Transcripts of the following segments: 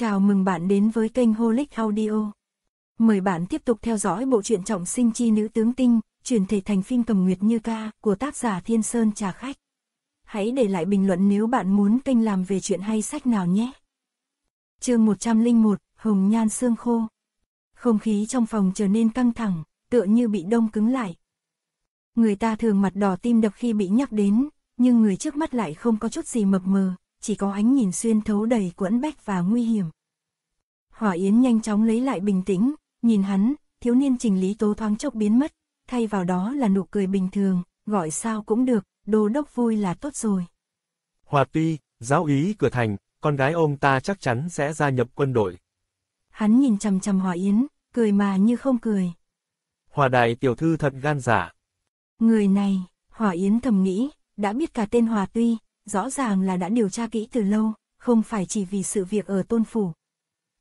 Chào mừng bạn đến với kênh Holic Audio. Mời bạn tiếp tục theo dõi bộ truyện trọng sinh chi nữ tướng tinh, chuyển thể thành phim cầm nguyệt như ca của tác giả Thiên Sơn Trà Khách. Hãy để lại bình luận nếu bạn muốn kênh làm về chuyện hay sách nào nhé. chương 101, Hồng Nhan Sương Khô Không khí trong phòng trở nên căng thẳng, tựa như bị đông cứng lại. Người ta thường mặt đỏ tim đập khi bị nhắc đến, nhưng người trước mắt lại không có chút gì mập mờ, chỉ có ánh nhìn xuyên thấu đầy quẫn bách và nguy hiểm. Hỏa Yến nhanh chóng lấy lại bình tĩnh, nhìn hắn, thiếu niên trình lý tố thoáng chốc biến mất, thay vào đó là nụ cười bình thường, gọi sao cũng được, đô đốc vui là tốt rồi. Hòa Tuy, giáo ý cửa thành, con gái ông ta chắc chắn sẽ gia nhập quân đội. Hắn nhìn chằm chằm Hòa Yến, cười mà như không cười. Hòa đại tiểu thư thật gan giả. Dạ. Người này, Hòa Yến thầm nghĩ, đã biết cả tên Hòa Tuy, rõ ràng là đã điều tra kỹ từ lâu, không phải chỉ vì sự việc ở tôn phủ.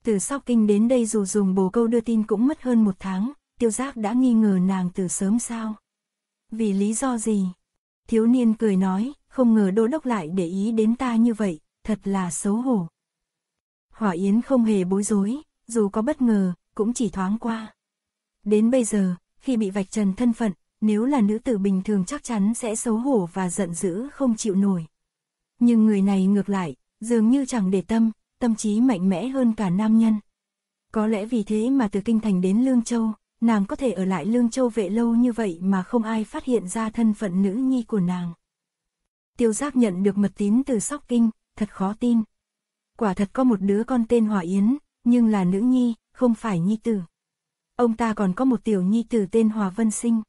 Từ sau Kinh đến đây dù dùng bồ câu đưa tin cũng mất hơn một tháng, tiêu giác đã nghi ngờ nàng từ sớm sao. Vì lý do gì? Thiếu niên cười nói, không ngờ đô đốc lại để ý đến ta như vậy, thật là xấu hổ. Hỏa Yến không hề bối rối, dù có bất ngờ, cũng chỉ thoáng qua. Đến bây giờ, khi bị vạch trần thân phận, nếu là nữ tử bình thường chắc chắn sẽ xấu hổ và giận dữ không chịu nổi nhưng người này ngược lại, dường như chẳng để tâm, tâm trí mạnh mẽ hơn cả nam nhân. Có lẽ vì thế mà từ Kinh Thành đến Lương Châu, nàng có thể ở lại Lương Châu vệ lâu như vậy mà không ai phát hiện ra thân phận nữ nhi của nàng. Tiêu giác nhận được mật tín từ Sóc Kinh, thật khó tin. Quả thật có một đứa con tên Hòa Yến, nhưng là nữ nhi, không phải nhi tử. Ông ta còn có một tiểu nhi tử tên Hòa Vân Sinh.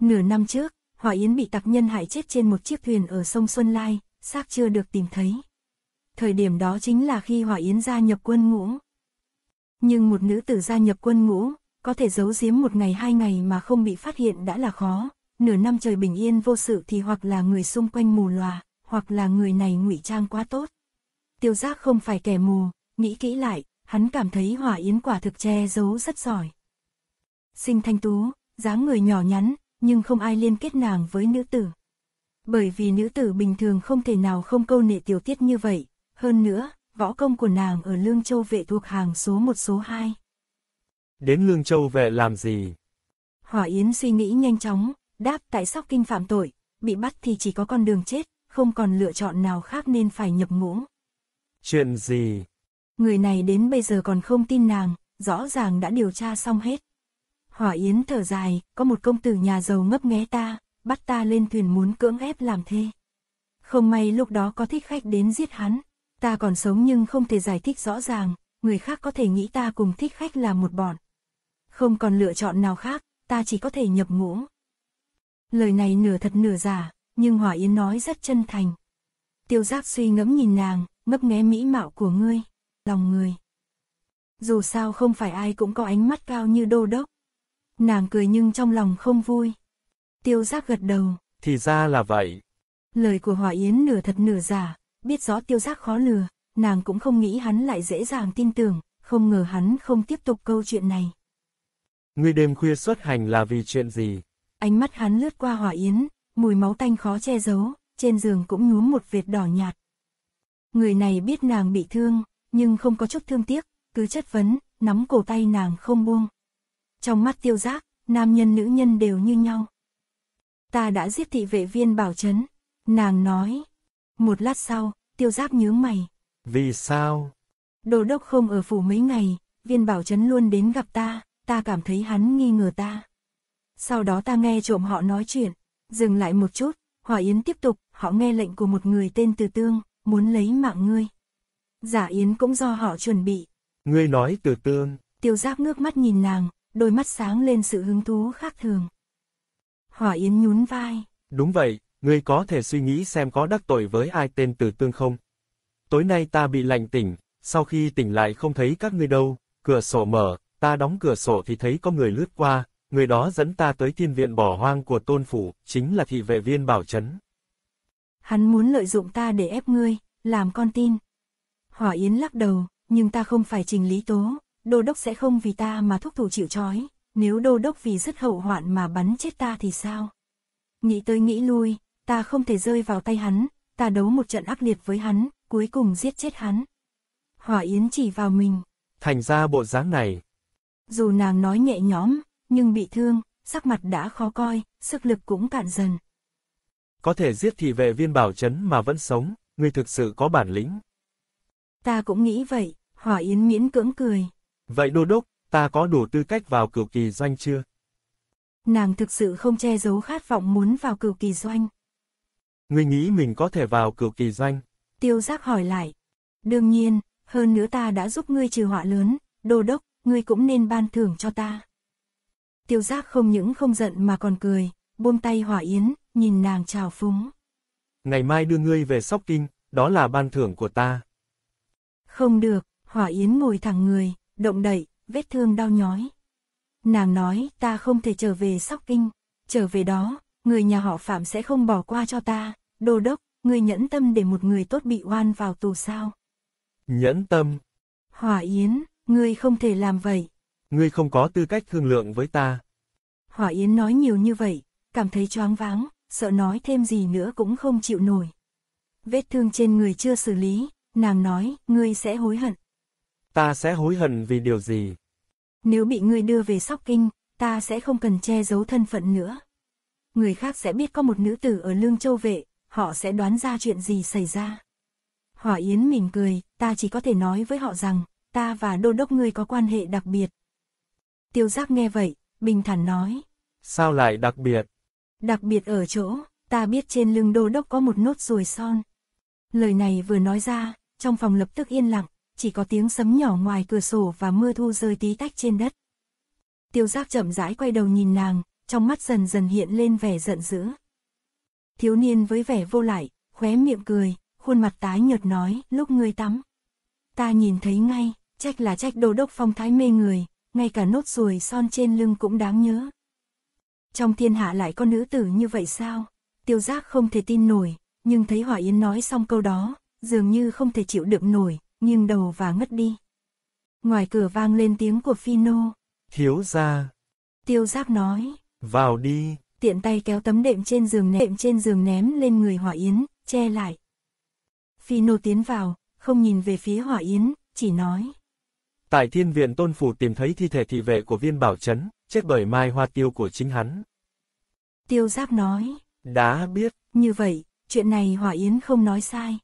Nửa năm trước, Hòa Yến bị tặc nhân hại chết trên một chiếc thuyền ở sông Xuân Lai, xác chưa được tìm thấy. Thời điểm đó chính là khi hỏa Yến gia nhập quân ngũ. Nhưng một nữ tử gia nhập quân ngũ, có thể giấu giếm một ngày hai ngày mà không bị phát hiện đã là khó, nửa năm trời bình yên vô sự thì hoặc là người xung quanh mù lòa, hoặc là người này ngụy trang quá tốt. Tiêu giác không phải kẻ mù, nghĩ kỹ lại, hắn cảm thấy hỏa Yến quả thực che giấu rất giỏi. Sinh thanh tú, dáng người nhỏ nhắn, nhưng không ai liên kết nàng với nữ tử. Bởi vì nữ tử bình thường không thể nào không câu nệ tiểu tiết như vậy, hơn nữa, võ công của nàng ở Lương Châu vệ thuộc hàng số 1 số 2. Đến Lương Châu vệ làm gì? Hỏa Yến suy nghĩ nhanh chóng, đáp tại sóc kinh phạm tội, bị bắt thì chỉ có con đường chết, không còn lựa chọn nào khác nên phải nhập ngũ. Chuyện gì? Người này đến bây giờ còn không tin nàng, rõ ràng đã điều tra xong hết. Hỏa Yến thở dài, có một công tử nhà giàu ngấp nghé ta, bắt ta lên thuyền muốn cưỡng ép làm thế. Không may lúc đó có thích khách đến giết hắn, ta còn sống nhưng không thể giải thích rõ ràng, người khác có thể nghĩ ta cùng thích khách là một bọn. Không còn lựa chọn nào khác, ta chỉ có thể nhập ngũ. Lời này nửa thật nửa giả, nhưng Hỏa Yến nói rất chân thành. Tiêu giác suy ngẫm nhìn nàng, ngấp nghé mỹ mạo của ngươi, lòng người. Dù sao không phải ai cũng có ánh mắt cao như đô đốc. Nàng cười nhưng trong lòng không vui. Tiêu giác gật đầu. Thì ra là vậy. Lời của Hòa Yến nửa thật nửa giả, biết rõ tiêu giác khó lừa, nàng cũng không nghĩ hắn lại dễ dàng tin tưởng, không ngờ hắn không tiếp tục câu chuyện này. Ngươi đêm khuya xuất hành là vì chuyện gì? Ánh mắt hắn lướt qua Hòa Yến, mùi máu tanh khó che giấu, trên giường cũng nhuốm một vệt đỏ nhạt. Người này biết nàng bị thương, nhưng không có chút thương tiếc, cứ chất vấn, nắm cổ tay nàng không buông. Trong mắt tiêu giác, nam nhân nữ nhân đều như nhau ta đã giết thị vệ viên bảo chấn. Nàng nói. Một lát sau, tiêu giáp nhướng mày. Vì sao? Đồ đốc không ở phủ mấy ngày, viên bảo chấn luôn đến gặp ta, ta cảm thấy hắn nghi ngờ ta. Sau đó ta nghe trộm họ nói chuyện, dừng lại một chút, Hòa Yến tiếp tục, họ nghe lệnh của một người tên Từ Tương, muốn lấy mạng ngươi. Giả Yến cũng do họ chuẩn bị. Ngươi nói Từ Tương. Tiêu Giáp ngước mắt nhìn nàng, đôi mắt sáng lên sự hứng thú khác thường. Hỏa Yến nhún vai. Đúng vậy, ngươi có thể suy nghĩ xem có đắc tội với ai tên Tử Tương không? Tối nay ta bị lạnh tỉnh, sau khi tỉnh lại không thấy các ngươi đâu, cửa sổ mở, ta đóng cửa sổ thì thấy có người lướt qua, người đó dẫn ta tới thiên viện bỏ hoang của tôn phủ, chính là thị vệ viên Bảo Trấn. Hắn muốn lợi dụng ta để ép ngươi, làm con tin. Hỏa Yến lắc đầu, nhưng ta không phải trình lý tố, đô đốc sẽ không vì ta mà thúc thủ chịu trói nếu đô đốc vì dứt hậu hoạn mà bắn chết ta thì sao? Nghĩ tới nghĩ lui, ta không thể rơi vào tay hắn, ta đấu một trận ác liệt với hắn, cuối cùng giết chết hắn. Hỏa Yến chỉ vào mình. Thành ra bộ dáng này. Dù nàng nói nhẹ nhõm, nhưng bị thương, sắc mặt đã khó coi, sức lực cũng cạn dần. Có thể giết thì vệ viên bảo chấn mà vẫn sống, ngươi thực sự có bản lĩnh. Ta cũng nghĩ vậy, Hỏa Yến miễn cưỡng cười. Vậy đô đốc, ta có đủ tư cách vào cửu kỳ doanh chưa? Nàng thực sự không che giấu khát vọng muốn vào cửu kỳ doanh. Ngươi nghĩ mình có thể vào cửu kỳ doanh? Tiêu giác hỏi lại. Đương nhiên, hơn nữa ta đã giúp ngươi trừ họa lớn, đô đốc, ngươi cũng nên ban thưởng cho ta. Tiêu giác không những không giận mà còn cười, buông tay hỏa yến, nhìn nàng chào phúng. Ngày mai đưa ngươi về sóc kinh, đó là ban thưởng của ta. Không được, hỏa yến ngồi thẳng người, động đậy, vết thương đau nhói. Nàng nói, ta không thể trở về sóc kinh, trở về đó, người nhà họ Phạm sẽ không bỏ qua cho ta, đô đốc, người nhẫn tâm để một người tốt bị oan vào tù sao. Nhẫn tâm. Hỏa Yến, người không thể làm vậy. người không có tư cách thương lượng với ta. Hỏa Yến nói nhiều như vậy, cảm thấy choáng váng, sợ nói thêm gì nữa cũng không chịu nổi. Vết thương trên người chưa xử lý, nàng nói, ngươi sẽ hối hận ta sẽ hối hận vì điều gì? Nếu bị ngươi đưa về sóc kinh, ta sẽ không cần che giấu thân phận nữa. Người khác sẽ biết có một nữ tử ở Lương Châu Vệ, họ sẽ đoán ra chuyện gì xảy ra. Hỏa Yến mỉm cười, ta chỉ có thể nói với họ rằng, ta và đô đốc ngươi có quan hệ đặc biệt. Tiêu giác nghe vậy, bình thản nói. Sao lại đặc biệt? Đặc biệt ở chỗ, ta biết trên lưng đô đốc có một nốt ruồi son. Lời này vừa nói ra, trong phòng lập tức yên lặng, chỉ có tiếng sấm nhỏ ngoài cửa sổ và mưa thu rơi tí tách trên đất. Tiêu giác chậm rãi quay đầu nhìn nàng, trong mắt dần dần hiện lên vẻ giận dữ. Thiếu niên với vẻ vô lại, khóe miệng cười, khuôn mặt tái nhợt nói, lúc ngươi tắm. Ta nhìn thấy ngay, trách là trách đồ đốc phong thái mê người, ngay cả nốt ruồi son trên lưng cũng đáng nhớ. Trong thiên hạ lại có nữ tử như vậy sao? Tiêu giác không thể tin nổi, nhưng thấy Hỏa Yến nói xong câu đó, dường như không thể chịu đựng nổi, nghiêng đầu và ngất đi. Ngoài cửa vang lên tiếng của Phino. Thiếu ra. Tiêu giáp nói. Vào đi. Tiện tay kéo tấm đệm trên giường nệm trên giường ném lên người Hỏa Yến, che lại. Phino tiến vào, không nhìn về phía Hỏa Yến, chỉ nói. Tại thiên viện tôn phủ tìm thấy thi thể thị vệ của viên bảo chấn, chết bởi mai hoa tiêu của chính hắn. Tiêu giáp nói. Đã biết. Như vậy, chuyện này Hỏa Yến không nói sai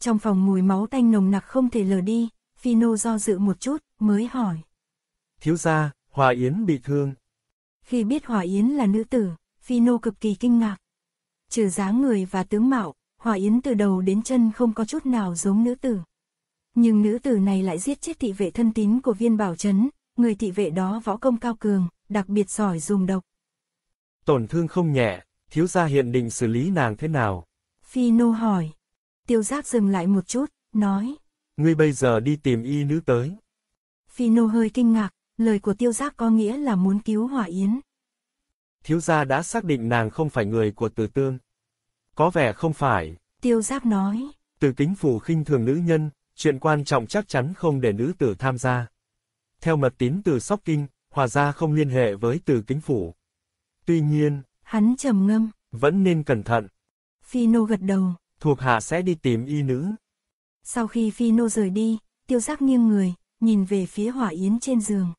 trong phòng mùi máu tanh nồng nặc không thể lờ đi, Phino do dự một chút, mới hỏi. Thiếu gia, Hòa Yến bị thương. Khi biết Hòa Yến là nữ tử, Phino cực kỳ kinh ngạc. Trừ dáng người và tướng mạo, Hòa Yến từ đầu đến chân không có chút nào giống nữ tử. Nhưng nữ tử này lại giết chết thị vệ thân tín của viên bảo trấn, người thị vệ đó võ công cao cường, đặc biệt giỏi dùng độc. Tổn thương không nhẹ, thiếu gia hiện định xử lý nàng thế nào? Phino hỏi, tiêu giác dừng lại một chút, nói. Ngươi bây giờ đi tìm y nữ tới. Phi nô hơi kinh ngạc, lời của tiêu giác có nghĩa là muốn cứu hỏa yến. Thiếu gia đã xác định nàng không phải người của Từ tương. Có vẻ không phải. Tiêu giác nói. Từ kính phủ khinh thường nữ nhân, chuyện quan trọng chắc chắn không để nữ tử tham gia. Theo mật tín từ Sóc Kinh, hòa gia không liên hệ với từ kính phủ. Tuy nhiên, hắn trầm ngâm, vẫn nên cẩn thận. Phi nô gật đầu, thuộc hạ sẽ đi tìm y nữ. Sau khi Phi Nô rời đi, tiêu giác nghiêng người, nhìn về phía hỏa yến trên giường.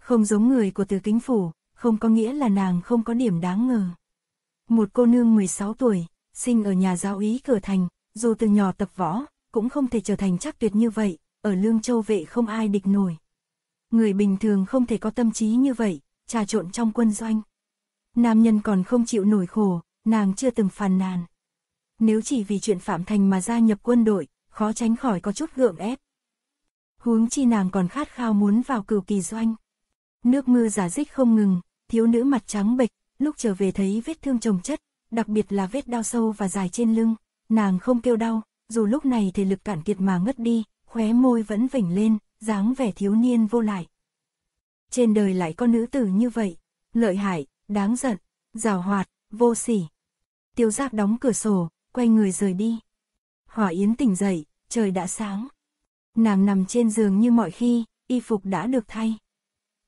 Không giống người của từ kính phủ, không có nghĩa là nàng không có điểm đáng ngờ. Một cô nương 16 tuổi, sinh ở nhà giáo ý cửa thành, dù từ nhỏ tập võ, cũng không thể trở thành chắc tuyệt như vậy, ở Lương Châu vệ không ai địch nổi. Người bình thường không thể có tâm trí như vậy, trà trộn trong quân doanh. Nam nhân còn không chịu nổi khổ, nàng chưa từng phàn nàn nếu chỉ vì chuyện Phạm Thành mà gia nhập quân đội, khó tránh khỏi có chút gượng ép. Huống chi nàng còn khát khao muốn vào cửu kỳ doanh. Nước mưa giả dích không ngừng, thiếu nữ mặt trắng bệch, lúc trở về thấy vết thương trồng chất, đặc biệt là vết đau sâu và dài trên lưng, nàng không kêu đau, dù lúc này thể lực cạn kiệt mà ngất đi, khóe môi vẫn vỉnh lên, dáng vẻ thiếu niên vô lại. Trên đời lại có nữ tử như vậy, lợi hại, đáng giận, rào hoạt, vô sỉ. Tiêu giác đóng cửa sổ, quay người rời đi. Hỏa Yến tỉnh dậy, trời đã sáng. Nàng nằm trên giường như mọi khi, y phục đã được thay.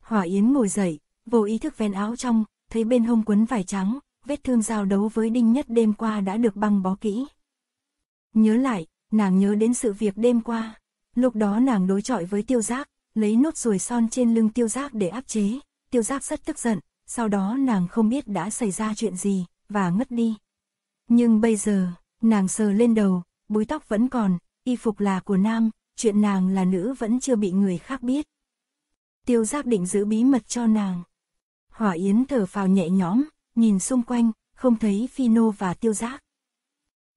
Hỏa Yến ngồi dậy, vô ý thức vén áo trong, thấy bên hông quấn vải trắng, vết thương giao đấu với Đinh Nhất đêm qua đã được băng bó kỹ. Nhớ lại, nàng nhớ đến sự việc đêm qua. Lúc đó nàng đối chọi với tiêu giác, lấy nốt ruồi son trên lưng tiêu giác để áp chế. Tiêu giác rất tức giận, sau đó nàng không biết đã xảy ra chuyện gì, và ngất đi. Nhưng bây giờ, nàng sờ lên đầu, búi tóc vẫn còn, y phục là của nam, chuyện nàng là nữ vẫn chưa bị người khác biết. Tiêu giác định giữ bí mật cho nàng. Hỏa Yến thở phào nhẹ nhõm, nhìn xung quanh, không thấy Phi Nô và tiêu giác.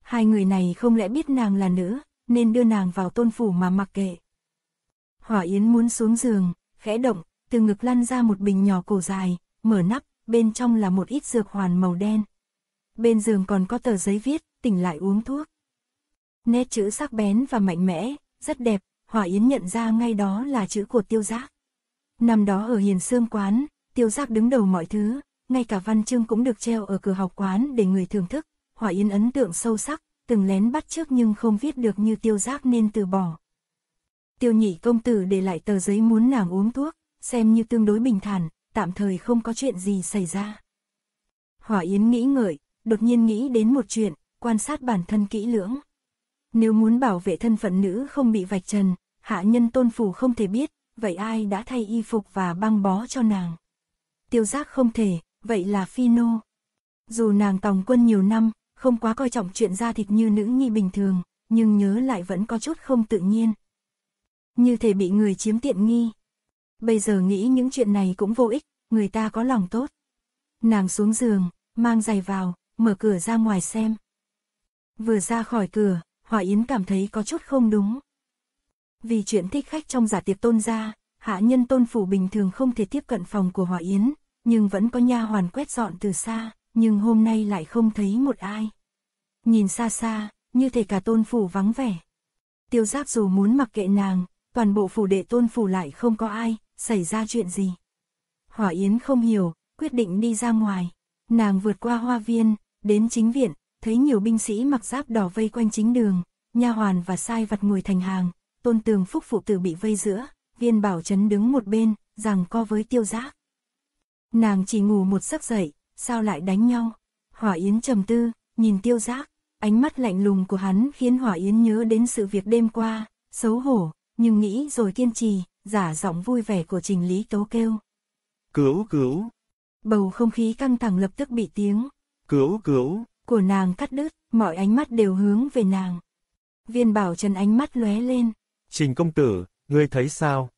Hai người này không lẽ biết nàng là nữ, nên đưa nàng vào tôn phủ mà mặc kệ. Hỏa Yến muốn xuống giường, khẽ động, từ ngực lăn ra một bình nhỏ cổ dài, mở nắp, bên trong là một ít dược hoàn màu đen. Bên giường còn có tờ giấy viết, tỉnh lại uống thuốc. Nét chữ sắc bén và mạnh mẽ, rất đẹp, hòa Yến nhận ra ngay đó là chữ của tiêu giác. Năm đó ở Hiền Sương Quán, tiêu giác đứng đầu mọi thứ, ngay cả văn chương cũng được treo ở cửa học quán để người thưởng thức. hòa Yến ấn tượng sâu sắc, từng lén bắt trước nhưng không viết được như tiêu giác nên từ bỏ. Tiêu nhị công tử để lại tờ giấy muốn nàng uống thuốc, xem như tương đối bình thản, tạm thời không có chuyện gì xảy ra. hòa Yến nghĩ ngợi, đột nhiên nghĩ đến một chuyện, quan sát bản thân kỹ lưỡng. Nếu muốn bảo vệ thân phận nữ không bị vạch trần, hạ nhân tôn phủ không thể biết, vậy ai đã thay y phục và băng bó cho nàng? Tiêu giác không thể, vậy là phi nô. Dù nàng tòng quân nhiều năm, không quá coi trọng chuyện da thịt như nữ nhi bình thường, nhưng nhớ lại vẫn có chút không tự nhiên. Như thể bị người chiếm tiện nghi. Bây giờ nghĩ những chuyện này cũng vô ích, người ta có lòng tốt. Nàng xuống giường, mang giày vào, mở cửa ra ngoài xem. Vừa ra khỏi cửa, Hòa Yến cảm thấy có chút không đúng. Vì chuyện thích khách trong giả tiệc tôn gia, hạ nhân tôn phủ bình thường không thể tiếp cận phòng của Hòa Yến, nhưng vẫn có nha hoàn quét dọn từ xa, nhưng hôm nay lại không thấy một ai. Nhìn xa xa, như thể cả tôn phủ vắng vẻ. Tiêu giáp dù muốn mặc kệ nàng, toàn bộ phủ đệ tôn phủ lại không có ai, xảy ra chuyện gì. Hỏa Yến không hiểu, quyết định đi ra ngoài. Nàng vượt qua hoa viên, Đến chính viện, thấy nhiều binh sĩ mặc giáp đỏ vây quanh chính đường, nha hoàn và sai vặt ngồi thành hàng, tôn tường phúc phụ tử bị vây giữa, viên bảo trấn đứng một bên, rằng co với tiêu giác. Nàng chỉ ngủ một giấc dậy, sao lại đánh nhau? Hỏa Yến trầm tư, nhìn tiêu giác, ánh mắt lạnh lùng của hắn khiến Hỏa Yến nhớ đến sự việc đêm qua, xấu hổ, nhưng nghĩ rồi kiên trì, giả giọng vui vẻ của trình lý tố kêu. Cứu cứu! Bầu không khí căng thẳng lập tức bị tiếng, Cứu cứu, của nàng cắt đứt, mọi ánh mắt đều hướng về nàng. Viên bảo trần ánh mắt lóe lên. Trình công tử, ngươi thấy sao?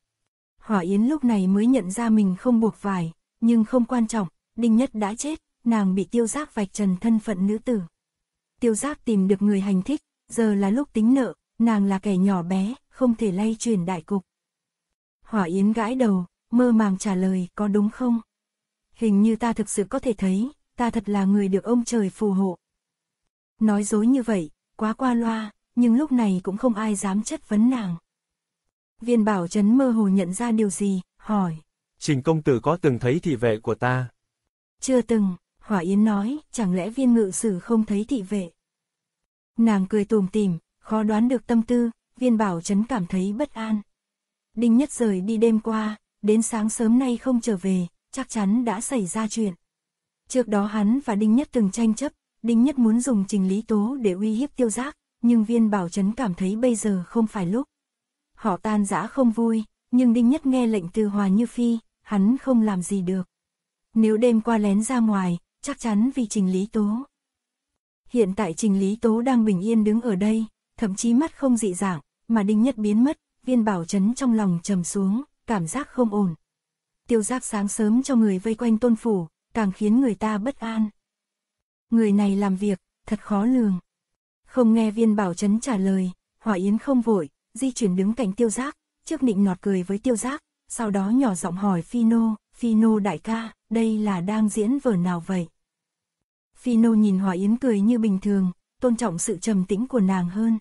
Hỏa Yến lúc này mới nhận ra mình không buộc vải, nhưng không quan trọng, Đinh Nhất đã chết, nàng bị tiêu giác vạch trần thân phận nữ tử. Tiêu giác tìm được người hành thích, giờ là lúc tính nợ, nàng là kẻ nhỏ bé, không thể lay chuyển đại cục. Hỏa Yến gãi đầu, mơ màng trả lời có đúng không? Hình như ta thực sự có thể thấy, ta thật là người được ông trời phù hộ. Nói dối như vậy, quá qua loa, nhưng lúc này cũng không ai dám chất vấn nàng. Viên bảo trấn mơ hồ nhận ra điều gì, hỏi. Trình công tử có từng thấy thị vệ của ta? Chưa từng, Hỏa Yến nói, chẳng lẽ viên ngự sử không thấy thị vệ? Nàng cười tùm tìm, khó đoán được tâm tư, viên bảo trấn cảm thấy bất an. Đinh nhất rời đi đêm qua, đến sáng sớm nay không trở về, chắc chắn đã xảy ra chuyện. Trước đó hắn và Đinh Nhất từng tranh chấp, Đinh Nhất muốn dùng trình lý tố để uy hiếp tiêu giác, nhưng viên bảo trấn cảm thấy bây giờ không phải lúc. Họ tan giã không vui, nhưng Đinh Nhất nghe lệnh từ Hòa Như Phi, hắn không làm gì được. Nếu đêm qua lén ra ngoài, chắc chắn vì trình lý tố. Hiện tại trình lý tố đang bình yên đứng ở đây, thậm chí mắt không dị dạng, mà Đinh Nhất biến mất, viên bảo trấn trong lòng trầm xuống, cảm giác không ổn. Tiêu giác sáng sớm cho người vây quanh tôn phủ, càng khiến người ta bất an. Người này làm việc, thật khó lường. Không nghe viên bảo chấn trả lời, Hòa Yến không vội, di chuyển đứng cạnh tiêu giác, trước nịnh nọt cười với tiêu giác, sau đó nhỏ giọng hỏi Phino, Phino đại ca, đây là đang diễn vở nào vậy? Phino nhìn Hòa Yến cười như bình thường, tôn trọng sự trầm tĩnh của nàng hơn.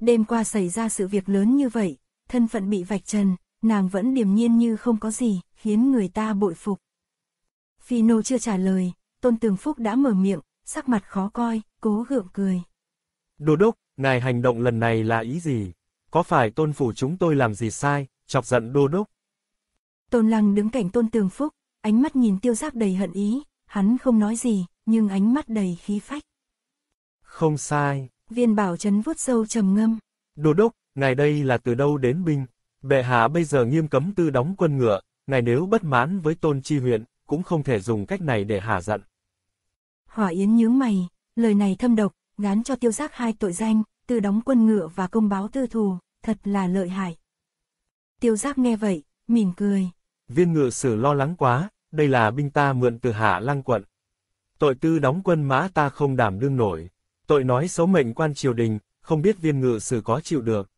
Đêm qua xảy ra sự việc lớn như vậy, thân phận bị vạch trần, nàng vẫn điềm nhiên như không có gì, khiến người ta bội phục. Phino chưa trả lời, Tôn Tường Phúc đã mở miệng, sắc mặt khó coi, cố gượng cười. Đô đốc, ngài hành động lần này là ý gì? Có phải tôn phủ chúng tôi làm gì sai, chọc giận đô đốc? Tôn Lăng đứng cạnh Tôn Tường Phúc, ánh mắt nhìn tiêu giác đầy hận ý, hắn không nói gì, nhưng ánh mắt đầy khí phách. Không sai. Viên bảo Trấn vuốt sâu trầm ngâm. Đô đốc, ngài đây là từ đâu đến binh? Bệ hạ bây giờ nghiêm cấm tư đóng quân ngựa, ngài nếu bất mãn với tôn chi huyện, cũng không thể dùng cách này để hả giận. Hỏa Yến nhướng mày, lời này thâm độc, gán cho tiêu giác hai tội danh, từ đóng quân ngựa và công báo tư thù, thật là lợi hại. Tiêu giác nghe vậy, mỉm cười. Viên ngựa sử lo lắng quá, đây là binh ta mượn từ hạ lăng quận. Tội tư đóng quân mã ta không đảm đương nổi. Tội nói xấu mệnh quan triều đình, không biết viên ngựa sử có chịu được.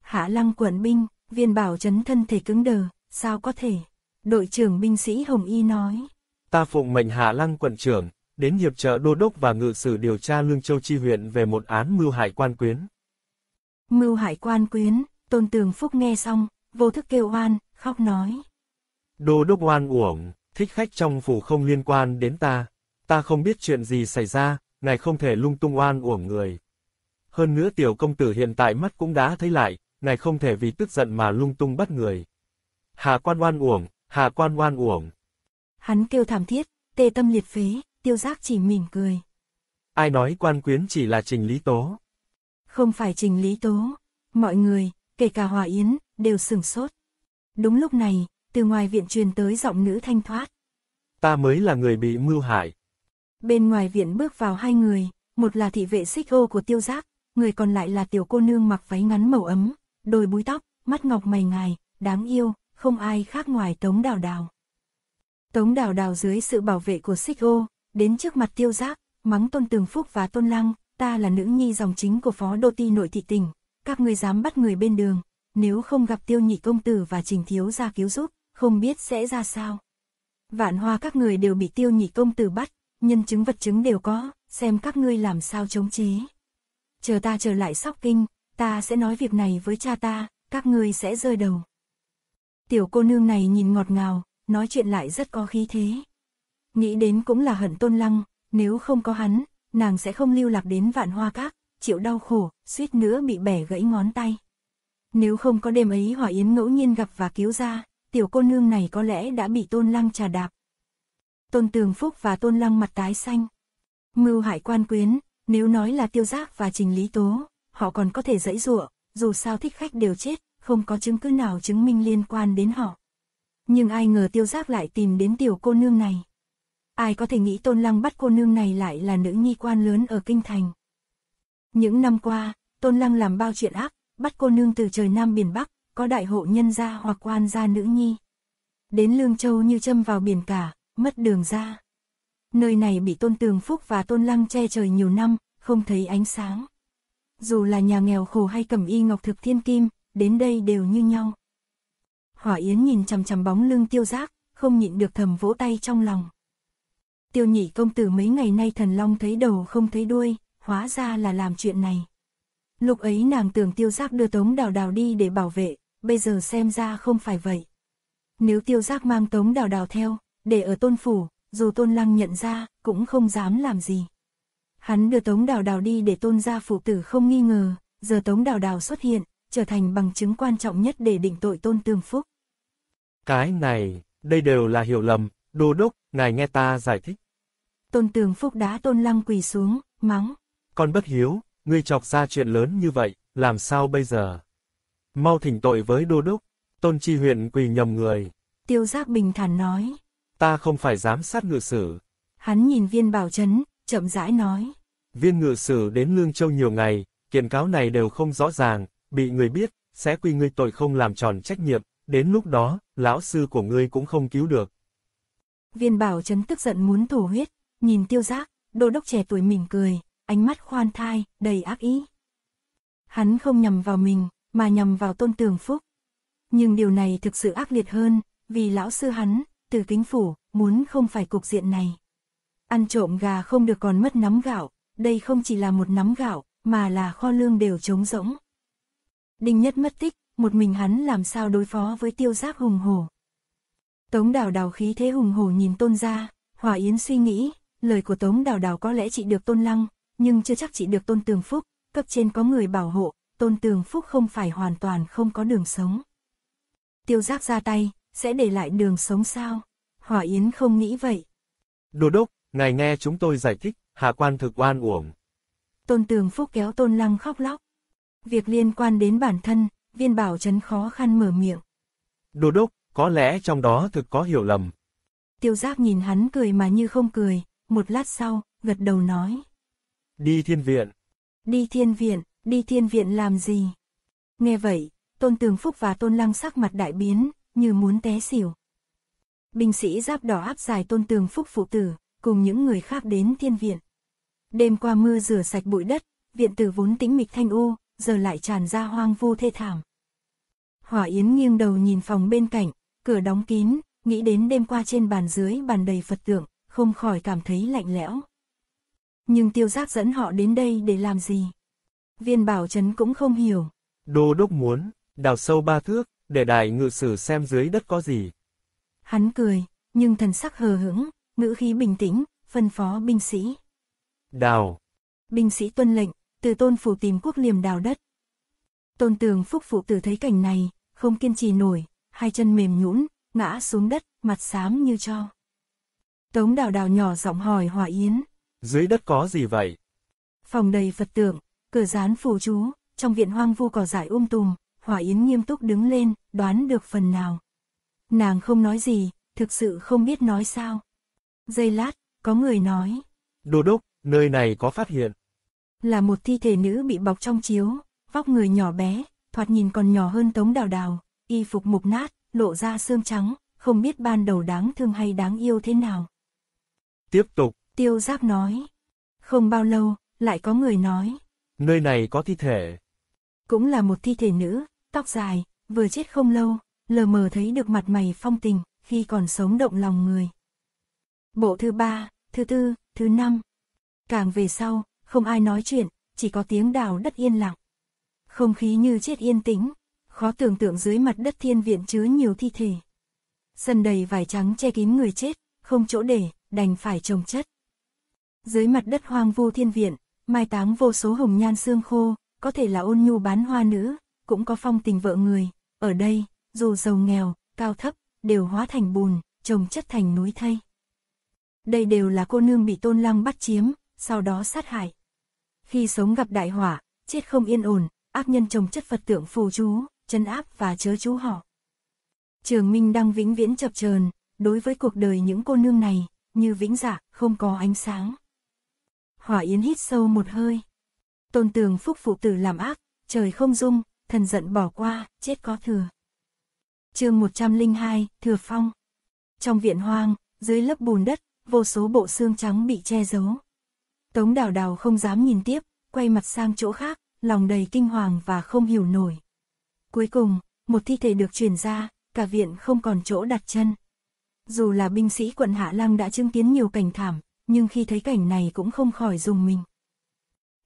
Hạ lăng quận binh, viên bảo chấn thân thể cứng đờ, sao có thể đội trưởng binh sĩ Hồng Y nói. Ta phụng mệnh Hạ Lăng quận trưởng, đến hiệp trợ đô đốc và ngự sử điều tra Lương Châu Chi huyện về một án mưu hại quan quyến. Mưu hại quan quyến, Tôn Tường Phúc nghe xong, vô thức kêu oan, khóc nói. Đô đốc oan uổng, thích khách trong phủ không liên quan đến ta. Ta không biết chuyện gì xảy ra, ngài không thể lung tung oan uổng người. Hơn nữa tiểu công tử hiện tại mắt cũng đã thấy lại, ngài không thể vì tức giận mà lung tung bắt người. Hạ quan oan uổng, Hà quan oan uổng. Hắn kêu thảm thiết, tê tâm liệt phế, tiêu giác chỉ mỉm cười. Ai nói quan quyến chỉ là trình lý tố? Không phải trình lý tố. Mọi người, kể cả Hòa Yến, đều sừng sốt. Đúng lúc này, từ ngoài viện truyền tới giọng nữ thanh thoát. Ta mới là người bị mưu hại. Bên ngoài viện bước vào hai người, một là thị vệ xích ô của tiêu giác, người còn lại là tiểu cô nương mặc váy ngắn màu ấm, đôi búi tóc, mắt ngọc mày ngài, đáng yêu, không ai khác ngoài Tống Đào Đào. Tống Đào Đào dưới sự bảo vệ của Xích Ô, đến trước mặt Tiêu Giác, mắng Tôn Tường Phúc và Tôn Lăng, ta là nữ nhi dòng chính của Phó Đô Ti nội thị tỉnh, các ngươi dám bắt người bên đường, nếu không gặp Tiêu Nhị Công Tử và Trình Thiếu ra cứu giúp, không biết sẽ ra sao. Vạn hoa các người đều bị Tiêu Nhị Công Tử bắt, nhân chứng vật chứng đều có, xem các ngươi làm sao chống chế. Chờ ta trở lại sóc kinh, ta sẽ nói việc này với cha ta, các ngươi sẽ rơi đầu. Tiểu cô nương này nhìn ngọt ngào, nói chuyện lại rất có khí thế. Nghĩ đến cũng là hận tôn lăng, nếu không có hắn, nàng sẽ không lưu lạc đến vạn hoa các, chịu đau khổ, suýt nữa bị bẻ gãy ngón tay. Nếu không có đêm ấy hỏa yến ngẫu nhiên gặp và cứu ra, tiểu cô nương này có lẽ đã bị tôn lăng trà đạp. Tôn Tường Phúc và tôn lăng mặt tái xanh. Mưu hại quan quyến, nếu nói là tiêu giác và trình lý tố, họ còn có thể dẫy dụa, dù sao thích khách đều chết, không có chứng cứ nào chứng minh liên quan đến họ. Nhưng ai ngờ tiêu giác lại tìm đến tiểu cô nương này. Ai có thể nghĩ Tôn Lăng bắt cô nương này lại là nữ nhi quan lớn ở Kinh Thành. Những năm qua, Tôn Lăng làm bao chuyện ác, bắt cô nương từ trời Nam Biển Bắc, có đại hộ nhân gia hoặc quan gia nữ nhi. Đến Lương Châu như châm vào biển cả, mất đường ra. Nơi này bị Tôn Tường Phúc và Tôn Lăng che trời nhiều năm, không thấy ánh sáng. Dù là nhà nghèo khổ hay cẩm y ngọc thực thiên kim, đến đây đều như nhau. Hỏa Yến nhìn chằm chằm bóng lưng tiêu giác, không nhịn được thầm vỗ tay trong lòng. Tiêu nhị công tử mấy ngày nay thần long thấy đầu không thấy đuôi, hóa ra là làm chuyện này. Lúc ấy nàng tưởng tiêu giác đưa tống đào đào đi để bảo vệ, bây giờ xem ra không phải vậy. Nếu tiêu giác mang tống đào đào theo, để ở tôn phủ, dù tôn lăng nhận ra, cũng không dám làm gì. Hắn đưa tống đào đào đi để tôn gia phụ tử không nghi ngờ, giờ tống đào đào xuất hiện, trở thành bằng chứng quan trọng nhất để định tội Tôn Tương Phúc. Cái này, đây đều là hiểu lầm, đô đốc, ngài nghe ta giải thích. Tôn tường Phúc đã Tôn Lăng quỳ xuống, mắng. Con bất hiếu, ngươi chọc ra chuyện lớn như vậy, làm sao bây giờ? Mau thỉnh tội với đô đốc, Tôn Chi huyện quỳ nhầm người. Tiêu Giác bình thản nói. Ta không phải giám sát ngự sử. Hắn nhìn viên bảo chấn, chậm rãi nói. Viên ngự sử đến Lương Châu nhiều ngày, kiện cáo này đều không rõ ràng, bị người biết, sẽ quy ngươi tội không làm tròn trách nhiệm, đến lúc đó, lão sư của ngươi cũng không cứu được. Viên bảo chấn tức giận muốn thổ huyết, nhìn tiêu giác, đô đốc trẻ tuổi mình cười, ánh mắt khoan thai, đầy ác ý. Hắn không nhầm vào mình, mà nhầm vào tôn tường phúc. Nhưng điều này thực sự ác liệt hơn, vì lão sư hắn, từ kính phủ, muốn không phải cục diện này. Ăn trộm gà không được còn mất nắm gạo, đây không chỉ là một nắm gạo, mà là kho lương đều trống rỗng. Đinh Nhất mất tích, một mình hắn làm sao đối phó với tiêu giáp hùng hổ. Tống đào đào khí thế hùng hổ nhìn tôn ra, Hòa Yến suy nghĩ, lời của Tống đào đào có lẽ chỉ được tôn lăng, nhưng chưa chắc chỉ được tôn tường phúc, cấp trên có người bảo hộ, tôn tường phúc không phải hoàn toàn không có đường sống. Tiêu giáp ra tay, sẽ để lại đường sống sao? Hòa Yến không nghĩ vậy. đồ đốc, ngài nghe chúng tôi giải thích, hạ quan thực oan uổng. Tôn tường phúc kéo tôn lăng khóc lóc. Việc liên quan đến bản thân, viên bảo chấn khó khăn mở miệng. đồ đốc, có lẽ trong đó thực có hiểu lầm. Tiêu giác nhìn hắn cười mà như không cười, một lát sau, gật đầu nói. Đi thiên viện. Đi thiên viện, đi thiên viện làm gì? Nghe vậy, Tôn Tường Phúc và Tôn Lăng sắc mặt đại biến, như muốn té xỉu. Binh sĩ giáp đỏ áp dài Tôn Tường Phúc phụ tử, cùng những người khác đến thiên viện. Đêm qua mưa rửa sạch bụi đất, viện tử vốn tĩnh mịch thanh u, giờ lại tràn ra hoang vu thê thảm. Hỏa Yến nghiêng đầu nhìn phòng bên cạnh, cửa đóng kín, nghĩ đến đêm qua trên bàn dưới bàn đầy Phật tượng, không khỏi cảm thấy lạnh lẽo. Nhưng tiêu giác dẫn họ đến đây để làm gì? Viên bảo trấn cũng không hiểu. Đô đốc muốn, đào sâu ba thước, để đại ngự sử xem dưới đất có gì. Hắn cười, nhưng thần sắc hờ hững, ngữ khí bình tĩnh, phân phó binh sĩ. Đào. Binh sĩ tuân lệnh, từ tôn phủ tìm quốc liềm đào đất. Tôn tường phúc phụ tử thấy cảnh này, không kiên trì nổi, hai chân mềm nhũn ngã xuống đất, mặt xám như cho. Tống đào đào nhỏ giọng hỏi hỏa Yến. Dưới đất có gì vậy? Phòng đầy Phật tượng, cửa rán phù chú, trong viện hoang vu cỏ dại um tùm, hỏa Yến nghiêm túc đứng lên, đoán được phần nào. Nàng không nói gì, thực sự không biết nói sao. Giây lát, có người nói. đồ đốc, nơi này có phát hiện là một thi thể nữ bị bọc trong chiếu, vóc người nhỏ bé, thoạt nhìn còn nhỏ hơn tống đào đào, y phục mục nát, lộ ra xương trắng, không biết ban đầu đáng thương hay đáng yêu thế nào. Tiếp tục. Tiêu giáp nói. Không bao lâu, lại có người nói. Nơi này có thi thể. Cũng là một thi thể nữ, tóc dài, vừa chết không lâu, lờ mờ thấy được mặt mày phong tình, khi còn sống động lòng người. Bộ thứ ba, thứ tư, thứ năm. Càng về sau, không ai nói chuyện, chỉ có tiếng đào đất yên lặng. Không khí như chết yên tĩnh, khó tưởng tượng dưới mặt đất thiên viện chứa nhiều thi thể. Sân đầy vải trắng che kín người chết, không chỗ để, đành phải trồng chất. Dưới mặt đất hoang vu thiên viện, mai táng vô số hồng nhan xương khô, có thể là ôn nhu bán hoa nữ, cũng có phong tình vợ người, ở đây, dù giàu nghèo, cao thấp, đều hóa thành bùn, trồng chất thành núi thây. Đây đều là cô nương bị tôn lăng bắt chiếm, sau đó sát hại khi sống gặp đại hỏa, chết không yên ổn, ác nhân trồng chất Phật tượng phù chú, chân áp và chớ chú họ. Trường Minh đang vĩnh viễn chập chờn đối với cuộc đời những cô nương này, như vĩnh dạ, không có ánh sáng. Hỏa Yến hít sâu một hơi. Tôn tường phúc phụ tử làm ác, trời không dung, thần giận bỏ qua, chết có thừa. chương 102, Thừa Phong. Trong viện hoang, dưới lớp bùn đất, vô số bộ xương trắng bị che giấu, Tống đào đào không dám nhìn tiếp, quay mặt sang chỗ khác, lòng đầy kinh hoàng và không hiểu nổi. Cuối cùng, một thi thể được chuyển ra, cả viện không còn chỗ đặt chân. Dù là binh sĩ quận Hạ Lăng đã chứng kiến nhiều cảnh thảm, nhưng khi thấy cảnh này cũng không khỏi dùng mình.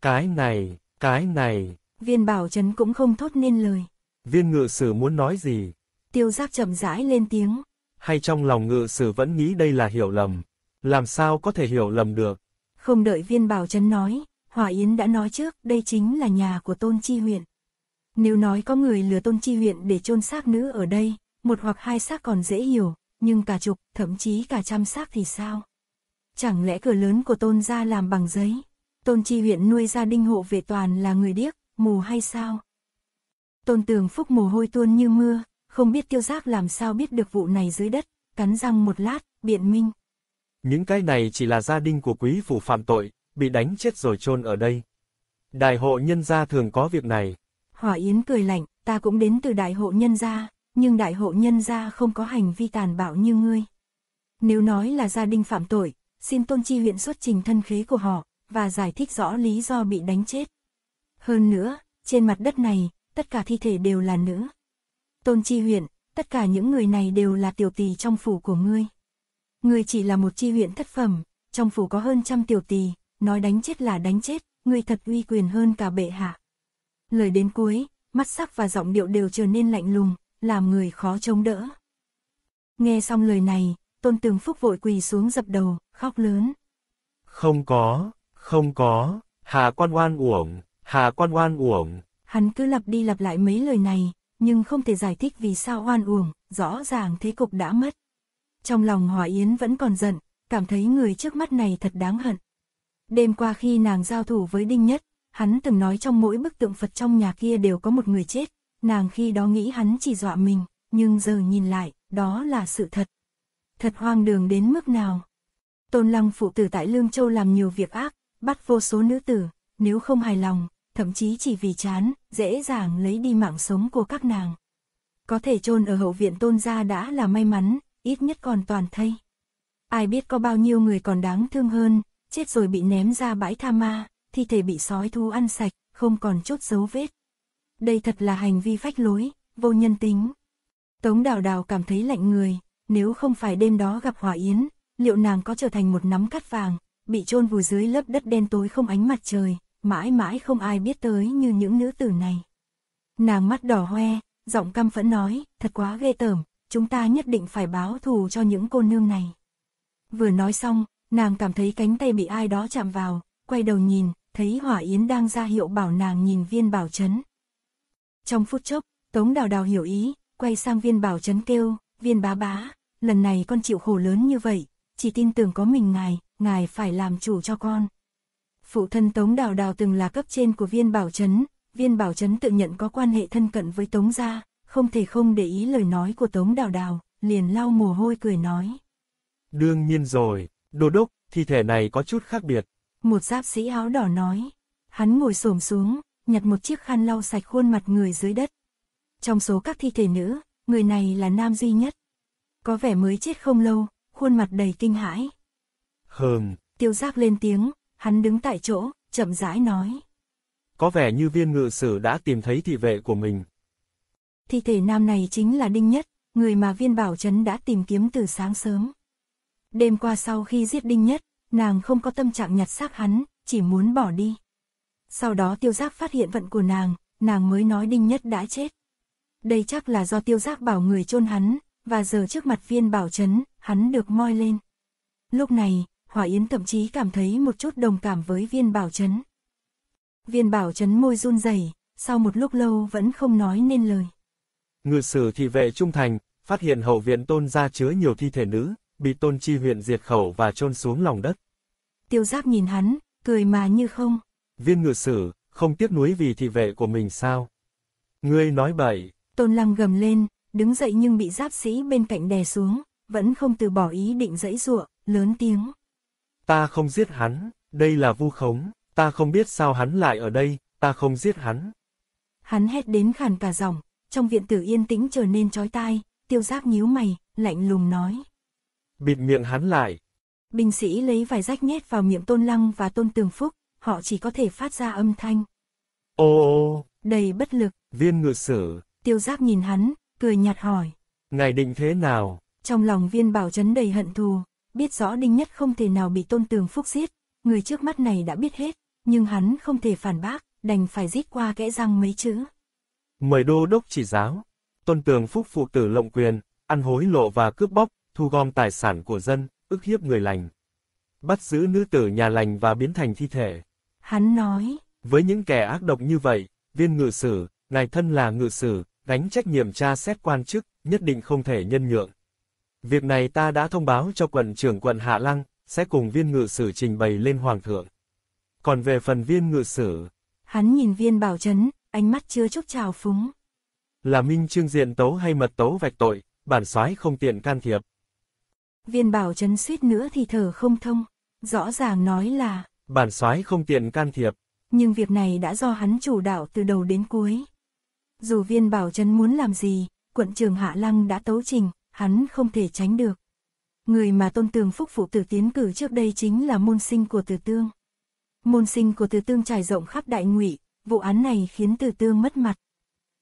Cái này, cái này. Viên bảo trấn cũng không thốt nên lời. Viên ngự sử muốn nói gì? Tiêu giác chậm rãi lên tiếng. Hay trong lòng ngự sử vẫn nghĩ đây là hiểu lầm. Làm sao có thể hiểu lầm được? Không đợi viên bảo chấn nói, Hòa Yến đã nói trước, đây chính là nhà của Tôn Chi huyện. Nếu nói có người lừa Tôn Chi huyện để chôn xác nữ ở đây, một hoặc hai xác còn dễ hiểu, nhưng cả chục, thậm chí cả trăm xác thì sao? Chẳng lẽ cửa lớn của Tôn gia làm bằng giấy? Tôn Chi huyện nuôi gia đinh hộ vệ toàn là người điếc, mù hay sao? Tôn Tường Phúc mồ hôi tuôn như mưa, không biết tiêu giác làm sao biết được vụ này dưới đất, cắn răng một lát, biện minh. Những cái này chỉ là gia đình của quý phủ phạm tội, bị đánh chết rồi chôn ở đây. Đại hộ nhân gia thường có việc này. Hỏa Yến cười lạnh, ta cũng đến từ đại hộ nhân gia, nhưng đại hộ nhân gia không có hành vi tàn bạo như ngươi. Nếu nói là gia đình phạm tội, xin tôn chi huyện xuất trình thân khế của họ, và giải thích rõ lý do bị đánh chết. Hơn nữa, trên mặt đất này, tất cả thi thể đều là nữ. Tôn chi huyện, tất cả những người này đều là tiểu tỷ trong phủ của ngươi ngươi chỉ là một chi huyện thất phẩm, trong phủ có hơn trăm tiểu tỳ, nói đánh chết là đánh chết, ngươi thật uy quyền hơn cả bệ hạ. Lời đến cuối, mắt sắc và giọng điệu đều trở nên lạnh lùng, làm người khó chống đỡ. Nghe xong lời này, Tôn Tường Phúc vội quỳ xuống dập đầu, khóc lớn. Không có, không có, hà quan oan uổng, hà quan oan uổng. Hắn cứ lặp đi lặp lại mấy lời này, nhưng không thể giải thích vì sao oan uổng, rõ ràng thế cục đã mất trong lòng Hòa Yến vẫn còn giận, cảm thấy người trước mắt này thật đáng hận. Đêm qua khi nàng giao thủ với Đinh Nhất, hắn từng nói trong mỗi bức tượng Phật trong nhà kia đều có một người chết, nàng khi đó nghĩ hắn chỉ dọa mình, nhưng giờ nhìn lại, đó là sự thật. Thật hoang đường đến mức nào. Tôn Lăng phụ tử tại Lương Châu làm nhiều việc ác, bắt vô số nữ tử, nếu không hài lòng, thậm chí chỉ vì chán, dễ dàng lấy đi mạng sống của các nàng. Có thể chôn ở hậu viện tôn gia đã là may mắn, ít nhất còn toàn thây. Ai biết có bao nhiêu người còn đáng thương hơn, chết rồi bị ném ra bãi tha ma, thi thể bị sói thú ăn sạch, không còn chút dấu vết. Đây thật là hành vi phách lối, vô nhân tính. Tống đào đào cảm thấy lạnh người, nếu không phải đêm đó gặp hỏa yến, liệu nàng có trở thành một nắm cắt vàng, bị chôn vùi dưới lớp đất đen tối không ánh mặt trời, mãi mãi không ai biết tới như những nữ tử này. Nàng mắt đỏ hoe, giọng căm phẫn nói, thật quá ghê tởm, chúng ta nhất định phải báo thù cho những cô nương này. Vừa nói xong, nàng cảm thấy cánh tay bị ai đó chạm vào, quay đầu nhìn, thấy Hỏa Yến đang ra hiệu bảo nàng nhìn viên bảo chấn. Trong phút chốc, Tống Đào Đào hiểu ý, quay sang viên bảo chấn kêu, viên bá bá, lần này con chịu khổ lớn như vậy, chỉ tin tưởng có mình ngài, ngài phải làm chủ cho con. Phụ thân Tống Đào Đào từng là cấp trên của viên bảo chấn, viên bảo chấn tự nhận có quan hệ thân cận với Tống gia, không thể không để ý lời nói của Tống Đào Đào, liền lau mồ hôi cười nói. Đương nhiên rồi, đồ đốc, thi thể này có chút khác biệt. Một giáp sĩ áo đỏ nói. Hắn ngồi xổm xuống, nhặt một chiếc khăn lau sạch khuôn mặt người dưới đất. Trong số các thi thể nữ, người này là nam duy nhất. Có vẻ mới chết không lâu, khuôn mặt đầy kinh hãi. Hờm. Tiêu giáp lên tiếng, hắn đứng tại chỗ, chậm rãi nói. Có vẻ như viên ngự sử đã tìm thấy thị vệ của mình, thi thể nam này chính là Đinh Nhất, người mà viên bảo chấn đã tìm kiếm từ sáng sớm. Đêm qua sau khi giết Đinh Nhất, nàng không có tâm trạng nhặt xác hắn, chỉ muốn bỏ đi. Sau đó tiêu giác phát hiện vận của nàng, nàng mới nói Đinh Nhất đã chết. Đây chắc là do tiêu giác bảo người chôn hắn, và giờ trước mặt viên bảo chấn hắn được moi lên. Lúc này, Hòa Yến thậm chí cảm thấy một chút đồng cảm với viên bảo chấn Viên bảo chấn môi run rẩy, sau một lúc lâu vẫn không nói nên lời ngự sử thị vệ trung thành, phát hiện hậu viện tôn gia chứa nhiều thi thể nữ, bị tôn chi huyện diệt khẩu và chôn xuống lòng đất. Tiêu giáp nhìn hắn, cười mà như không. Viên ngự sử, không tiếc nuối vì thị vệ của mình sao? Ngươi nói bậy. Tôn lăng gầm lên, đứng dậy nhưng bị giáp sĩ bên cạnh đè xuống, vẫn không từ bỏ ý định dãy giụa, lớn tiếng. Ta không giết hắn, đây là vu khống, ta không biết sao hắn lại ở đây, ta không giết hắn. Hắn hét đến khàn cả giọng, trong viện tử yên tĩnh trở nên chói tai, tiêu giác nhíu mày, lạnh lùng nói. Bịt miệng hắn lại. Binh sĩ lấy vài rách nhét vào miệng tôn lăng và tôn tường phúc, họ chỉ có thể phát ra âm thanh. Ô ô, đầy bất lực. Viên ngựa sử. Tiêu giác nhìn hắn, cười nhạt hỏi. Ngài định thế nào? Trong lòng viên bảo chấn đầy hận thù, biết rõ Đinh Nhất không thể nào bị tôn tường phúc giết, người trước mắt này đã biết hết, nhưng hắn không thể phản bác, đành phải giết qua kẽ răng mấy chữ mời đô đốc chỉ giáo, tôn tường phúc phụ tử lộng quyền, ăn hối lộ và cướp bóc, thu gom tài sản của dân, ức hiếp người lành. Bắt giữ nữ tử nhà lành và biến thành thi thể. Hắn nói, với những kẻ ác độc như vậy, viên ngự sử, ngài thân là ngự sử, gánh trách nhiệm tra xét quan chức, nhất định không thể nhân nhượng. Việc này ta đã thông báo cho quận trưởng quận Hạ Lăng, sẽ cùng viên ngự sử trình bày lên hoàng thượng. Còn về phần viên ngự sử, hắn nhìn viên bảo chấn, ánh mắt chứa chút trào phúng. Là Minh Trương diện tấu hay mật tấu vạch tội, bản soái không tiện can thiệp. Viên bảo chấn suýt nữa thì thở không thông, rõ ràng nói là bản soái không tiện can thiệp. Nhưng việc này đã do hắn chủ đạo từ đầu đến cuối. Dù viên bảo chấn muốn làm gì, quận trường Hạ Lăng đã tấu trình, hắn không thể tránh được. Người mà tôn tường phúc phụ tử tiến cử trước đây chính là môn sinh của tử tương. Môn sinh của tử tương trải rộng khắp đại ngụy, vụ án này khiến Từ Tương mất mặt.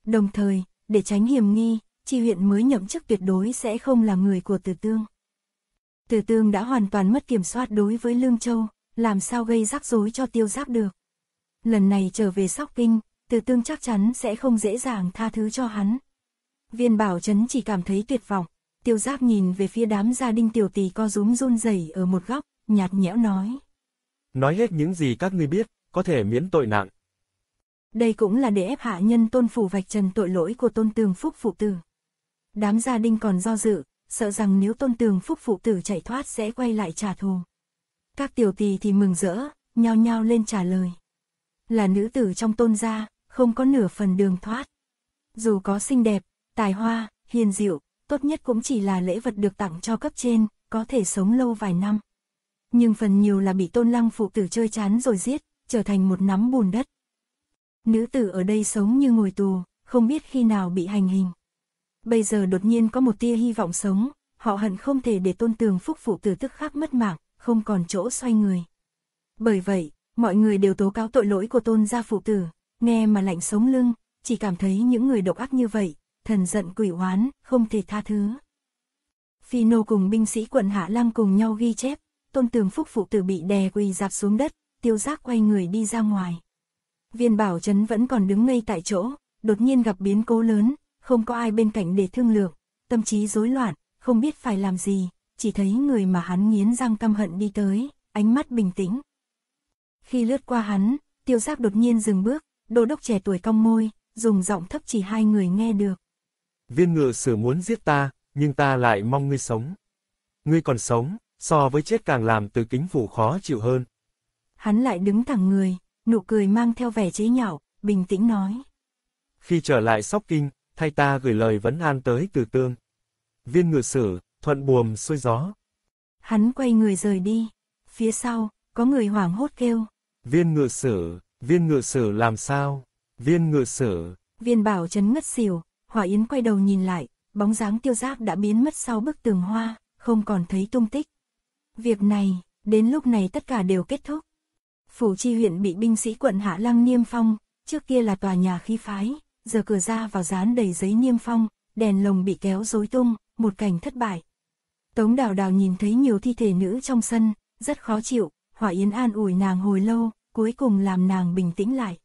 Đồng thời, để tránh hiểm nghi, Tri huyện mới nhậm chức tuyệt đối sẽ không là người của Từ Tương. Từ Tương đã hoàn toàn mất kiểm soát đối với Lương Châu, làm sao gây rắc rối cho tiêu giáp được. Lần này trở về Sóc Kinh, Từ Tương chắc chắn sẽ không dễ dàng tha thứ cho hắn. Viên Bảo Trấn chỉ cảm thấy tuyệt vọng, tiêu giáp nhìn về phía đám gia đình tiểu tỷ co rúm run rẩy ở một góc, nhạt nhẽo nói. Nói hết những gì các ngươi biết, có thể miễn tội nặng. Đây cũng là để ép hạ nhân tôn phủ vạch trần tội lỗi của tôn tường phúc phụ tử. Đám gia đình còn do dự, sợ rằng nếu tôn tường phúc phụ tử chạy thoát sẽ quay lại trả thù. Các tiểu tỳ thì mừng rỡ, nhao nhao lên trả lời. Là nữ tử trong tôn gia, không có nửa phần đường thoát. Dù có xinh đẹp, tài hoa, hiền diệu, tốt nhất cũng chỉ là lễ vật được tặng cho cấp trên, có thể sống lâu vài năm. Nhưng phần nhiều là bị tôn lăng phụ tử chơi chán rồi giết, trở thành một nắm bùn đất nữ tử ở đây sống như ngồi tù, không biết khi nào bị hành hình. Bây giờ đột nhiên có một tia hy vọng sống, họ hận không thể để tôn tường phúc phụ tử tức khắc mất mạng, không còn chỗ xoay người. Bởi vậy, mọi người đều tố cáo tội lỗi của tôn gia phụ tử, nghe mà lạnh sống lưng, chỉ cảm thấy những người độc ác như vậy, thần giận quỷ oán, không thể tha thứ. Phi nô cùng binh sĩ quận Hạ Lăng cùng nhau ghi chép, tôn tường phúc phụ tử bị đè quỳ dạp xuống đất, tiêu giác quay người đi ra ngoài viên bảo trấn vẫn còn đứng ngây tại chỗ, đột nhiên gặp biến cố lớn, không có ai bên cạnh để thương lượng, tâm trí rối loạn, không biết phải làm gì, chỉ thấy người mà hắn nghiến răng căm hận đi tới, ánh mắt bình tĩnh. Khi lướt qua hắn, tiêu giác đột nhiên dừng bước, đồ đốc trẻ tuổi cong môi, dùng giọng thấp chỉ hai người nghe được. Viên Ngựa sử muốn giết ta, nhưng ta lại mong ngươi sống. Ngươi còn sống, so với chết càng làm từ kính phủ khó chịu hơn. Hắn lại đứng thẳng người, nụ cười mang theo vẻ chế nhạo, bình tĩnh nói. Khi trở lại sóc kinh, thay ta gửi lời vấn an tới từ tương. Viên Ngựa sử, thuận buồm xuôi gió. Hắn quay người rời đi. Phía sau, có người hoảng hốt kêu. Viên Ngựa sử, viên Ngựa sử làm sao? Viên Ngựa sử. Viên bảo chấn ngất xỉu, hỏa yến quay đầu nhìn lại, bóng dáng tiêu giác đã biến mất sau bức tường hoa, không còn thấy tung tích. Việc này, đến lúc này tất cả đều kết thúc. Phủ chi huyện bị binh sĩ quận Hạ Lăng niêm phong, trước kia là tòa nhà khí phái, giờ cửa ra vào dán đầy giấy niêm phong, đèn lồng bị kéo rối tung, một cảnh thất bại. Tống đào đào nhìn thấy nhiều thi thể nữ trong sân, rất khó chịu, Hỏa Yến an ủi nàng hồi lâu, cuối cùng làm nàng bình tĩnh lại.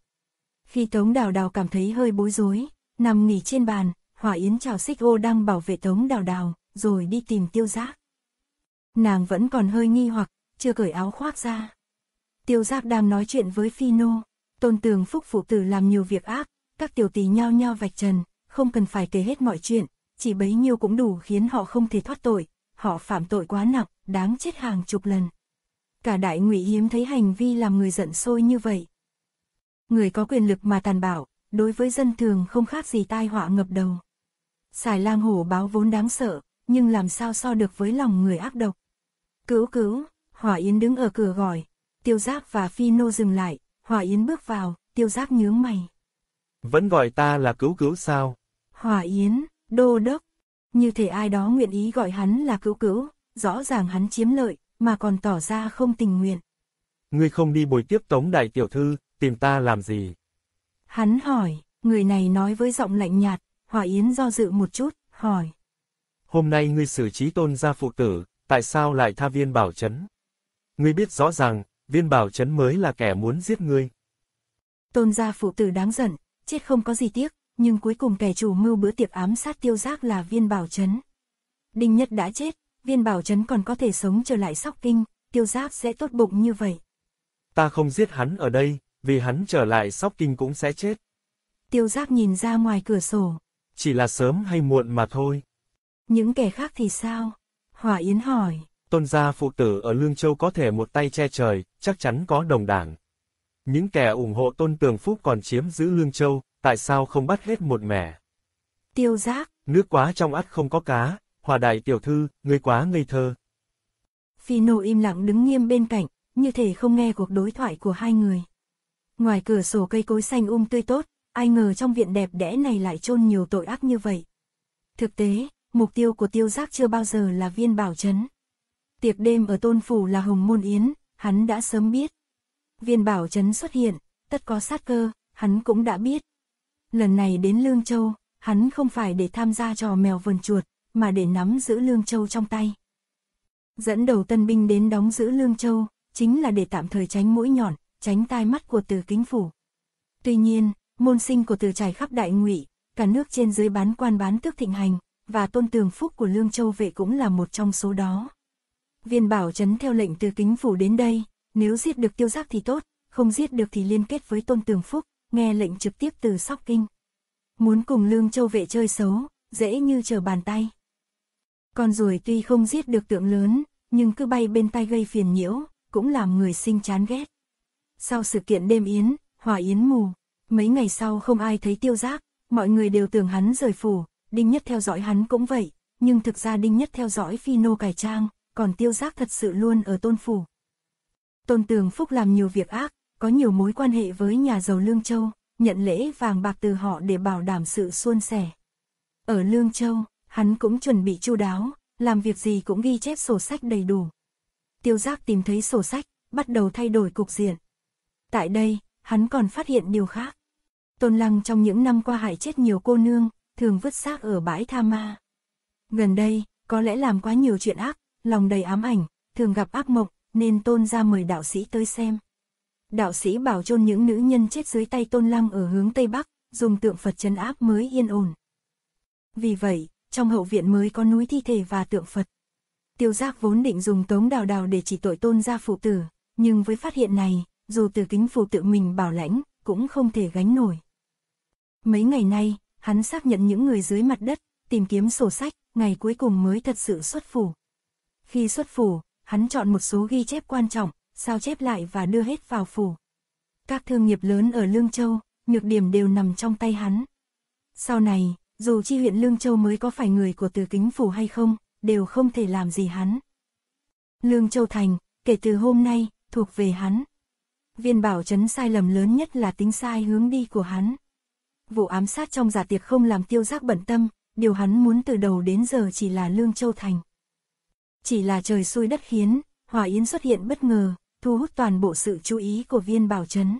Khi Tống đào đào cảm thấy hơi bối rối, nằm nghỉ trên bàn, Hỏa Yến chào xích ô đang bảo vệ Tống đào đào, rồi đi tìm tiêu giác. Nàng vẫn còn hơi nghi hoặc, chưa cởi áo khoác ra. Tiêu Giáp đang nói chuyện với Phi Nô. Tôn Tường Phúc phụ tử làm nhiều việc ác, các tiểu tỷ nhao nhao vạch trần, không cần phải kể hết mọi chuyện, chỉ bấy nhiêu cũng đủ khiến họ không thể thoát tội, họ phạm tội quá nặng, đáng chết hàng chục lần. Cả đại ngụy hiếm thấy hành vi làm người giận sôi như vậy. Người có quyền lực mà tàn bạo, đối với dân thường không khác gì tai họa ngập đầu. Xài lang hổ báo vốn đáng sợ, nhưng làm sao so được với lòng người ác độc. Cứu cứu, Hỏa Yến đứng ở cửa gọi, tiêu giáp và phi nô dừng lại, hỏa yến bước vào, tiêu giáp nhướng mày. Vẫn gọi ta là cứu cứu sao? Hỏa yến, đô đốc. Như thể ai đó nguyện ý gọi hắn là cứu cứu, rõ ràng hắn chiếm lợi, mà còn tỏ ra không tình nguyện. Ngươi không đi buổi tiếp tống đại tiểu thư, tìm ta làm gì? Hắn hỏi, người này nói với giọng lạnh nhạt, hỏa yến do dự một chút, hỏi. Hôm nay ngươi xử trí tôn gia phụ tử, tại sao lại tha viên bảo chấn? Ngươi biết rõ ràng, viên bảo chấn mới là kẻ muốn giết ngươi. Tôn gia phụ tử đáng giận, chết không có gì tiếc, nhưng cuối cùng kẻ chủ mưu bữa tiệc ám sát tiêu giác là viên bảo chấn. Đinh Nhất đã chết, viên bảo chấn còn có thể sống trở lại sóc kinh, tiêu giác sẽ tốt bụng như vậy. Ta không giết hắn ở đây, vì hắn trở lại sóc kinh cũng sẽ chết. Tiêu giác nhìn ra ngoài cửa sổ. Chỉ là sớm hay muộn mà thôi. Những kẻ khác thì sao? Hỏa Yến hỏi. Tôn gia phụ tử ở Lương Châu có thể một tay che trời, chắc chắn có đồng đảng. Những kẻ ủng hộ Tôn Tường Phúc còn chiếm giữ Lương Châu, tại sao không bắt hết một mẻ? Tiêu giác. Nước quá trong ắt không có cá, hòa đại tiểu thư, người quá ngây thơ. Phi nộ im lặng đứng nghiêm bên cạnh, như thể không nghe cuộc đối thoại của hai người. Ngoài cửa sổ cây cối xanh um tươi tốt, ai ngờ trong viện đẹp đẽ này lại chôn nhiều tội ác như vậy. Thực tế, mục tiêu của tiêu giác chưa bao giờ là viên bảo chấn Tiệc đêm ở tôn phủ là hồng môn yến, hắn đã sớm biết. Viên bảo chấn xuất hiện, tất có sát cơ, hắn cũng đã biết. Lần này đến Lương Châu, hắn không phải để tham gia trò mèo vườn chuột, mà để nắm giữ Lương Châu trong tay. Dẫn đầu tân binh đến đóng giữ Lương Châu, chính là để tạm thời tránh mũi nhọn, tránh tai mắt của từ kính phủ. Tuy nhiên, môn sinh của từ trải khắp đại ngụy, cả nước trên dưới bán quan bán tước thịnh hành, và tôn tường phúc của Lương Châu vệ cũng là một trong số đó viên bảo chấn theo lệnh từ kính phủ đến đây, nếu giết được tiêu giác thì tốt, không giết được thì liên kết với tôn tường phúc, nghe lệnh trực tiếp từ sóc kinh. Muốn cùng lương châu vệ chơi xấu, dễ như trở bàn tay. Con ruồi tuy không giết được tượng lớn, nhưng cứ bay bên tai gây phiền nhiễu, cũng làm người sinh chán ghét. Sau sự kiện đêm yến, hỏa yến mù, mấy ngày sau không ai thấy tiêu giác, mọi người đều tưởng hắn rời phủ, Đinh Nhất theo dõi hắn cũng vậy, nhưng thực ra Đinh Nhất theo dõi Phi Nô cải trang, còn tiêu giác thật sự luôn ở tôn phủ. Tôn Tường Phúc làm nhiều việc ác, có nhiều mối quan hệ với nhà giàu Lương Châu, nhận lễ vàng bạc từ họ để bảo đảm sự suôn sẻ. Ở Lương Châu, hắn cũng chuẩn bị chu đáo, làm việc gì cũng ghi chép sổ sách đầy đủ. Tiêu giác tìm thấy sổ sách, bắt đầu thay đổi cục diện. Tại đây, hắn còn phát hiện điều khác. Tôn Lăng trong những năm qua hại chết nhiều cô nương, thường vứt xác ở bãi Tha Ma. Gần đây, có lẽ làm quá nhiều chuyện ác, lòng đầy ám ảnh, thường gặp ác mộng, nên tôn ra mời đạo sĩ tới xem. Đạo sĩ bảo chôn những nữ nhân chết dưới tay tôn lăng ở hướng Tây Bắc, dùng tượng Phật chấn áp mới yên ổn. Vì vậy, trong hậu viện mới có núi thi thể và tượng Phật. Tiêu giác vốn định dùng tống đào đào để chỉ tội tôn ra phụ tử, nhưng với phát hiện này, dù từ kính phụ tự mình bảo lãnh, cũng không thể gánh nổi. Mấy ngày nay, hắn xác nhận những người dưới mặt đất, tìm kiếm sổ sách, ngày cuối cùng mới thật sự xuất phủ. Khi xuất phủ, hắn chọn một số ghi chép quan trọng, sao chép lại và đưa hết vào phủ. Các thương nghiệp lớn ở Lương Châu, nhược điểm đều nằm trong tay hắn. Sau này, dù chi huyện Lương Châu mới có phải người của từ kính phủ hay không, đều không thể làm gì hắn. Lương Châu Thành, kể từ hôm nay, thuộc về hắn. Viên bảo chấn sai lầm lớn nhất là tính sai hướng đi của hắn. Vụ ám sát trong giả tiệc không làm tiêu giác bận tâm, điều hắn muốn từ đầu đến giờ chỉ là Lương Châu Thành chỉ là trời xui đất khiến, Hòa Yến xuất hiện bất ngờ, thu hút toàn bộ sự chú ý của viên bảo chấn.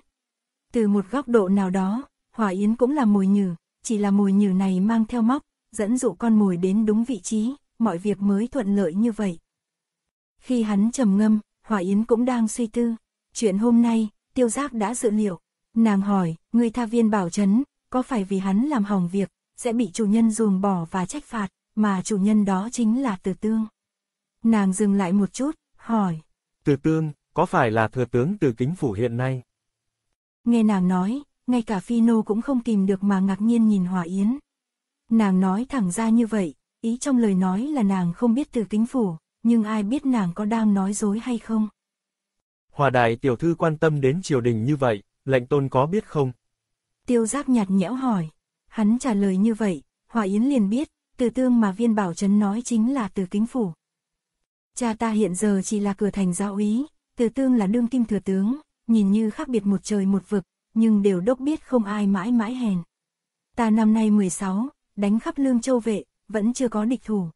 Từ một góc độ nào đó, Hòa Yến cũng là mồi nhử, chỉ là mồi nhử này mang theo móc, dẫn dụ con mồi đến đúng vị trí, mọi việc mới thuận lợi như vậy. Khi hắn trầm ngâm, Hòa Yến cũng đang suy tư, chuyện hôm nay, tiêu giác đã dự liệu. Nàng hỏi, người tha viên bảo chấn, có phải vì hắn làm hỏng việc, sẽ bị chủ nhân ruồng bỏ và trách phạt, mà chủ nhân đó chính là từ tương. Nàng dừng lại một chút, hỏi. Từ tương, có phải là thừa tướng từ kính phủ hiện nay? Nghe nàng nói, ngay cả Phi Nô cũng không kìm được mà ngạc nhiên nhìn Hòa Yến. Nàng nói thẳng ra như vậy, ý trong lời nói là nàng không biết từ kính phủ, nhưng ai biết nàng có đang nói dối hay không? Hòa đại tiểu thư quan tâm đến triều đình như vậy, lệnh tôn có biết không? Tiêu giác nhạt nhẽo hỏi. Hắn trả lời như vậy, Hòa Yến liền biết, từ tương mà viên bảo trấn nói chính là từ kính phủ, Cha ta hiện giờ chỉ là cửa thành giáo úy, từ tương là đương kim thừa tướng, nhìn như khác biệt một trời một vực, nhưng đều đốc biết không ai mãi mãi hèn. Ta năm nay 16, đánh khắp lương châu vệ, vẫn chưa có địch thủ.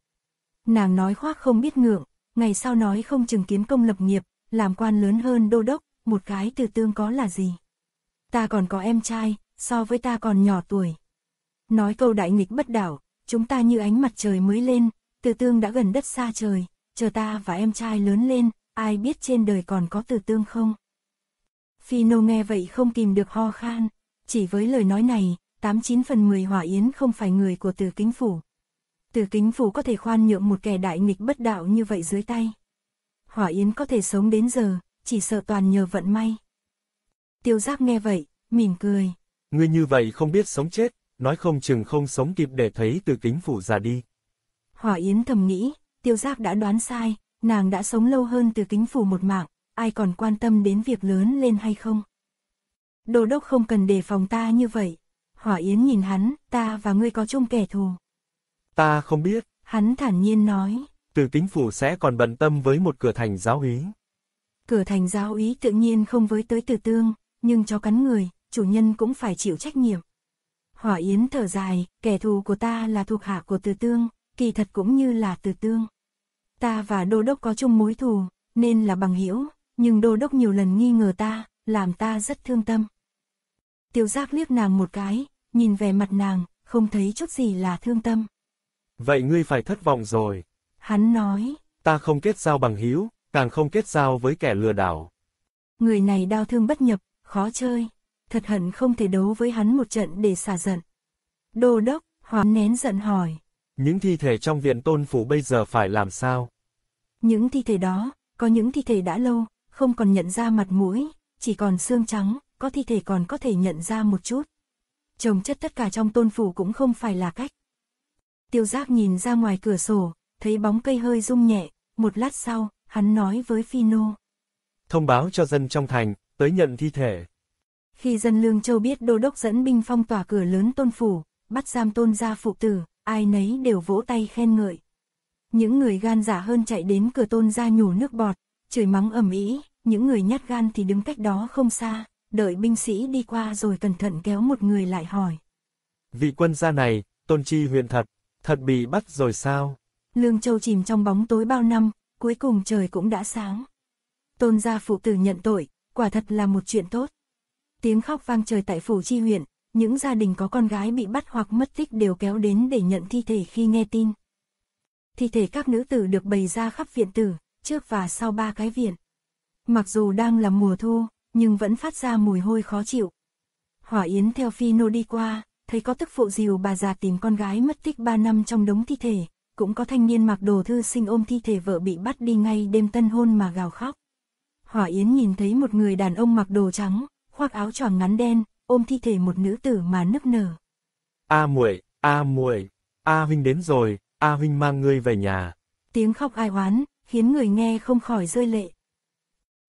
Nàng nói khoác không biết ngượng, ngày sau nói không chừng kiến công lập nghiệp, làm quan lớn hơn đô đốc, một cái từ tương có là gì. Ta còn có em trai, so với ta còn nhỏ tuổi. Nói câu đại nghịch bất đảo, chúng ta như ánh mặt trời mới lên, từ tương đã gần đất xa trời, chờ ta và em trai lớn lên, ai biết trên đời còn có từ tương không? Phi nô nghe vậy không kìm được ho khan, chỉ với lời nói này, 89 phần 10 Hỏa Yến không phải người của Từ Kính Phủ. Từ Kính Phủ có thể khoan nhượng một kẻ đại nghịch bất đạo như vậy dưới tay. Hỏa Yến có thể sống đến giờ, chỉ sợ toàn nhờ vận may. Tiêu giác nghe vậy, mỉm cười. Ngươi như vậy không biết sống chết, nói không chừng không sống kịp để thấy Từ Kính Phủ già đi. Hỏa Yến thầm nghĩ, tiêu giác đã đoán sai, nàng đã sống lâu hơn từ kính phủ một mạng, ai còn quan tâm đến việc lớn lên hay không. Đồ đốc không cần đề phòng ta như vậy. Hỏa Yến nhìn hắn, ta và ngươi có chung kẻ thù. Ta không biết. Hắn thản nhiên nói. Từ kính phủ sẽ còn bận tâm với một cửa thành giáo ý. Cửa thành giáo ý tự nhiên không với tới từ tương, nhưng cho cắn người, chủ nhân cũng phải chịu trách nhiệm. Hỏa Yến thở dài, kẻ thù của ta là thuộc hạ của từ tương, kỳ thật cũng như là từ tương. Ta và đô đốc có chung mối thù, nên là bằng hữu nhưng đô đốc nhiều lần nghi ngờ ta, làm ta rất thương tâm. Tiểu giác liếc nàng một cái, nhìn về mặt nàng, không thấy chút gì là thương tâm. Vậy ngươi phải thất vọng rồi. Hắn nói. Ta không kết giao bằng hữu càng không kết giao với kẻ lừa đảo. Người này đau thương bất nhập, khó chơi. Thật hận không thể đấu với hắn một trận để xả giận. Đô đốc, hóa nén giận hỏi. Những thi thể trong viện tôn phủ bây giờ phải làm sao? Những thi thể đó, có những thi thể đã lâu, không còn nhận ra mặt mũi, chỉ còn xương trắng, có thi thể còn có thể nhận ra một chút. Trồng chất tất cả trong tôn phủ cũng không phải là cách. Tiêu giác nhìn ra ngoài cửa sổ, thấy bóng cây hơi rung nhẹ, một lát sau, hắn nói với phi nô Thông báo cho dân trong thành, tới nhận thi thể. Khi dân Lương Châu biết đô đốc dẫn binh phong tỏa cửa lớn tôn phủ, bắt giam tôn gia phụ tử, ai nấy đều vỗ tay khen ngợi. Những người gan giả dạ hơn chạy đến cửa tôn ra nhủ nước bọt, chửi mắng ầm ĩ, những người nhát gan thì đứng cách đó không xa, đợi binh sĩ đi qua rồi cẩn thận kéo một người lại hỏi. Vị quân gia này, tôn chi huyện thật, thật bị bắt rồi sao? Lương Châu chìm trong bóng tối bao năm, cuối cùng trời cũng đã sáng. Tôn gia phụ tử nhận tội, quả thật là một chuyện tốt. Tiếng khóc vang trời tại phủ chi huyện, những gia đình có con gái bị bắt hoặc mất tích đều kéo đến để nhận thi thể khi nghe tin. Thi thể các nữ tử được bày ra khắp viện tử, trước và sau ba cái viện. Mặc dù đang là mùa thu, nhưng vẫn phát ra mùi hôi khó chịu. Hỏa Yến theo phi nô đi qua, thấy có tức phụ dìu bà già tìm con gái mất tích ba năm trong đống thi thể, cũng có thanh niên mặc đồ thư sinh ôm thi thể vợ bị bắt đi ngay đêm tân hôn mà gào khóc. Hỏa Yến nhìn thấy một người đàn ông mặc đồ trắng, khoác áo choàng ngắn đen, ôm thi thể một nữ tử mà nức nở. A muội, a muội, a huynh đến rồi, a huynh mang ngươi về nhà. Tiếng khóc ai oán, khiến người nghe không khỏi rơi lệ.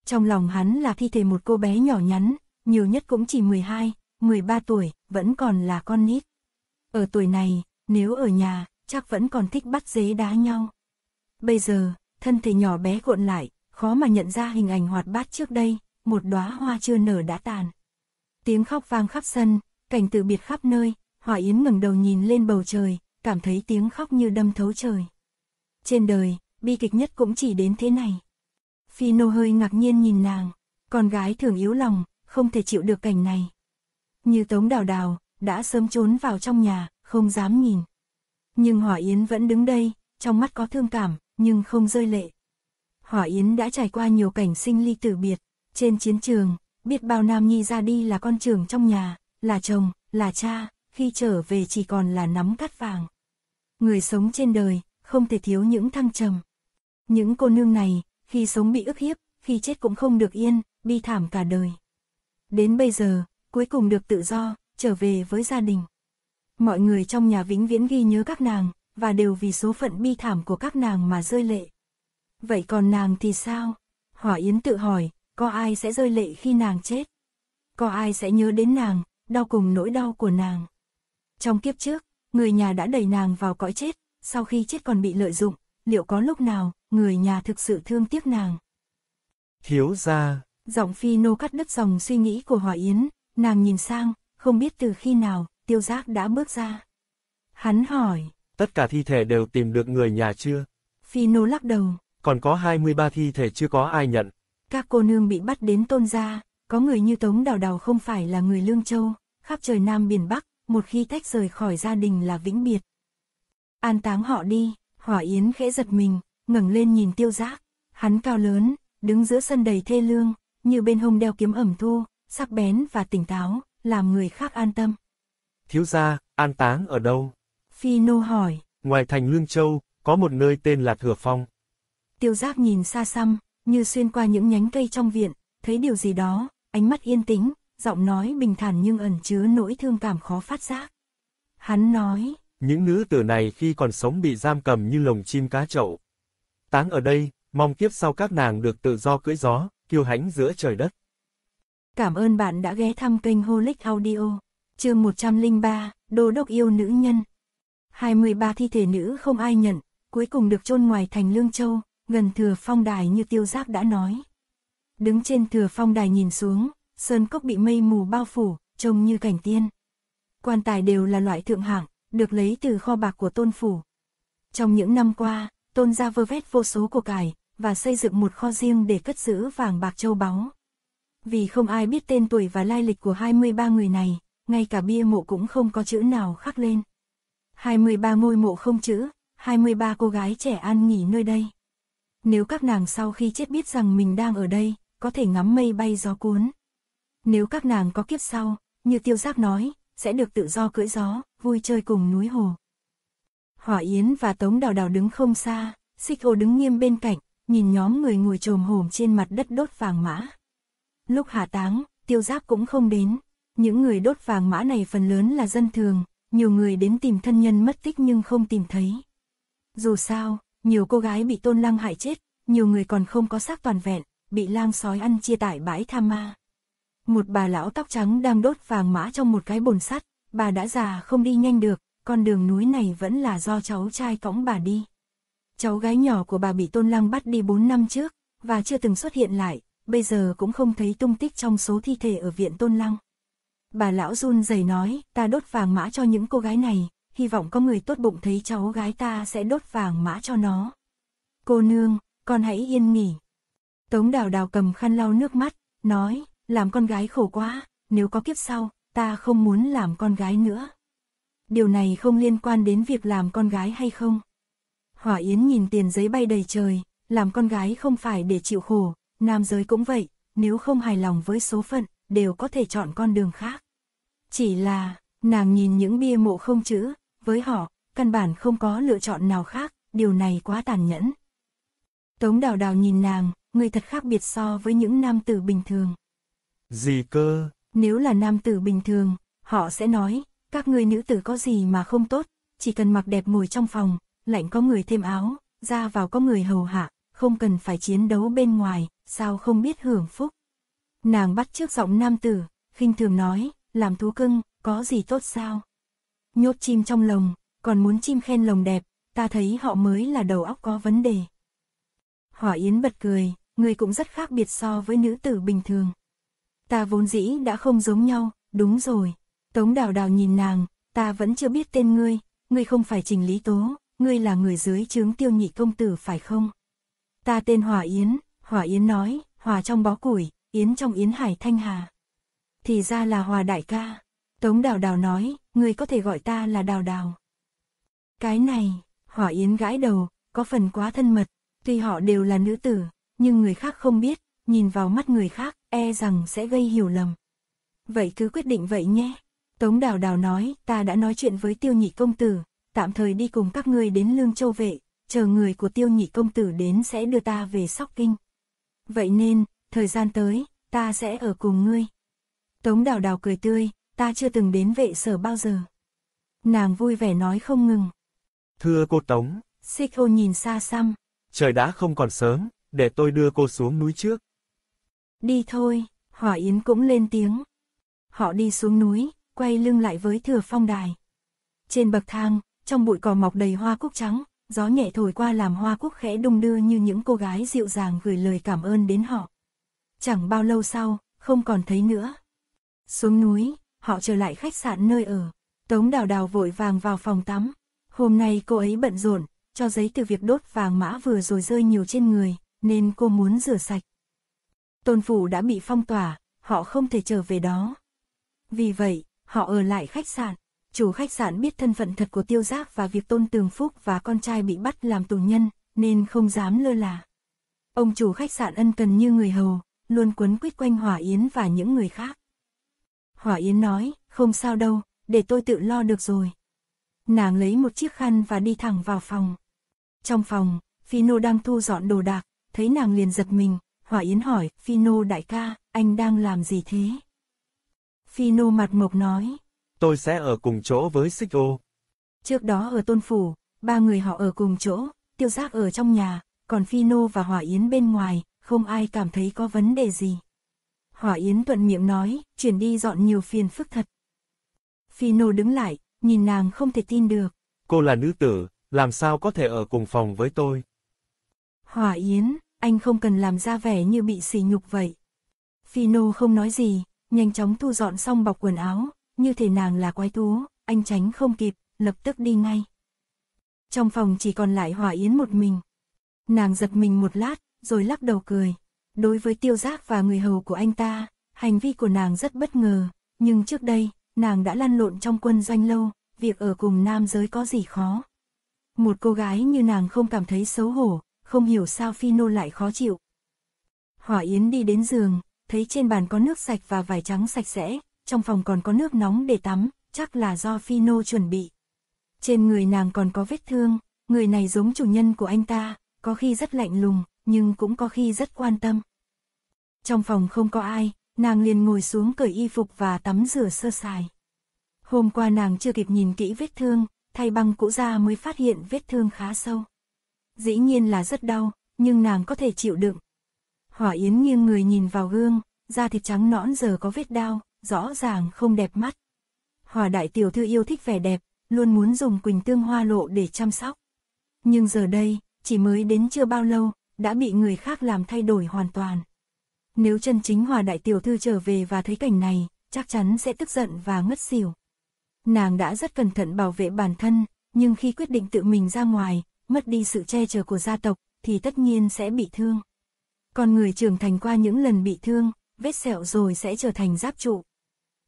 Trong lòng hắn là thi thể một cô bé nhỏ nhắn, nhiều nhất cũng chỉ 12, 13 tuổi, vẫn còn là con nít. Ở tuổi này, nếu ở nhà, chắc vẫn còn thích bắt dế đá nhau. Bây giờ, thân thể nhỏ bé cuộn lại, khó mà nhận ra hình ảnh hoạt bát trước đây, một đóa hoa chưa nở đã tàn. Tiếng khóc vang khắp sân, cảnh từ biệt khắp nơi, Hỏa Yến ngẩng đầu nhìn lên bầu trời, cảm thấy tiếng khóc như đâm thấu trời. Trên đời, bi kịch nhất cũng chỉ đến thế này. Phi nô hơi ngạc nhiên nhìn nàng, con gái thường yếu lòng, không thể chịu được cảnh này. Như tống đào đào, đã sớm trốn vào trong nhà, không dám nhìn. Nhưng Hỏa Yến vẫn đứng đây, trong mắt có thương cảm, nhưng không rơi lệ. Hỏa Yến đã trải qua nhiều cảnh sinh ly tử biệt, trên chiến trường, biết bao nam nhi ra đi là con trưởng trong nhà, là chồng, là cha, khi trở về chỉ còn là nắm cát vàng. Người sống trên đời, không thể thiếu những thăng trầm. Những cô nương này, khi sống bị ức hiếp, khi chết cũng không được yên, bi thảm cả đời. Đến bây giờ, cuối cùng được tự do, trở về với gia đình. Mọi người trong nhà vĩnh viễn ghi nhớ các nàng, và đều vì số phận bi thảm của các nàng mà rơi lệ. Vậy còn nàng thì sao? Hỏa Yến tự hỏi, có ai sẽ rơi lệ khi nàng chết? Có ai sẽ nhớ đến nàng, đau cùng nỗi đau của nàng? Trong kiếp trước, người nhà đã đẩy nàng vào cõi chết, sau khi chết còn bị lợi dụng, liệu có lúc nào, người nhà thực sự thương tiếc nàng? Thiếu gia Giọng phi nô cắt đứt dòng suy nghĩ của Hòa Yến, nàng nhìn sang, không biết từ khi nào, tiêu giác đã bước ra. Hắn hỏi. Tất cả thi thể đều tìm được người nhà chưa? Phi nô lắc đầu. Còn có 23 thi thể chưa có ai nhận các cô nương bị bắt đến tôn gia, có người như Tống Đào Đào không phải là người Lương Châu, khắp trời Nam Biển Bắc, một khi tách rời khỏi gia đình là vĩnh biệt. An táng họ đi, Hỏa Yến khẽ giật mình, ngẩng lên nhìn tiêu giác, hắn cao lớn, đứng giữa sân đầy thê lương, như bên hông đeo kiếm ẩm thu, sắc bén và tỉnh táo, làm người khác an tâm. Thiếu gia, an táng ở đâu? Phi Nô hỏi. Ngoài thành Lương Châu, có một nơi tên là Thừa Phong. Tiêu giác nhìn xa xăm, như xuyên qua những nhánh cây trong viện, thấy điều gì đó, ánh mắt yên tĩnh, giọng nói bình thản nhưng ẩn chứa nỗi thương cảm khó phát giác. Hắn nói, những nữ tử này khi còn sống bị giam cầm như lồng chim cá chậu. Táng ở đây, mong kiếp sau các nàng được tự do cưỡi gió, kiêu hãnh giữa trời đất. Cảm ơn bạn đã ghé thăm kênh Holic Audio. Chương 103, Đô đốc yêu nữ nhân. 23 thi thể nữ không ai nhận, cuối cùng được chôn ngoài thành Lương Châu, gần thừa phong đài như tiêu giác đã nói. Đứng trên thừa phong đài nhìn xuống, sơn cốc bị mây mù bao phủ, trông như cảnh tiên. Quan tài đều là loại thượng hạng, được lấy từ kho bạc của tôn phủ. Trong những năm qua, tôn gia vơ vét vô số của cải, và xây dựng một kho riêng để cất giữ vàng bạc châu báu. Vì không ai biết tên tuổi và lai lịch của 23 người này, ngay cả bia mộ cũng không có chữ nào khắc lên. 23 ngôi mộ không chữ, 23 cô gái trẻ an nghỉ nơi đây. Nếu các nàng sau khi chết biết rằng mình đang ở đây, có thể ngắm mây bay gió cuốn. Nếu các nàng có kiếp sau, như tiêu giác nói, sẽ được tự do cưỡi gió, vui chơi cùng núi hồ. Hỏa Yến và Tống Đào Đào đứng không xa, Xích Ô đứng nghiêm bên cạnh, nhìn nhóm người ngồi trồm hổm trên mặt đất đốt vàng mã. Lúc hạ táng, tiêu giác cũng không đến. Những người đốt vàng mã này phần lớn là dân thường, nhiều người đến tìm thân nhân mất tích nhưng không tìm thấy. Dù sao, nhiều cô gái bị tôn lăng hại chết, nhiều người còn không có xác toàn vẹn, bị lang sói ăn chia tải bãi tham ma. Một bà lão tóc trắng đang đốt vàng mã trong một cái bồn sắt, bà đã già không đi nhanh được, con đường núi này vẫn là do cháu trai cõng bà đi. Cháu gái nhỏ của bà bị tôn lăng bắt đi 4 năm trước, và chưa từng xuất hiện lại, bây giờ cũng không thấy tung tích trong số thi thể ở viện tôn lăng. Bà lão run rẩy nói, ta đốt vàng mã cho những cô gái này, hy vọng có người tốt bụng thấy cháu gái ta sẽ đốt vàng mã cho nó. Cô nương, con hãy yên nghỉ. Tống đào đào cầm khăn lau nước mắt, nói, làm con gái khổ quá, nếu có kiếp sau, ta không muốn làm con gái nữa. Điều này không liên quan đến việc làm con gái hay không. Hỏa Yến nhìn tiền giấy bay đầy trời, làm con gái không phải để chịu khổ, nam giới cũng vậy, nếu không hài lòng với số phận, đều có thể chọn con đường khác. Chỉ là, nàng nhìn những bia mộ không chữ, với họ, căn bản không có lựa chọn nào khác, điều này quá tàn nhẫn. Tống đào đào nhìn nàng, người thật khác biệt so với những nam tử bình thường. Gì cơ? Nếu là nam tử bình thường, họ sẽ nói, các người nữ tử có gì mà không tốt, chỉ cần mặc đẹp ngồi trong phòng, lạnh có người thêm áo, ra vào có người hầu hạ, không cần phải chiến đấu bên ngoài, sao không biết hưởng phúc. Nàng bắt trước giọng nam tử, khinh thường nói, làm thú cưng, có gì tốt sao? nhốt chim trong lồng, còn muốn chim khen lồng đẹp, ta thấy họ mới là đầu óc có vấn đề. Hỏa Yến bật cười, người cũng rất khác biệt so với nữ tử bình thường. Ta vốn dĩ đã không giống nhau, đúng rồi. Tống đào đào nhìn nàng, ta vẫn chưa biết tên ngươi, ngươi không phải trình lý tố, ngươi là người dưới chướng tiêu nhị công tử phải không? Ta tên Hỏa Yến, Hỏa Yến nói, Hòa trong bó củi, Yến trong Yến Hải Thanh Hà. Thì ra là Hòa đại ca. Tống đào đào nói, người có thể gọi ta là đào đào. Cái này, hỏa yến gãi đầu, có phần quá thân mật, tuy họ đều là nữ tử, nhưng người khác không biết, nhìn vào mắt người khác, e rằng sẽ gây hiểu lầm. Vậy cứ quyết định vậy nhé. Tống đào đào nói, ta đã nói chuyện với tiêu nhị công tử, tạm thời đi cùng các ngươi đến Lương Châu Vệ, chờ người của tiêu nhị công tử đến sẽ đưa ta về Sóc Kinh. Vậy nên, thời gian tới, ta sẽ ở cùng ngươi. Tống đào đào cười tươi, ta chưa từng đến vệ sở bao giờ. Nàng vui vẻ nói không ngừng. Thưa cô Tống. Xích ô nhìn xa xăm. Trời đã không còn sớm, để tôi đưa cô xuống núi trước. Đi thôi, Hỏa Yến cũng lên tiếng. Họ đi xuống núi, quay lưng lại với thừa phong đài. Trên bậc thang, trong bụi cỏ mọc đầy hoa cúc trắng, gió nhẹ thổi qua làm hoa cúc khẽ đung đưa như những cô gái dịu dàng gửi lời cảm ơn đến họ. Chẳng bao lâu sau, không còn thấy nữa. Xuống núi, họ trở lại khách sạn nơi ở. Tống đào đào vội vàng vào phòng tắm. Hôm nay cô ấy bận rộn, cho giấy từ việc đốt vàng mã vừa rồi rơi nhiều trên người, nên cô muốn rửa sạch. Tôn phủ đã bị phong tỏa, họ không thể trở về đó. Vì vậy, họ ở lại khách sạn. Chủ khách sạn biết thân phận thật của tiêu giác và việc tôn tường phúc và con trai bị bắt làm tù nhân, nên không dám lơ là. Ông chủ khách sạn ân cần như người hầu, luôn quấn quýt quanh hỏa yến và những người khác. Hỏa Yến nói, không sao đâu, để tôi tự lo được rồi. Nàng lấy một chiếc khăn và đi thẳng vào phòng. Trong phòng, Phino đang thu dọn đồ đạc, thấy nàng liền giật mình, Hỏa Yến hỏi, Phino đại ca, anh đang làm gì thế? Phino mặt mộc nói, tôi sẽ ở cùng chỗ với Xích Ô. Trước đó ở Tôn Phủ, ba người họ ở cùng chỗ, tiêu giác ở trong nhà, còn Phino và Hỏa Yến bên ngoài, không ai cảm thấy có vấn đề gì. Hỏa Yến thuận miệng nói, chuyển đi dọn nhiều phiền phức thật. Phi nô đứng lại, nhìn nàng không thể tin được. Cô là nữ tử, làm sao có thể ở cùng phòng với tôi? Hỏa Yến, anh không cần làm ra vẻ như bị sỉ nhục vậy. Phi nô không nói gì, nhanh chóng thu dọn xong bọc quần áo, như thể nàng là quái tú, anh tránh không kịp, lập tức đi ngay. Trong phòng chỉ còn lại Hỏa Yến một mình. Nàng giật mình một lát, rồi lắc đầu cười. Đối với tiêu giác và người hầu của anh ta, hành vi của nàng rất bất ngờ, nhưng trước đây, nàng đã lăn lộn trong quân doanh lâu, việc ở cùng nam giới có gì khó. Một cô gái như nàng không cảm thấy xấu hổ, không hiểu sao Phi Nô lại khó chịu. Hỏa Yến đi đến giường, thấy trên bàn có nước sạch và vải trắng sạch sẽ, trong phòng còn có nước nóng để tắm, chắc là do Phi Nô chuẩn bị. Trên người nàng còn có vết thương, người này giống chủ nhân của anh ta, có khi rất lạnh lùng, nhưng cũng có khi rất quan tâm. Trong phòng không có ai, nàng liền ngồi xuống cởi y phục và tắm rửa sơ sài. Hôm qua nàng chưa kịp nhìn kỹ vết thương, thay băng cũ ra mới phát hiện vết thương khá sâu. Dĩ nhiên là rất đau, nhưng nàng có thể chịu đựng. Hỏa Yến nghiêng người nhìn vào gương, da thịt trắng nõn giờ có vết đau, rõ ràng không đẹp mắt. Hỏa đại tiểu thư yêu thích vẻ đẹp, luôn muốn dùng quỳnh tương hoa lộ để chăm sóc. Nhưng giờ đây, chỉ mới đến chưa bao lâu, đã bị người khác làm thay đổi hoàn toàn. Nếu chân chính hòa đại tiểu thư trở về và thấy cảnh này, chắc chắn sẽ tức giận và ngất xỉu. Nàng đã rất cẩn thận bảo vệ bản thân, nhưng khi quyết định tự mình ra ngoài, mất đi sự che chở của gia tộc, thì tất nhiên sẽ bị thương. con người trưởng thành qua những lần bị thương, vết sẹo rồi sẽ trở thành giáp trụ.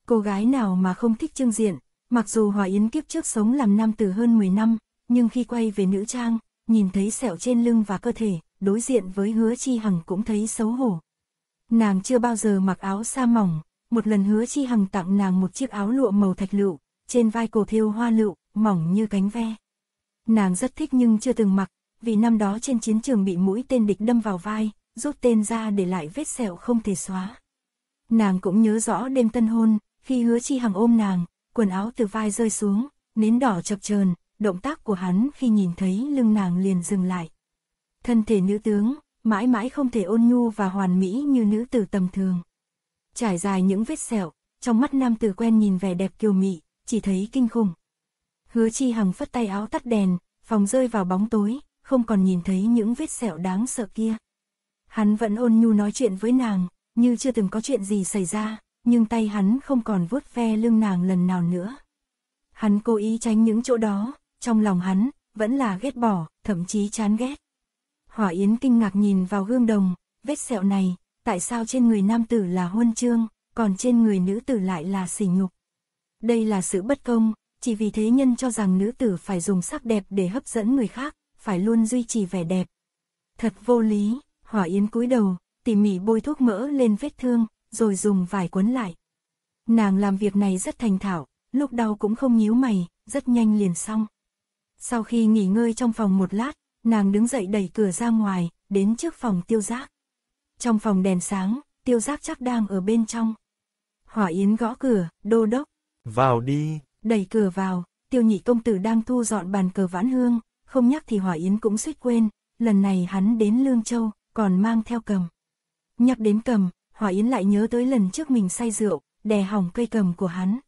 Cô gái nào mà không thích trương diện, mặc dù Hòa Yến kiếp trước sống làm nam từ hơn 10 năm, nhưng khi quay về nữ trang, nhìn thấy sẹo trên lưng và cơ thể, đối diện với hứa chi hằng cũng thấy xấu hổ nàng chưa bao giờ mặc áo sa mỏng, một lần hứa chi hằng tặng nàng một chiếc áo lụa màu thạch lựu, trên vai cổ thêu hoa lựu, mỏng như cánh ve. Nàng rất thích nhưng chưa từng mặc, vì năm đó trên chiến trường bị mũi tên địch đâm vào vai, rút tên ra để lại vết sẹo không thể xóa. Nàng cũng nhớ rõ đêm tân hôn, khi hứa chi hằng ôm nàng, quần áo từ vai rơi xuống, nến đỏ chập chờn, động tác của hắn khi nhìn thấy lưng nàng liền dừng lại. Thân thể nữ tướng, mãi mãi không thể ôn nhu và hoàn mỹ như nữ tử tầm thường. Trải dài những vết sẹo, trong mắt nam tử quen nhìn vẻ đẹp kiều mị, chỉ thấy kinh khủng. Hứa chi hằng phất tay áo tắt đèn, phòng rơi vào bóng tối, không còn nhìn thấy những vết sẹo đáng sợ kia. Hắn vẫn ôn nhu nói chuyện với nàng, như chưa từng có chuyện gì xảy ra, nhưng tay hắn không còn vuốt ve lưng nàng lần nào nữa. Hắn cố ý tránh những chỗ đó, trong lòng hắn, vẫn là ghét bỏ, thậm chí chán ghét. Hỏa Yến kinh ngạc nhìn vào gương đồng, vết sẹo này, tại sao trên người nam tử là huân chương, còn trên người nữ tử lại là sỉ nhục. Đây là sự bất công, chỉ vì thế nhân cho rằng nữ tử phải dùng sắc đẹp để hấp dẫn người khác, phải luôn duy trì vẻ đẹp. Thật vô lý, Hỏa Yến cúi đầu, tỉ mỉ bôi thuốc mỡ lên vết thương, rồi dùng vải cuốn lại. Nàng làm việc này rất thành thạo, lúc đau cũng không nhíu mày, rất nhanh liền xong. Sau khi nghỉ ngơi trong phòng một lát, nàng đứng dậy đẩy cửa ra ngoài, đến trước phòng tiêu giác. Trong phòng đèn sáng, tiêu giác chắc đang ở bên trong. Hỏa Yến gõ cửa, đô đốc. Vào đi. Đẩy cửa vào, tiêu nhị công tử đang thu dọn bàn cờ vãn hương, không nhắc thì Hỏa Yến cũng suýt quên, lần này hắn đến Lương Châu, còn mang theo cầm. Nhắc đến cầm, Hỏa Yến lại nhớ tới lần trước mình say rượu, đè hỏng cây cầm của hắn.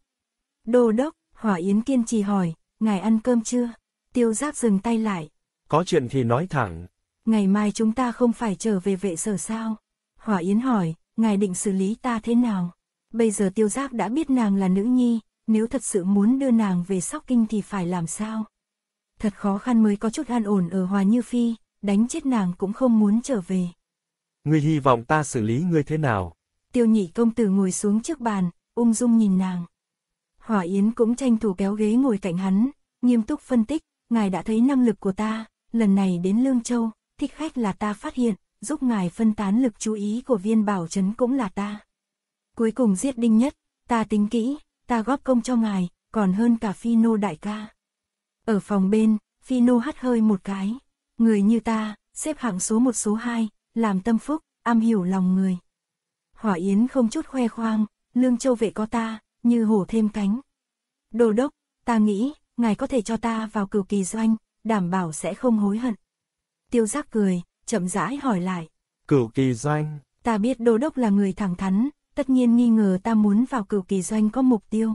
Đô đốc, Hỏa Yến kiên trì hỏi, ngài ăn cơm chưa? Tiêu giác dừng tay lại, có chuyện thì nói thẳng. Ngày mai chúng ta không phải trở về vệ sở sao? Hỏa Yến hỏi, ngài định xử lý ta thế nào? Bây giờ tiêu giác đã biết nàng là nữ nhi, nếu thật sự muốn đưa nàng về sóc kinh thì phải làm sao? Thật khó khăn mới có chút an ổn ở Hòa Như Phi, đánh chết nàng cũng không muốn trở về. Ngươi hy vọng ta xử lý ngươi thế nào? Tiêu nhị công tử ngồi xuống trước bàn, ung dung nhìn nàng. Hỏa Yến cũng tranh thủ kéo ghế ngồi cạnh hắn, nghiêm túc phân tích, ngài đã thấy năng lực của ta, lần này đến Lương Châu, thích khách là ta phát hiện, giúp ngài phân tán lực chú ý của viên bảo trấn cũng là ta. Cuối cùng giết đinh nhất, ta tính kỹ, ta góp công cho ngài, còn hơn cả phi nô đại ca. Ở phòng bên, phi nô hắt hơi một cái, người như ta, xếp hạng số một số hai làm tâm phúc, am hiểu lòng người. Hỏa Yến không chút khoe khoang, lương châu vệ có ta, như hổ thêm cánh. Đồ đốc, ta nghĩ, ngài có thể cho ta vào cửu kỳ doanh, đảm bảo sẽ không hối hận. Tiêu giác cười, chậm rãi hỏi lại. Cửu kỳ doanh. Ta biết đô đốc là người thẳng thắn, tất nhiên nghi ngờ ta muốn vào cửu kỳ doanh có mục tiêu.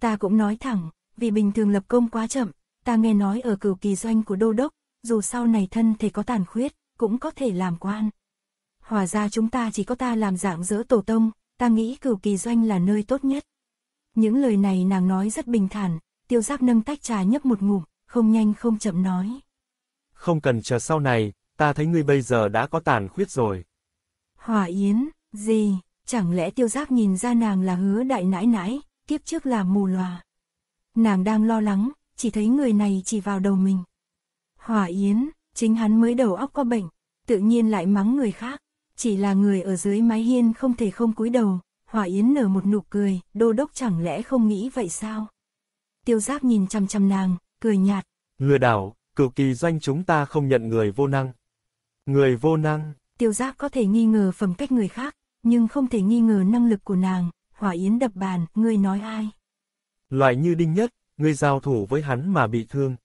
Ta cũng nói thẳng, vì bình thường lập công quá chậm, ta nghe nói ở cửu kỳ doanh của đô đốc, dù sau này thân thể có tàn khuyết, cũng có thể làm quan. Hòa ra chúng ta chỉ có ta làm dạng giữa tổ tông, ta nghĩ cửu kỳ doanh là nơi tốt nhất. Những lời này nàng nói rất bình thản, tiêu giác nâng tách trà nhấp một ngụm, không nhanh không chậm nói. Không cần chờ sau này, ta thấy ngươi bây giờ đã có tàn khuyết rồi. Hòa Yến, gì, chẳng lẽ tiêu giác nhìn ra nàng là hứa đại nãi nãi, tiếp trước là mù lòa. Nàng đang lo lắng, chỉ thấy người này chỉ vào đầu mình. Hòa Yến, chính hắn mới đầu óc có bệnh, tự nhiên lại mắng người khác, chỉ là người ở dưới mái hiên không thể không cúi đầu. Hòa Yến nở một nụ cười, đô đốc chẳng lẽ không nghĩ vậy sao? Tiêu giác nhìn chằm chằm nàng, cười nhạt. Lừa đảo, cực kỳ doanh chúng ta không nhận người vô năng. Người vô năng. Tiêu Giáp có thể nghi ngờ phẩm cách người khác, nhưng không thể nghi ngờ năng lực của nàng, hỏa yến đập bàn, ngươi nói ai. Loại như đinh nhất, ngươi giao thủ với hắn mà bị thương.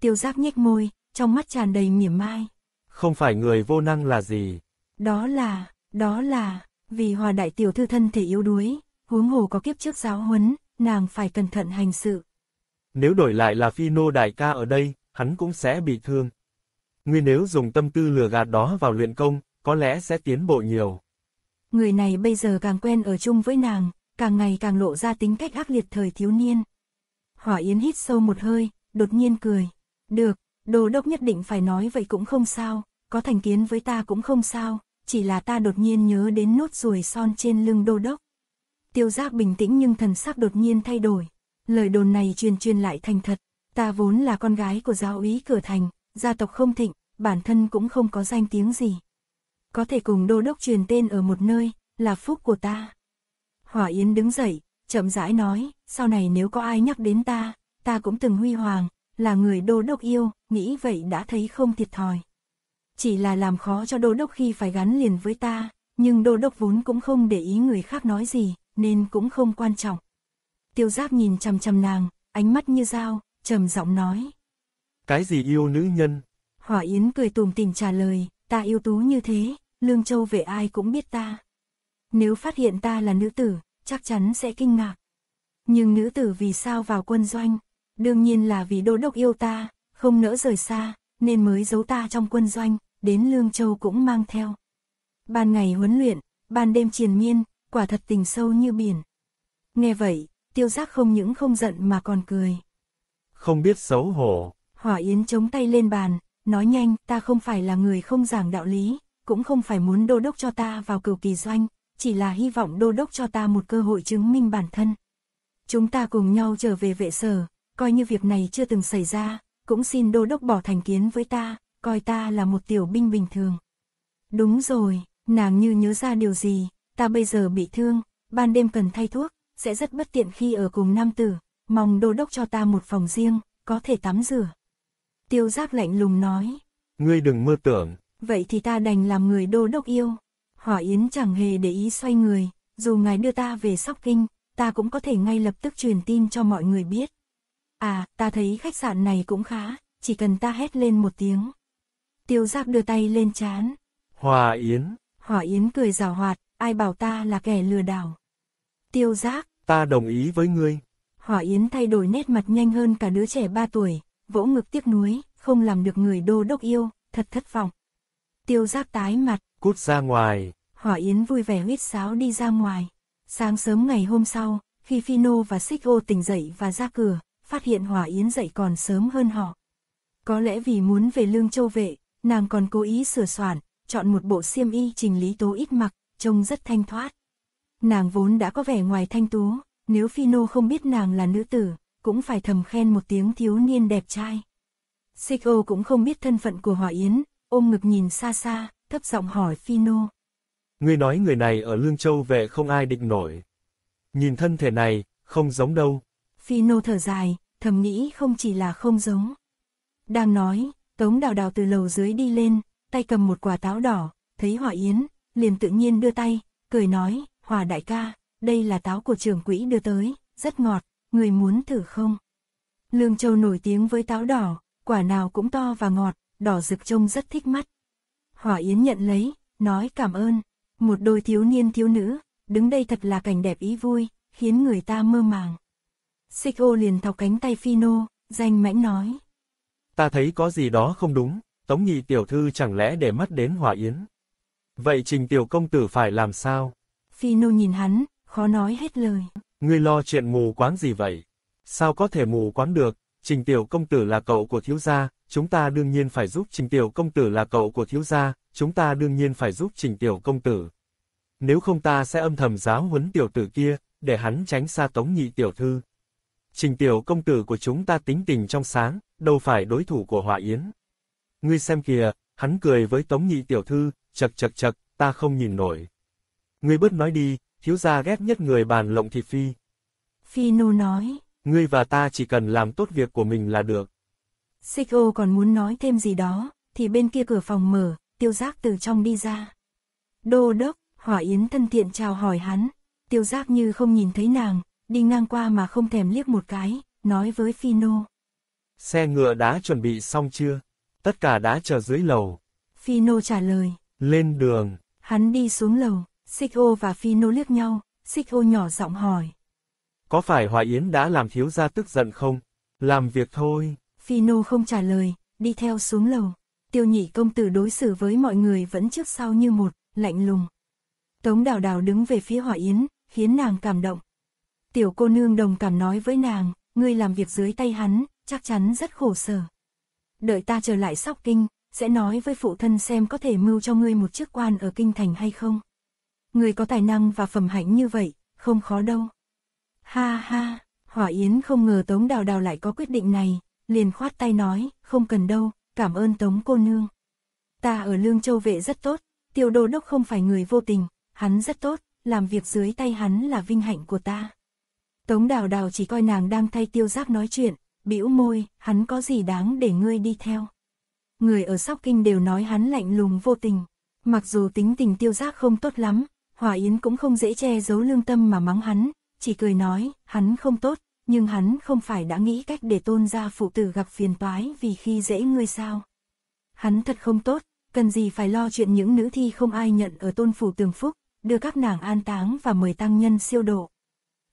Tiêu Giáp nhếch môi, trong mắt tràn đầy mỉa mai. Không phải người vô năng là gì? Đó là, đó là, vì hòa đại tiểu thư thân thể yếu đuối, huống hồ có kiếp trước giáo huấn, nàng phải cẩn thận hành sự. Nếu đổi lại là phi nô đại ca ở đây, hắn cũng sẽ bị thương. Ngươi nếu dùng tâm tư lừa gạt đó vào luyện công, có lẽ sẽ tiến bộ nhiều. Người này bây giờ càng quen ở chung với nàng, càng ngày càng lộ ra tính cách ác liệt thời thiếu niên. Hỏa Yến hít sâu một hơi, đột nhiên cười. Được, đồ đốc nhất định phải nói vậy cũng không sao, có thành kiến với ta cũng không sao, chỉ là ta đột nhiên nhớ đến nốt ruồi son trên lưng đô đốc. Tiêu giác bình tĩnh nhưng thần sắc đột nhiên thay đổi, Lời đồn này truyền truyền lại thành thật, ta vốn là con gái của giáo úy cửa thành, gia tộc không thịnh, bản thân cũng không có danh tiếng gì. Có thể cùng đô đốc truyền tên ở một nơi, là phúc của ta. Hỏa Yến đứng dậy, chậm rãi nói, sau này nếu có ai nhắc đến ta, ta cũng từng huy hoàng, là người đô đốc yêu, nghĩ vậy đã thấy không thiệt thòi. Chỉ là làm khó cho đô đốc khi phải gắn liền với ta, nhưng đô đốc vốn cũng không để ý người khác nói gì, nên cũng không quan trọng tiêu giác nhìn chằm chằm nàng, ánh mắt như dao, trầm giọng nói. Cái gì yêu nữ nhân? Hỏa Yến cười tùm tìm trả lời, ta yêu tú như thế, Lương Châu về ai cũng biết ta. Nếu phát hiện ta là nữ tử, chắc chắn sẽ kinh ngạc. Nhưng nữ tử vì sao vào quân doanh? Đương nhiên là vì đô đốc yêu ta, không nỡ rời xa, nên mới giấu ta trong quân doanh, đến Lương Châu cũng mang theo. Ban ngày huấn luyện, ban đêm triền miên, quả thật tình sâu như biển. Nghe vậy, tiêu giác không những không giận mà còn cười. Không biết xấu hổ. Hỏa Yến chống tay lên bàn, nói nhanh, ta không phải là người không giảng đạo lý, cũng không phải muốn đô đốc cho ta vào cửu kỳ doanh, chỉ là hy vọng đô đốc cho ta một cơ hội chứng minh bản thân. Chúng ta cùng nhau trở về vệ sở, coi như việc này chưa từng xảy ra, cũng xin đô đốc bỏ thành kiến với ta, coi ta là một tiểu binh bình thường. Đúng rồi, nàng như nhớ ra điều gì, ta bây giờ bị thương, ban đêm cần thay thuốc, sẽ rất bất tiện khi ở cùng nam tử, mong đô đốc cho ta một phòng riêng, có thể tắm rửa. Tiêu giác lạnh lùng nói. Ngươi đừng mơ tưởng. Vậy thì ta đành làm người đô đốc yêu. Hỏa Yến chẳng hề để ý xoay người, dù ngài đưa ta về sóc kinh, ta cũng có thể ngay lập tức truyền tin cho mọi người biết. À, ta thấy khách sạn này cũng khá, chỉ cần ta hét lên một tiếng. Tiêu giác đưa tay lên chán. Hòa Yến. Hòa Yến cười rào hoạt, ai bảo ta là kẻ lừa đảo tiêu giác. Ta đồng ý với ngươi. Hỏa Yến thay đổi nét mặt nhanh hơn cả đứa trẻ 3 tuổi, vỗ ngực tiếc nuối, không làm được người đô đốc yêu, thật thất vọng. Tiêu giác tái mặt. Cút ra ngoài. Hỏa Yến vui vẻ huyết sáo đi ra ngoài. Sáng sớm ngày hôm sau, khi Phino và Xích ô tỉnh dậy và ra cửa, phát hiện Hỏa Yến dậy còn sớm hơn họ. Có lẽ vì muốn về Lương Châu Vệ, nàng còn cố ý sửa soạn, chọn một bộ xiêm y trình lý tố ít mặc, trông rất thanh thoát. Nàng vốn đã có vẻ ngoài thanh tú, nếu Phino không biết nàng là nữ tử, cũng phải thầm khen một tiếng thiếu niên đẹp trai. Siko cũng không biết thân phận của Hòa Yến, ôm ngực nhìn xa xa, thấp giọng hỏi Phino. Ngươi nói người này ở Lương Châu về không ai định nổi. Nhìn thân thể này, không giống đâu. Phino thở dài, thầm nghĩ không chỉ là không giống. Đang nói, Tống đào đào từ lầu dưới đi lên, tay cầm một quả táo đỏ, thấy Hỏa Yến, liền tự nhiên đưa tay, cười nói, Hòa đại ca, đây là táo của trưởng quỹ đưa tới, rất ngọt, người muốn thử không? Lương Châu nổi tiếng với táo đỏ, quả nào cũng to và ngọt, đỏ rực trông rất thích mắt. Hỏa Yến nhận lấy, nói cảm ơn. Một đôi thiếu niên thiếu nữ, đứng đây thật là cảnh đẹp ý vui, khiến người ta mơ màng. Xích ô liền thọc cánh tay Nô, danh mãnh nói. Ta thấy có gì đó không đúng, Tống Nhị Tiểu Thư chẳng lẽ để mắt đến Hỏa Yến. Vậy Trình Tiểu Công Tử phải làm sao? Phino nhìn hắn, khó nói hết lời. Ngươi lo chuyện mù quáng gì vậy? Sao có thể mù quáng được? Trình tiểu công tử là cậu của thiếu gia, chúng ta đương nhiên phải giúp trình tiểu công tử là cậu của thiếu gia, chúng ta đương nhiên phải giúp trình tiểu công tử. Nếu không ta sẽ âm thầm giáo huấn tiểu tử kia, để hắn tránh xa tống nhị tiểu thư. Trình tiểu công tử của chúng ta tính tình trong sáng, đâu phải đối thủ của họa yến. Ngươi xem kìa, hắn cười với tống nhị tiểu thư, chật chật chật, ta không nhìn nổi. Ngươi bớt nói đi, thiếu gia ghét nhất người bàn lộng thịt Phi. Phi nô nói. Ngươi và ta chỉ cần làm tốt việc của mình là được. Xích ô còn muốn nói thêm gì đó, thì bên kia cửa phòng mở, tiêu giác từ trong đi ra. Đô đốc, hỏa yến thân thiện chào hỏi hắn, tiêu giác như không nhìn thấy nàng, đi ngang qua mà không thèm liếc một cái, nói với Phi Nô. Xe ngựa đã chuẩn bị xong chưa? Tất cả đã chờ dưới lầu. Phi Nô trả lời. Lên đường. Hắn đi xuống lầu. Xích ô và Phi Nô liếc nhau, xích ô nhỏ giọng hỏi. Có phải Hòa Yến đã làm thiếu gia tức giận không? Làm việc thôi. Phi Nô không trả lời, đi theo xuống lầu. Tiêu nhị công tử đối xử với mọi người vẫn trước sau như một, lạnh lùng. Tống đào đào đứng về phía Hòa Yến, khiến nàng cảm động. Tiểu cô nương đồng cảm nói với nàng, ngươi làm việc dưới tay hắn, chắc chắn rất khổ sở. Đợi ta trở lại sóc kinh, sẽ nói với phụ thân xem có thể mưu cho ngươi một chức quan ở kinh thành hay không người có tài năng và phẩm hạnh như vậy, không khó đâu. Ha ha, Hỏa Yến không ngờ Tống Đào Đào lại có quyết định này, liền khoát tay nói, không cần đâu, cảm ơn Tống cô nương. Ta ở Lương Châu vệ rất tốt, tiêu đô đốc không phải người vô tình, hắn rất tốt, làm việc dưới tay hắn là vinh hạnh của ta. Tống Đào Đào chỉ coi nàng đang thay tiêu giác nói chuyện, bĩu môi, hắn có gì đáng để ngươi đi theo. Người ở Sóc Kinh đều nói hắn lạnh lùng vô tình, mặc dù tính tình tiêu giác không tốt lắm, Hòa Yến cũng không dễ che giấu lương tâm mà mắng hắn, chỉ cười nói, hắn không tốt, nhưng hắn không phải đã nghĩ cách để tôn gia phụ tử gặp phiền toái vì khi dễ ngươi sao. Hắn thật không tốt, cần gì phải lo chuyện những nữ thi không ai nhận ở tôn phủ tường phúc, đưa các nàng an táng và mời tăng nhân siêu độ.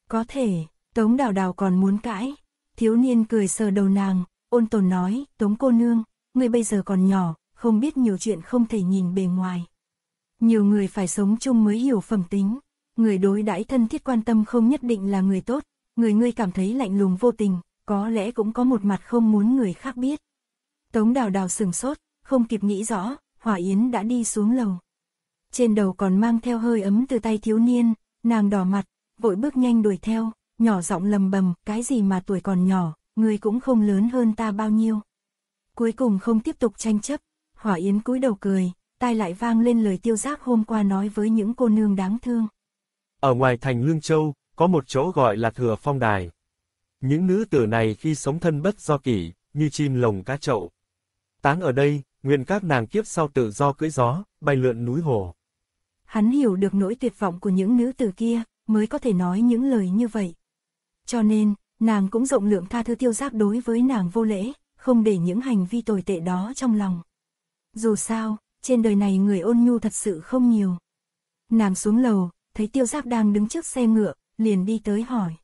Có thể, Tống Đào Đào còn muốn cãi, thiếu niên cười sờ đầu nàng, ôn tồn nói, Tống cô nương, ngươi bây giờ còn nhỏ, không biết nhiều chuyện không thể nhìn bề ngoài. Nhiều người phải sống chung mới hiểu phẩm tính. Người đối đãi thân thiết quan tâm không nhất định là người tốt, người ngươi cảm thấy lạnh lùng vô tình, có lẽ cũng có một mặt không muốn người khác biết. Tống đào đào sừng sốt, không kịp nghĩ rõ, Hỏa Yến đã đi xuống lầu. Trên đầu còn mang theo hơi ấm từ tay thiếu niên, nàng đỏ mặt, vội bước nhanh đuổi theo, nhỏ giọng lầm bầm, cái gì mà tuổi còn nhỏ, người cũng không lớn hơn ta bao nhiêu. Cuối cùng không tiếp tục tranh chấp, Hỏa Yến cúi đầu cười, tai lại vang lên lời tiêu giác hôm qua nói với những cô nương đáng thương. Ở ngoài thành Lương Châu, có một chỗ gọi là Thừa Phong Đài. Những nữ tử này khi sống thân bất do kỷ, như chim lồng cá trậu Táng ở đây, nguyện các nàng kiếp sau tự do cưỡi gió, bay lượn núi hồ. Hắn hiểu được nỗi tuyệt vọng của những nữ tử kia, mới có thể nói những lời như vậy. Cho nên, nàng cũng rộng lượng tha thứ tiêu giác đối với nàng vô lễ, không để những hành vi tồi tệ đó trong lòng. Dù sao, trên đời này người ôn nhu thật sự không nhiều. Nàng xuống lầu, thấy tiêu giáp đang đứng trước xe ngựa, liền đi tới hỏi.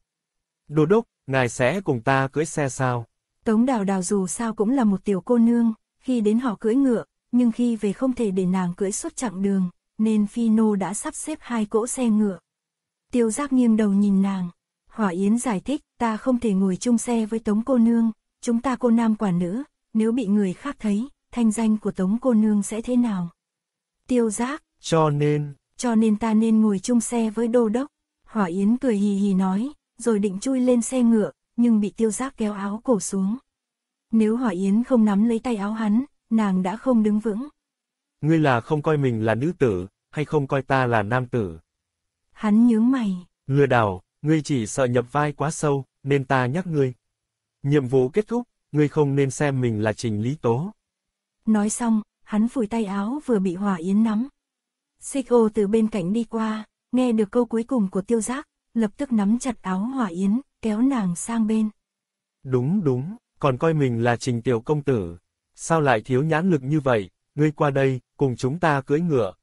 đồ đốc, ngài sẽ cùng ta cưỡi xe sao? Tống đào đào dù sao cũng là một tiểu cô nương, khi đến họ cưỡi ngựa, nhưng khi về không thể để nàng cưỡi suốt chặng đường, nên Phi Nô đã sắp xếp hai cỗ xe ngựa. Tiêu giác nghiêng đầu nhìn nàng, Hỏa Yến giải thích, ta không thể ngồi chung xe với Tống cô nương, chúng ta cô nam quả nữ, nếu bị người khác thấy, thanh danh của Tống cô nương sẽ thế nào? Tiêu giác. Cho nên. Cho nên ta nên ngồi chung xe với đô đốc. Hỏa Yến cười hì hì nói, rồi định chui lên xe ngựa, nhưng bị tiêu giác kéo áo cổ xuống. Nếu Hỏa Yến không nắm lấy tay áo hắn, nàng đã không đứng vững. Ngươi là không coi mình là nữ tử, hay không coi ta là nam tử? Hắn nhướng mày. Lừa đảo, ngươi chỉ sợ nhập vai quá sâu, nên ta nhắc ngươi. Nhiệm vụ kết thúc, ngươi không nên xem mình là trình lý tố, Nói xong, hắn phủi tay áo vừa bị hỏa yến nắm. Xích ô từ bên cạnh đi qua, nghe được câu cuối cùng của tiêu giác, lập tức nắm chặt áo hỏa yến, kéo nàng sang bên. Đúng đúng, còn coi mình là trình tiểu công tử. Sao lại thiếu nhãn lực như vậy, ngươi qua đây, cùng chúng ta cưỡi ngựa.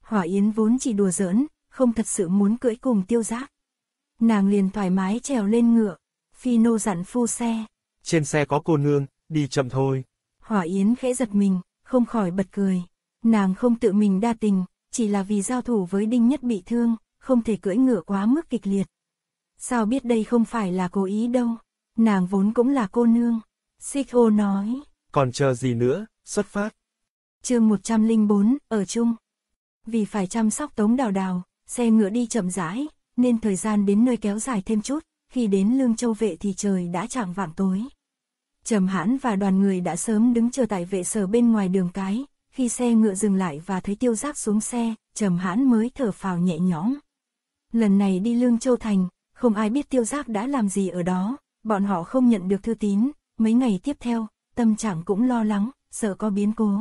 Hỏa yến vốn chỉ đùa giỡn, không thật sự muốn cưỡi cùng tiêu giác. Nàng liền thoải mái trèo lên ngựa, phi nô dặn phu xe. Trên xe có cô nương, đi chậm thôi. Hỏa Yến khẽ giật mình, không khỏi bật cười. Nàng không tự mình đa tình, chỉ là vì giao thủ với Đinh Nhất bị thương, không thể cưỡi ngựa quá mức kịch liệt. Sao biết đây không phải là cố ý đâu, nàng vốn cũng là cô nương. Xích ô nói. Còn chờ gì nữa, xuất phát. chương 104, ở chung. Vì phải chăm sóc tống đào đào, xe ngựa đi chậm rãi, nên thời gian đến nơi kéo dài thêm chút, khi đến Lương Châu Vệ thì trời đã chạng vạng tối. Trầm hãn và đoàn người đã sớm đứng chờ tại vệ sở bên ngoài đường cái, khi xe ngựa dừng lại và thấy tiêu giác xuống xe, trầm hãn mới thở phào nhẹ nhõm. Lần này đi Lương Châu Thành, không ai biết tiêu giác đã làm gì ở đó, bọn họ không nhận được thư tín, mấy ngày tiếp theo, tâm trạng cũng lo lắng, sợ có biến cố.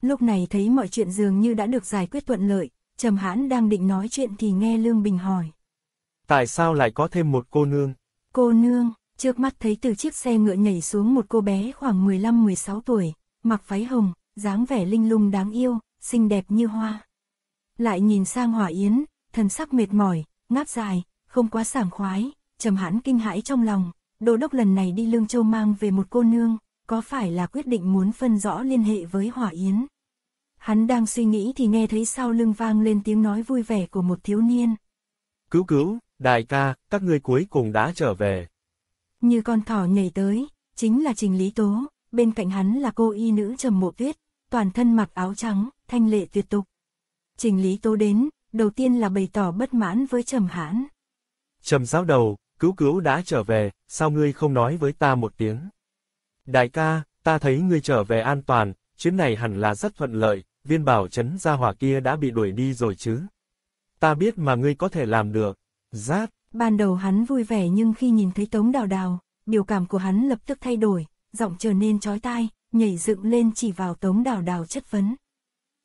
Lúc này thấy mọi chuyện dường như đã được giải quyết thuận lợi, trầm hãn đang định nói chuyện thì nghe Lương Bình hỏi. Tại sao lại có thêm một cô nương? Cô nương, Trước mắt thấy từ chiếc xe ngựa nhảy xuống một cô bé khoảng 15-16 tuổi, mặc váy hồng, dáng vẻ linh lung đáng yêu, xinh đẹp như hoa. Lại nhìn sang Hỏa Yến, thần sắc mệt mỏi, ngáp dài, không quá sảng khoái, trầm hãn kinh hãi trong lòng, đô đốc lần này đi Lương Châu mang về một cô nương, có phải là quyết định muốn phân rõ liên hệ với Hỏa Yến? Hắn đang suy nghĩ thì nghe thấy sau lưng vang lên tiếng nói vui vẻ của một thiếu niên. Cứu cứu, đại ca, các ngươi cuối cùng đã trở về như con thỏ nhảy tới, chính là Trình Lý Tố, bên cạnh hắn là cô y nữ Trầm Mộ Tuyết, toàn thân mặc áo trắng, thanh lệ tuyệt tục. Trình Lý Tố đến, đầu tiên là bày tỏ bất mãn với Trầm Hãn. Trầm giáo đầu, cứu cứu đã trở về, sao ngươi không nói với ta một tiếng? Đại ca, ta thấy ngươi trở về an toàn, chuyến này hẳn là rất thuận lợi, viên bảo chấn gia hỏa kia đã bị đuổi đi rồi chứ. Ta biết mà ngươi có thể làm được. giáp Ban đầu hắn vui vẻ nhưng khi nhìn thấy Tống Đào Đào, biểu cảm của hắn lập tức thay đổi, giọng trở nên chói tai, nhảy dựng lên chỉ vào Tống Đào Đào chất vấn.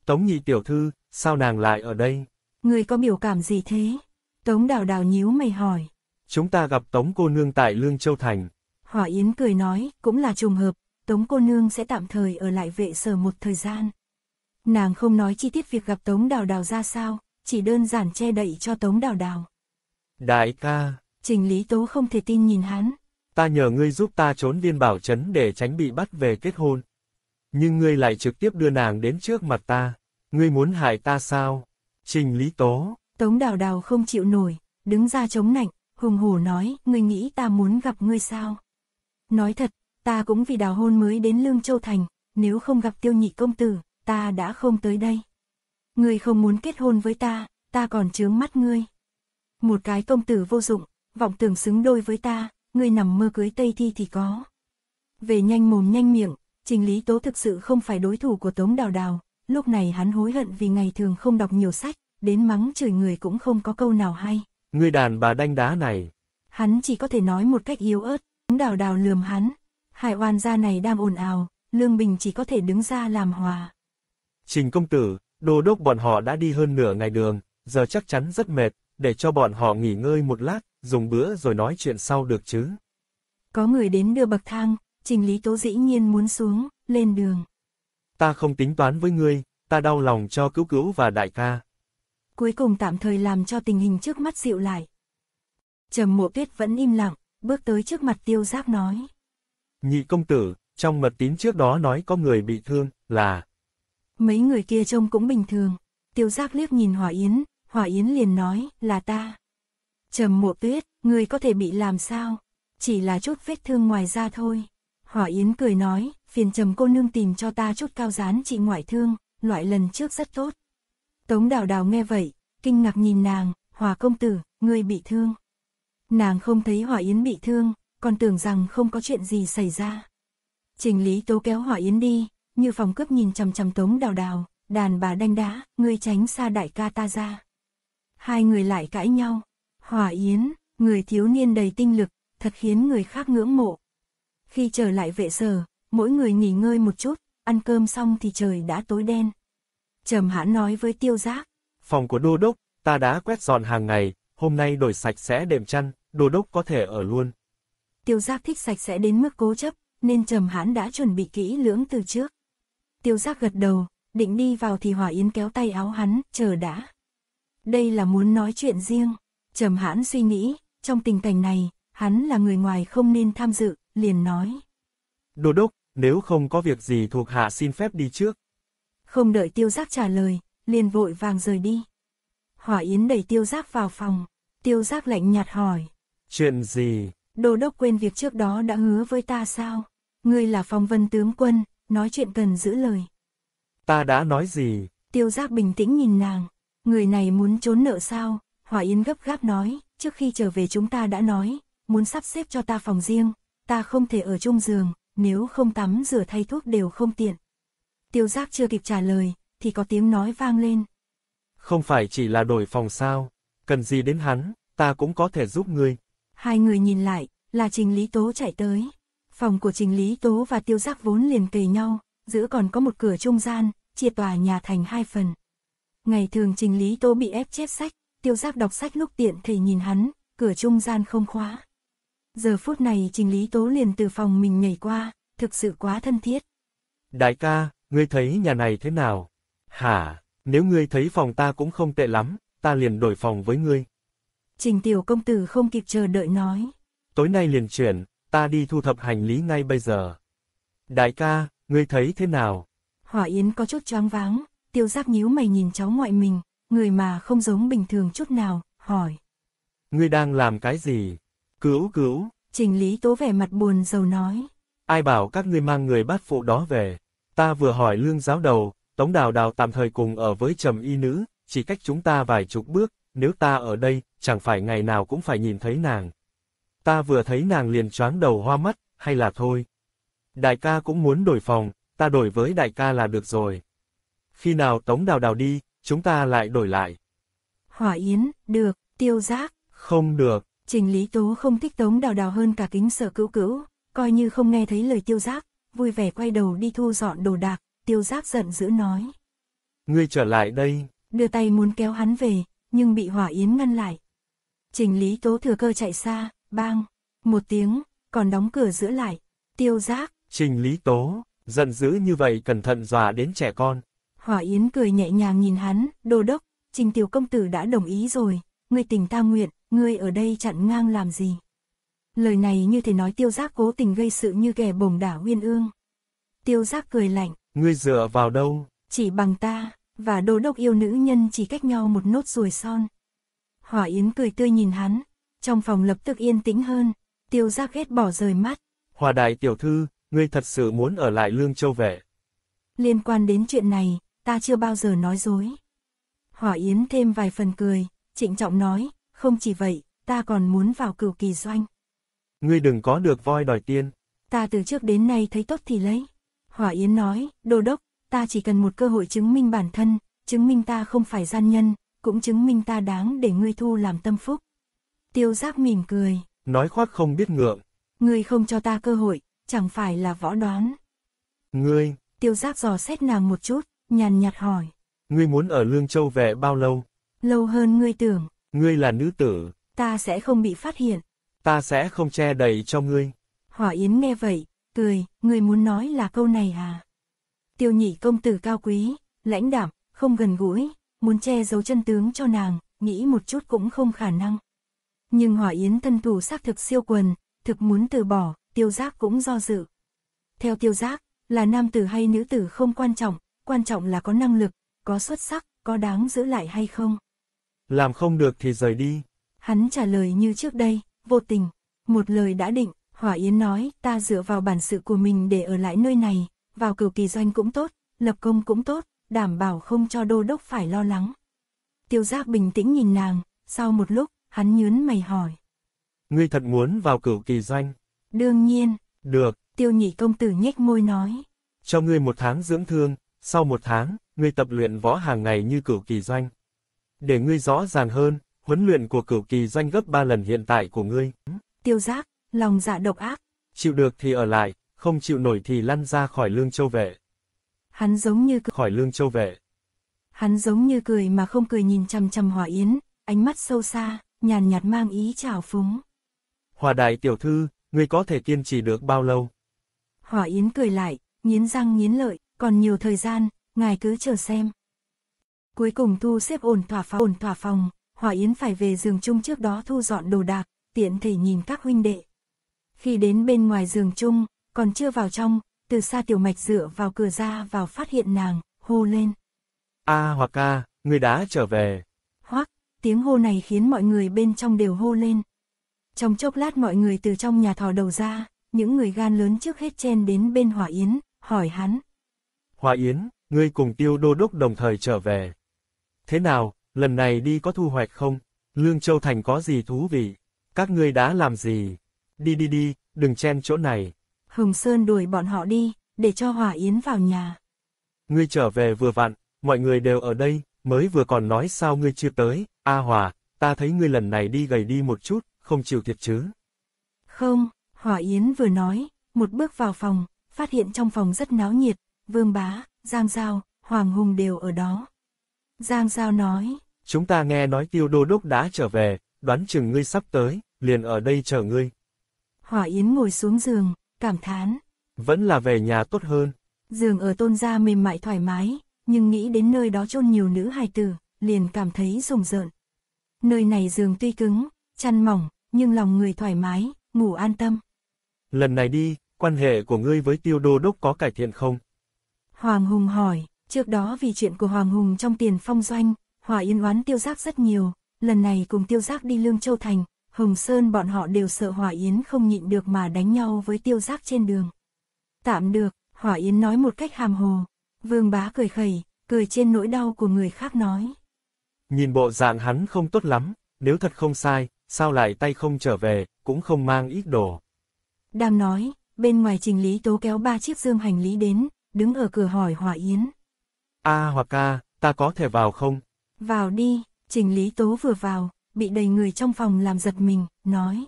Tống nhị tiểu thư, sao nàng lại ở đây? Người có biểu cảm gì thế? Tống Đào Đào nhíu mày hỏi. Chúng ta gặp Tống cô nương tại Lương Châu Thành. Hỏa Yến cười nói, cũng là trùng hợp, Tống cô nương sẽ tạm thời ở lại vệ sở một thời gian. Nàng không nói chi tiết việc gặp Tống Đào Đào ra sao, chỉ đơn giản che đậy cho Tống Đào Đào. Đại ca. Trình Lý Tố không thể tin nhìn hắn. Ta nhờ ngươi giúp ta trốn liên bảo trấn để tránh bị bắt về kết hôn. Nhưng ngươi lại trực tiếp đưa nàng đến trước mặt ta. Ngươi muốn hại ta sao? Trình Lý Tố. Tống đào đào không chịu nổi, đứng ra chống nạnh, hùng hổ nói, ngươi nghĩ ta muốn gặp ngươi sao? Nói thật, ta cũng vì đào hôn mới đến Lương Châu Thành, nếu không gặp tiêu nhị công tử, ta đã không tới đây. Ngươi không muốn kết hôn với ta, ta còn chướng mắt ngươi. Một cái công tử vô dụng, vọng tưởng xứng đôi với ta, ngươi nằm mơ cưới Tây Thi thì có. Về nhanh mồm nhanh miệng, Trình Lý Tố thực sự không phải đối thủ của Tống Đào Đào, lúc này hắn hối hận vì ngày thường không đọc nhiều sách, đến mắng chửi người cũng không có câu nào hay. Ngươi đàn bà đanh đá này. Hắn chỉ có thể nói một cách yếu ớt, Tống Đào Đào lườm hắn. Hải oan gia này đang ồn ào, Lương Bình chỉ có thể đứng ra làm hòa. Trình công tử, đồ đốc bọn họ đã đi hơn nửa ngày đường, giờ chắc chắn rất mệt, để cho bọn họ nghỉ ngơi một lát, dùng bữa rồi nói chuyện sau được chứ. Có người đến đưa bậc thang, trình lý tố dĩ nhiên muốn xuống, lên đường. Ta không tính toán với ngươi, ta đau lòng cho cứu cứu và đại ca. Cuối cùng tạm thời làm cho tình hình trước mắt dịu lại. Trầm mộ tuyết vẫn im lặng, bước tới trước mặt tiêu giác nói. Nhị công tử, trong mật tín trước đó nói có người bị thương, là... Mấy người kia trông cũng bình thường, tiêu giác liếc nhìn Hòa Yến, Hòa Yến liền nói, là ta. Trầm mộ tuyết, ngươi có thể bị làm sao? Chỉ là chút vết thương ngoài da thôi. Hòa Yến cười nói, phiền trầm cô nương tìm cho ta chút cao dán trị ngoại thương, loại lần trước rất tốt. Tống đào đào nghe vậy, kinh ngạc nhìn nàng, Hòa công tử, ngươi bị thương. Nàng không thấy Hòa Yến bị thương, còn tưởng rằng không có chuyện gì xảy ra. Trình Lý Tố kéo Hòa Yến đi, như phòng cướp nhìn chằm chằm Tống Đào Đào, đàn bà đanh đá, ngươi tránh xa đại ca ta ra hai người lại cãi nhau. Hòa Yến, người thiếu niên đầy tinh lực, thật khiến người khác ngưỡng mộ. Khi trở lại vệ sở, mỗi người nghỉ ngơi một chút, ăn cơm xong thì trời đã tối đen. Trầm hãn nói với tiêu giác. Phòng của đô đốc, ta đã quét dọn hàng ngày, hôm nay đổi sạch sẽ đệm chăn, đô đốc có thể ở luôn. Tiêu giác thích sạch sẽ đến mức cố chấp, nên trầm hãn đã chuẩn bị kỹ lưỡng từ trước. Tiêu giác gật đầu, định đi vào thì Hòa Yến kéo tay áo hắn, chờ đã đây là muốn nói chuyện riêng. Trầm hãn suy nghĩ, trong tình cảnh này, hắn là người ngoài không nên tham dự, liền nói. đồ đốc, nếu không có việc gì thuộc hạ xin phép đi trước. Không đợi tiêu giác trả lời, liền vội vàng rời đi. Hỏa Yến đẩy tiêu giác vào phòng, tiêu giác lạnh nhạt hỏi. Chuyện gì? đồ đốc quên việc trước đó đã hứa với ta sao? Ngươi là phong vân tướng quân, nói chuyện cần giữ lời. Ta đã nói gì? Tiêu giác bình tĩnh nhìn nàng, Người này muốn trốn nợ sao? Hòa Yến gấp gáp nói, trước khi trở về chúng ta đã nói, muốn sắp xếp cho ta phòng riêng, ta không thể ở chung giường, nếu không tắm rửa thay thuốc đều không tiện. Tiêu giác chưa kịp trả lời, thì có tiếng nói vang lên. Không phải chỉ là đổi phòng sao, cần gì đến hắn, ta cũng có thể giúp người. Hai người nhìn lại, là Trình Lý Tố chạy tới. Phòng của Trình Lý Tố và Tiêu Giác vốn liền kề nhau, giữa còn có một cửa trung gian, chia tòa nhà thành hai phần. Ngày thường trình lý tố bị ép chép sách, tiêu giáp đọc sách lúc tiện thì nhìn hắn, cửa trung gian không khóa. Giờ phút này trình lý tố liền từ phòng mình nhảy qua, thực sự quá thân thiết. Đại ca, ngươi thấy nhà này thế nào? Hả, nếu ngươi thấy phòng ta cũng không tệ lắm, ta liền đổi phòng với ngươi. Trình tiểu công tử không kịp chờ đợi nói. Tối nay liền chuyển, ta đi thu thập hành lý ngay bây giờ. Đại ca, ngươi thấy thế nào? Hỏa Yến có chút choáng váng, tiêu giác nhíu mày nhìn cháu ngoại mình, người mà không giống bình thường chút nào, hỏi. Ngươi đang làm cái gì? Cứu cứu. Trình Lý Tố vẻ mặt buồn rầu nói. Ai bảo các ngươi mang người bát phụ đó về? Ta vừa hỏi lương giáo đầu, Tống Đào Đào tạm thời cùng ở với trầm y nữ, chỉ cách chúng ta vài chục bước, nếu ta ở đây, chẳng phải ngày nào cũng phải nhìn thấy nàng. Ta vừa thấy nàng liền choáng đầu hoa mắt, hay là thôi. Đại ca cũng muốn đổi phòng, ta đổi với đại ca là được rồi khi nào Tống Đào Đào đi, chúng ta lại đổi lại. Hỏa Yến, được, tiêu giác. Không được. Trình Lý tố không thích Tống Đào Đào hơn cả kính sở cữu cữu, coi như không nghe thấy lời tiêu giác, vui vẻ quay đầu đi thu dọn đồ đạc, tiêu giác giận dữ nói. Ngươi trở lại đây. Đưa tay muốn kéo hắn về, nhưng bị Hỏa Yến ngăn lại. Trình Lý Tố thừa cơ chạy xa, bang, một tiếng, còn đóng cửa giữa lại, tiêu giác. Trình Lý Tố, giận dữ như vậy cẩn thận dọa đến trẻ con. Hỏa Yến cười nhẹ nhàng nhìn hắn, đô đốc, trình tiểu công tử đã đồng ý rồi, ngươi tình ta nguyện, ngươi ở đây chặn ngang làm gì. Lời này như thể nói tiêu giác cố tình gây sự như kẻ bồng đả huyên ương. Tiêu giác cười lạnh. Ngươi dựa vào đâu? Chỉ bằng ta, và đô đốc yêu nữ nhân chỉ cách nhau một nốt ruồi son. Hỏa Yến cười tươi nhìn hắn, trong phòng lập tức yên tĩnh hơn, tiêu giác ghét bỏ rời mắt. Hòa đại tiểu thư, ngươi thật sự muốn ở lại Lương Châu về. Liên quan đến chuyện này, ta chưa bao giờ nói dối. Hỏa Yến thêm vài phần cười, trịnh trọng nói, không chỉ vậy, ta còn muốn vào cửu kỳ doanh. Ngươi đừng có được voi đòi tiên. Ta từ trước đến nay thấy tốt thì lấy. Hỏa Yến nói, đô đốc, ta chỉ cần một cơ hội chứng minh bản thân, chứng minh ta không phải gian nhân, cũng chứng minh ta đáng để ngươi thu làm tâm phúc. Tiêu giác mỉm cười. Nói khoác không biết ngượng. Ngươi không cho ta cơ hội, chẳng phải là võ đoán. Ngươi. Tiêu giác dò xét nàng một chút, nhàn nhạt hỏi. Ngươi muốn ở Lương Châu về bao lâu? Lâu hơn ngươi tưởng. Ngươi là nữ tử. Ta sẽ không bị phát hiện. Ta sẽ không che đầy cho ngươi. Hỏa Yến nghe vậy, cười, ngươi muốn nói là câu này à? Tiêu nhị công tử cao quý, lãnh đạm, không gần gũi, muốn che giấu chân tướng cho nàng, nghĩ một chút cũng không khả năng. Nhưng Hỏa Yến thân thủ xác thực siêu quần, thực muốn từ bỏ, tiêu giác cũng do dự. Theo tiêu giác, là nam tử hay nữ tử không quan trọng, quan trọng là có năng lực, có xuất sắc, có đáng giữ lại hay không. Làm không được thì rời đi. Hắn trả lời như trước đây, vô tình, một lời đã định, Hỏa Yến nói, ta dựa vào bản sự của mình để ở lại nơi này, vào cửu kỳ doanh cũng tốt, lập công cũng tốt, đảm bảo không cho đô đốc phải lo lắng. Tiêu giác bình tĩnh nhìn nàng, sau một lúc, hắn nhớn mày hỏi. Ngươi thật muốn vào cửu kỳ doanh? Đương nhiên. Được. Tiêu nhị công tử nhếch môi nói. Cho ngươi một tháng dưỡng thương, sau một tháng, ngươi tập luyện võ hàng ngày như cửu kỳ doanh. Để ngươi rõ ràng hơn, huấn luyện của cửu kỳ doanh gấp 3 lần hiện tại của ngươi. Tiêu giác, lòng dạ độc ác. Chịu được thì ở lại, không chịu nổi thì lăn ra khỏi lương châu vệ. Hắn giống như cười. Khỏi lương châu vệ. Hắn giống như cười mà không cười nhìn chằm chằm Hòa Yến, ánh mắt sâu xa, nhàn nhạt mang ý trào phúng. Hòa đại tiểu thư, ngươi có thể kiên trì được bao lâu? Hòa Yến cười lại, nghiến răng nghiến lợi, còn nhiều thời gian, ngài cứ chờ xem. Cuối cùng thu xếp ổn thỏa phòng, ổn thỏa phòng, Hòa Yến phải về giường chung trước đó thu dọn đồ đạc, tiện thể nhìn các huynh đệ. Khi đến bên ngoài giường chung, còn chưa vào trong, từ xa tiểu mạch dựa vào cửa ra vào phát hiện nàng, hô lên. A à, hoặc a, người đã trở về. Hoắc, tiếng hô này khiến mọi người bên trong đều hô lên. Trong chốc lát mọi người từ trong nhà thò đầu ra, những người gan lớn trước hết chen đến bên Hỏa Yến, hỏi hắn, Hòa Yến, ngươi cùng tiêu đô đốc đồng thời trở về. Thế nào, lần này đi có thu hoạch không? Lương Châu Thành có gì thú vị? Các ngươi đã làm gì? Đi đi đi, đừng chen chỗ này. Hồng Sơn đuổi bọn họ đi, để cho Hòa Yến vào nhà. Ngươi trở về vừa vặn, mọi người đều ở đây, mới vừa còn nói sao ngươi chưa tới, A à, Hòa, ta thấy ngươi lần này đi gầy đi một chút, không chịu thiệt chứ. Không, Hòa Yến vừa nói, một bước vào phòng, phát hiện trong phòng rất náo nhiệt, Vương Bá, Giang Giao, Hoàng Hùng đều ở đó. Giang Giao nói. Chúng ta nghe nói tiêu đô đốc đã trở về, đoán chừng ngươi sắp tới, liền ở đây chờ ngươi. Hỏa Yến ngồi xuống giường, cảm thán. Vẫn là về nhà tốt hơn. Giường ở tôn gia mềm mại thoải mái, nhưng nghĩ đến nơi đó chôn nhiều nữ hài tử, liền cảm thấy rùng rợn. Nơi này giường tuy cứng, chăn mỏng, nhưng lòng người thoải mái, ngủ an tâm. Lần này đi, quan hệ của ngươi với tiêu đô đốc có cải thiện không? Hoàng Hùng hỏi, trước đó vì chuyện của Hoàng Hùng trong tiền phong doanh, Hòa Yên oán tiêu giác rất nhiều, lần này cùng tiêu giác đi Lương Châu Thành, Hồng Sơn bọn họ đều sợ Hòa Yến không nhịn được mà đánh nhau với tiêu giác trên đường. Tạm được, Hòa Yến nói một cách hàm hồ, vương bá cười khẩy, cười trên nỗi đau của người khác nói. Nhìn bộ dạng hắn không tốt lắm, nếu thật không sai, sao lại tay không trở về, cũng không mang ít đồ. Đam nói, bên ngoài trình lý tố kéo ba chiếc dương hành lý đến, đứng ở cửa hỏi Hòa Yến. A hòa ca ta có thể vào không? Vào đi, Trình Lý Tố vừa vào, bị đầy người trong phòng làm giật mình, nói.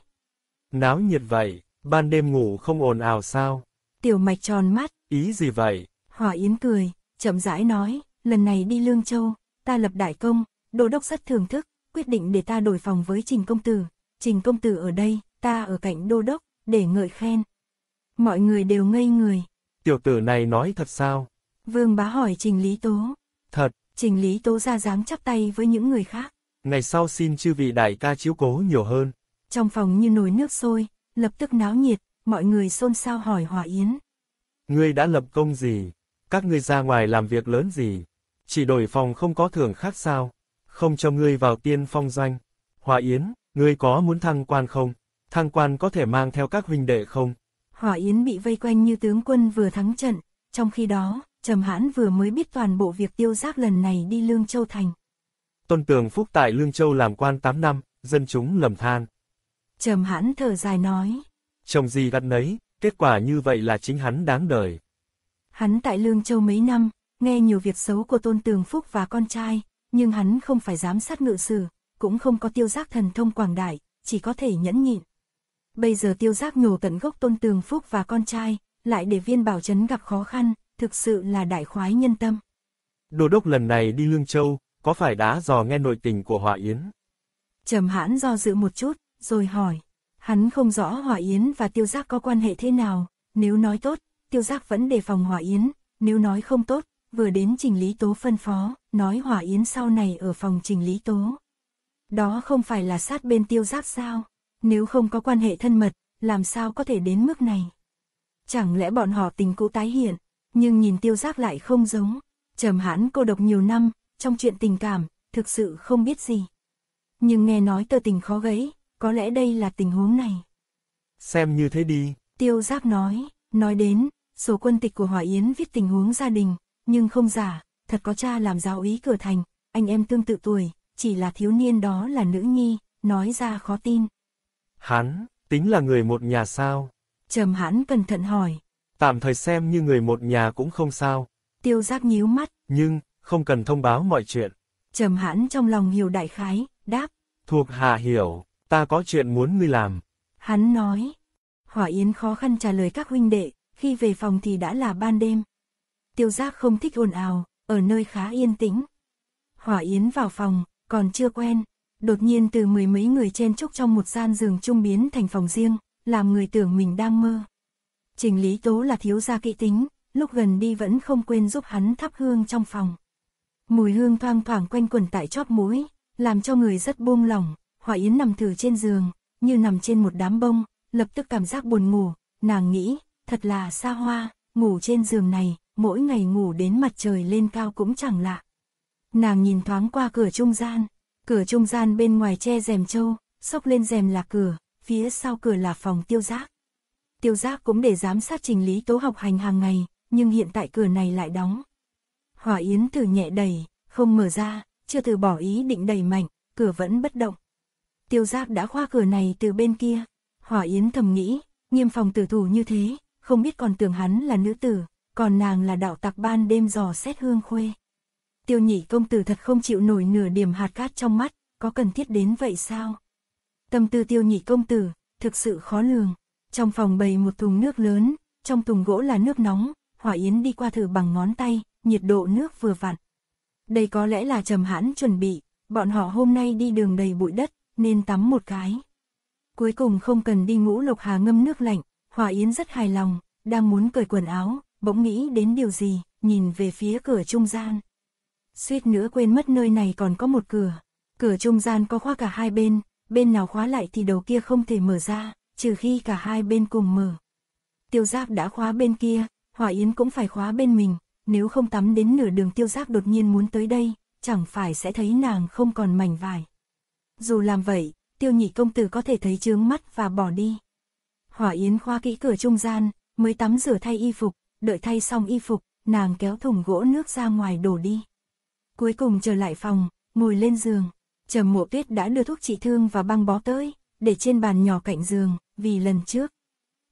Náo nhiệt vậy, ban đêm ngủ không ồn ào sao? Tiểu mạch tròn mắt. Ý gì vậy? Hòa Yến cười, chậm rãi nói, lần này đi Lương Châu, ta lập đại công, đô đốc rất thưởng thức, quyết định để ta đổi phòng với Trình Công Tử. Trình Công Tử ở đây, ta ở cạnh đô đốc, để ngợi khen. Mọi người đều ngây người, Tiểu tử này nói thật sao? Vương bá hỏi Trình Lý Tố. Thật. Trình Lý Tố ra dáng chắp tay với những người khác. Ngày sau xin chư vị đại ca chiếu cố nhiều hơn. Trong phòng như nồi nước sôi, lập tức náo nhiệt, mọi người xôn xao hỏi Hòa Yến. Ngươi đã lập công gì? Các ngươi ra ngoài làm việc lớn gì? Chỉ đổi phòng không có thưởng khác sao? Không cho ngươi vào tiên phong doanh. Hòa Yến, ngươi có muốn thăng quan không? Thăng quan có thể mang theo các huynh đệ không? Hỏa Yến bị vây quanh như tướng quân vừa thắng trận, trong khi đó, Trầm Hãn vừa mới biết toàn bộ việc tiêu giác lần này đi Lương Châu Thành. Tôn Tường Phúc tại Lương Châu làm quan 8 năm, dân chúng lầm than. Trầm Hãn thở dài nói. Chồng gì gặt nấy, kết quả như vậy là chính hắn đáng đời. Hắn tại Lương Châu mấy năm, nghe nhiều việc xấu của Tôn Tường Phúc và con trai, nhưng hắn không phải giám sát ngự sử, cũng không có tiêu giác thần thông quảng đại, chỉ có thể nhẫn nhịn. Bây giờ tiêu giác nhổ tận gốc tôn tường phúc và con trai, lại để viên bảo chấn gặp khó khăn, thực sự là đại khoái nhân tâm. đồ đốc lần này đi Lương Châu, có phải đã dò nghe nội tình của Hòa Yến? Trầm hãn do dự một chút, rồi hỏi. Hắn không rõ Hòa Yến và tiêu giác có quan hệ thế nào, nếu nói tốt, tiêu giác vẫn đề phòng Hòa Yến, nếu nói không tốt, vừa đến trình lý tố phân phó, nói Hòa Yến sau này ở phòng trình lý tố. Đó không phải là sát bên tiêu giác sao? nếu không có quan hệ thân mật, làm sao có thể đến mức này? Chẳng lẽ bọn họ tình cũ tái hiện, nhưng nhìn tiêu giác lại không giống, trầm hãn cô độc nhiều năm, trong chuyện tình cảm, thực sự không biết gì. Nhưng nghe nói tơ tình khó gấy, có lẽ đây là tình huống này. Xem như thế đi. Tiêu giác nói, nói đến, số quân tịch của Hòa Yến viết tình huống gia đình, nhưng không giả, thật có cha làm giáo ý cửa thành, anh em tương tự tuổi, chỉ là thiếu niên đó là nữ nhi, nói ra khó tin. Hắn, tính là người một nhà sao? Trầm hãn cẩn thận hỏi. Tạm thời xem như người một nhà cũng không sao. Tiêu giác nhíu mắt. Nhưng, không cần thông báo mọi chuyện. Trầm hãn trong lòng hiểu đại khái, đáp. Thuộc hạ hiểu, ta có chuyện muốn ngươi làm. Hắn nói. Hỏa Yến khó khăn trả lời các huynh đệ, khi về phòng thì đã là ban đêm. Tiêu giác không thích ồn ào, ở nơi khá yên tĩnh. Hỏa Yến vào phòng, còn chưa quen, đột nhiên từ mười mấy người chen chúc trong một gian giường chung biến thành phòng riêng, làm người tưởng mình đang mơ. Trình Lý Tố là thiếu gia kỹ tính, lúc gần đi vẫn không quên giúp hắn thắp hương trong phòng. Mùi hương thoang thoảng quanh quẩn tại chóp mũi, làm cho người rất buông lỏng, Hoa Yến nằm thử trên giường, như nằm trên một đám bông, lập tức cảm giác buồn ngủ, nàng nghĩ, thật là xa hoa, ngủ trên giường này, mỗi ngày ngủ đến mặt trời lên cao cũng chẳng lạ. Nàng nhìn thoáng qua cửa trung gian, cửa trung gian bên ngoài che rèm trâu, sốc lên rèm là cửa, phía sau cửa là phòng tiêu giác. Tiêu giác cũng để giám sát trình lý tố học hành hàng ngày, nhưng hiện tại cửa này lại đóng. Hỏa Yến thử nhẹ đẩy, không mở ra, chưa từ bỏ ý định đẩy mạnh, cửa vẫn bất động. Tiêu giác đã khoa cửa này từ bên kia, Hỏa Yến thầm nghĩ, nghiêm phòng tử thủ như thế, không biết còn tưởng hắn là nữ tử, còn nàng là đạo tặc ban đêm dò xét hương khuê tiêu nhị công tử thật không chịu nổi nửa điểm hạt cát trong mắt, có cần thiết đến vậy sao? Tâm tư tiêu nhị công tử, thực sự khó lường. Trong phòng bày một thùng nước lớn, trong thùng gỗ là nước nóng, hỏa yến đi qua thử bằng ngón tay, nhiệt độ nước vừa vặn. Đây có lẽ là trầm hãn chuẩn bị, bọn họ hôm nay đi đường đầy bụi đất, nên tắm một cái. Cuối cùng không cần đi ngũ lục hà ngâm nước lạnh, hỏa yến rất hài lòng, đang muốn cởi quần áo, bỗng nghĩ đến điều gì, nhìn về phía cửa trung gian suýt nữa quên mất nơi này còn có một cửa. Cửa trung gian có khóa cả hai bên, bên nào khóa lại thì đầu kia không thể mở ra, trừ khi cả hai bên cùng mở. Tiêu giáp đã khóa bên kia, Hòa Yến cũng phải khóa bên mình, nếu không tắm đến nửa đường tiêu giáp đột nhiên muốn tới đây, chẳng phải sẽ thấy nàng không còn mảnh vải. Dù làm vậy, tiêu nhị công tử có thể thấy chướng mắt và bỏ đi. Hỏa Yến khóa kỹ cửa trung gian, mới tắm rửa thay y phục, đợi thay xong y phục, nàng kéo thùng gỗ nước ra ngoài đổ đi. Cuối cùng trở lại phòng, ngồi lên giường. Trầm mộ tuyết đã đưa thuốc trị thương và băng bó tới, để trên bàn nhỏ cạnh giường, vì lần trước.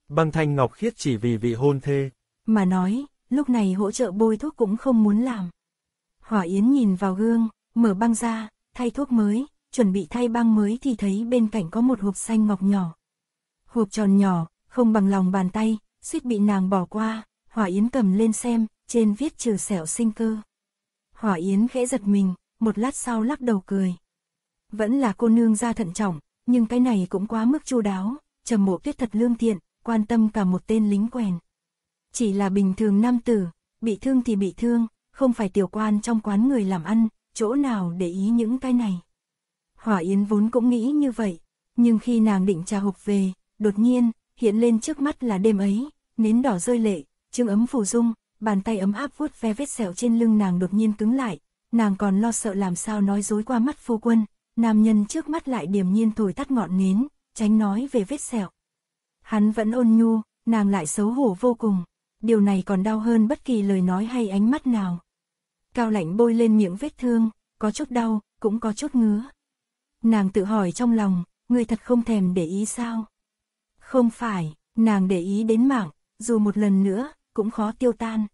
Băng thanh ngọc khiết chỉ vì vị hôn thê. Mà nói, lúc này hỗ trợ bôi thuốc cũng không muốn làm. Hỏa Yến nhìn vào gương, mở băng ra, thay thuốc mới, chuẩn bị thay băng mới thì thấy bên cạnh có một hộp xanh ngọc nhỏ. Hộp tròn nhỏ, không bằng lòng bàn tay, suýt bị nàng bỏ qua, Hỏa Yến cầm lên xem, trên viết trừ sẹo sinh cơ. Hỏa Yến khẽ giật mình, một lát sau lắc đầu cười. Vẫn là cô nương ra thận trọng, nhưng cái này cũng quá mức chu đáo, trầm mộ tuyết thật lương thiện, quan tâm cả một tên lính quèn. Chỉ là bình thường nam tử, bị thương thì bị thương, không phải tiểu quan trong quán người làm ăn, chỗ nào để ý những cái này. Hỏa Yến vốn cũng nghĩ như vậy, nhưng khi nàng định trà hộp về, đột nhiên, hiện lên trước mắt là đêm ấy, nến đỏ rơi lệ, trương ấm phù dung, bàn tay ấm áp vuốt ve vết sẹo trên lưng nàng đột nhiên cứng lại, nàng còn lo sợ làm sao nói dối qua mắt phu quân, nam nhân trước mắt lại điềm nhiên thổi tắt ngọn nến, tránh nói về vết sẹo. Hắn vẫn ôn nhu, nàng lại xấu hổ vô cùng, điều này còn đau hơn bất kỳ lời nói hay ánh mắt nào. Cao lạnh bôi lên miệng vết thương, có chút đau, cũng có chút ngứa. Nàng tự hỏi trong lòng, người thật không thèm để ý sao? Không phải, nàng để ý đến mạng, dù một lần nữa, cũng khó tiêu tan.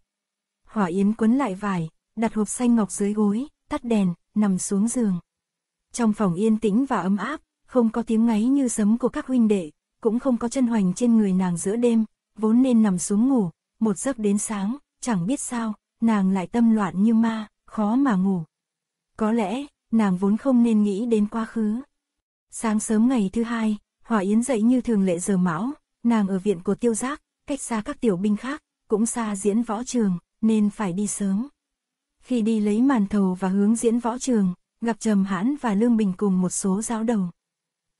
Hỏa Yến quấn lại vải, đặt hộp xanh ngọc dưới gối, tắt đèn, nằm xuống giường. Trong phòng yên tĩnh và ấm áp, không có tiếng ngáy như sấm của các huynh đệ, cũng không có chân hoành trên người nàng giữa đêm, vốn nên nằm xuống ngủ, một giấc đến sáng, chẳng biết sao, nàng lại tâm loạn như ma, khó mà ngủ. Có lẽ, nàng vốn không nên nghĩ đến quá khứ. Sáng sớm ngày thứ hai, Hỏa Yến dậy như thường lệ giờ mão, nàng ở viện của tiêu giác, cách xa các tiểu binh khác, cũng xa diễn võ trường, nên phải đi sớm. Khi đi lấy màn thầu và hướng diễn võ trường, gặp Trầm Hãn và Lương Bình cùng một số giáo đầu.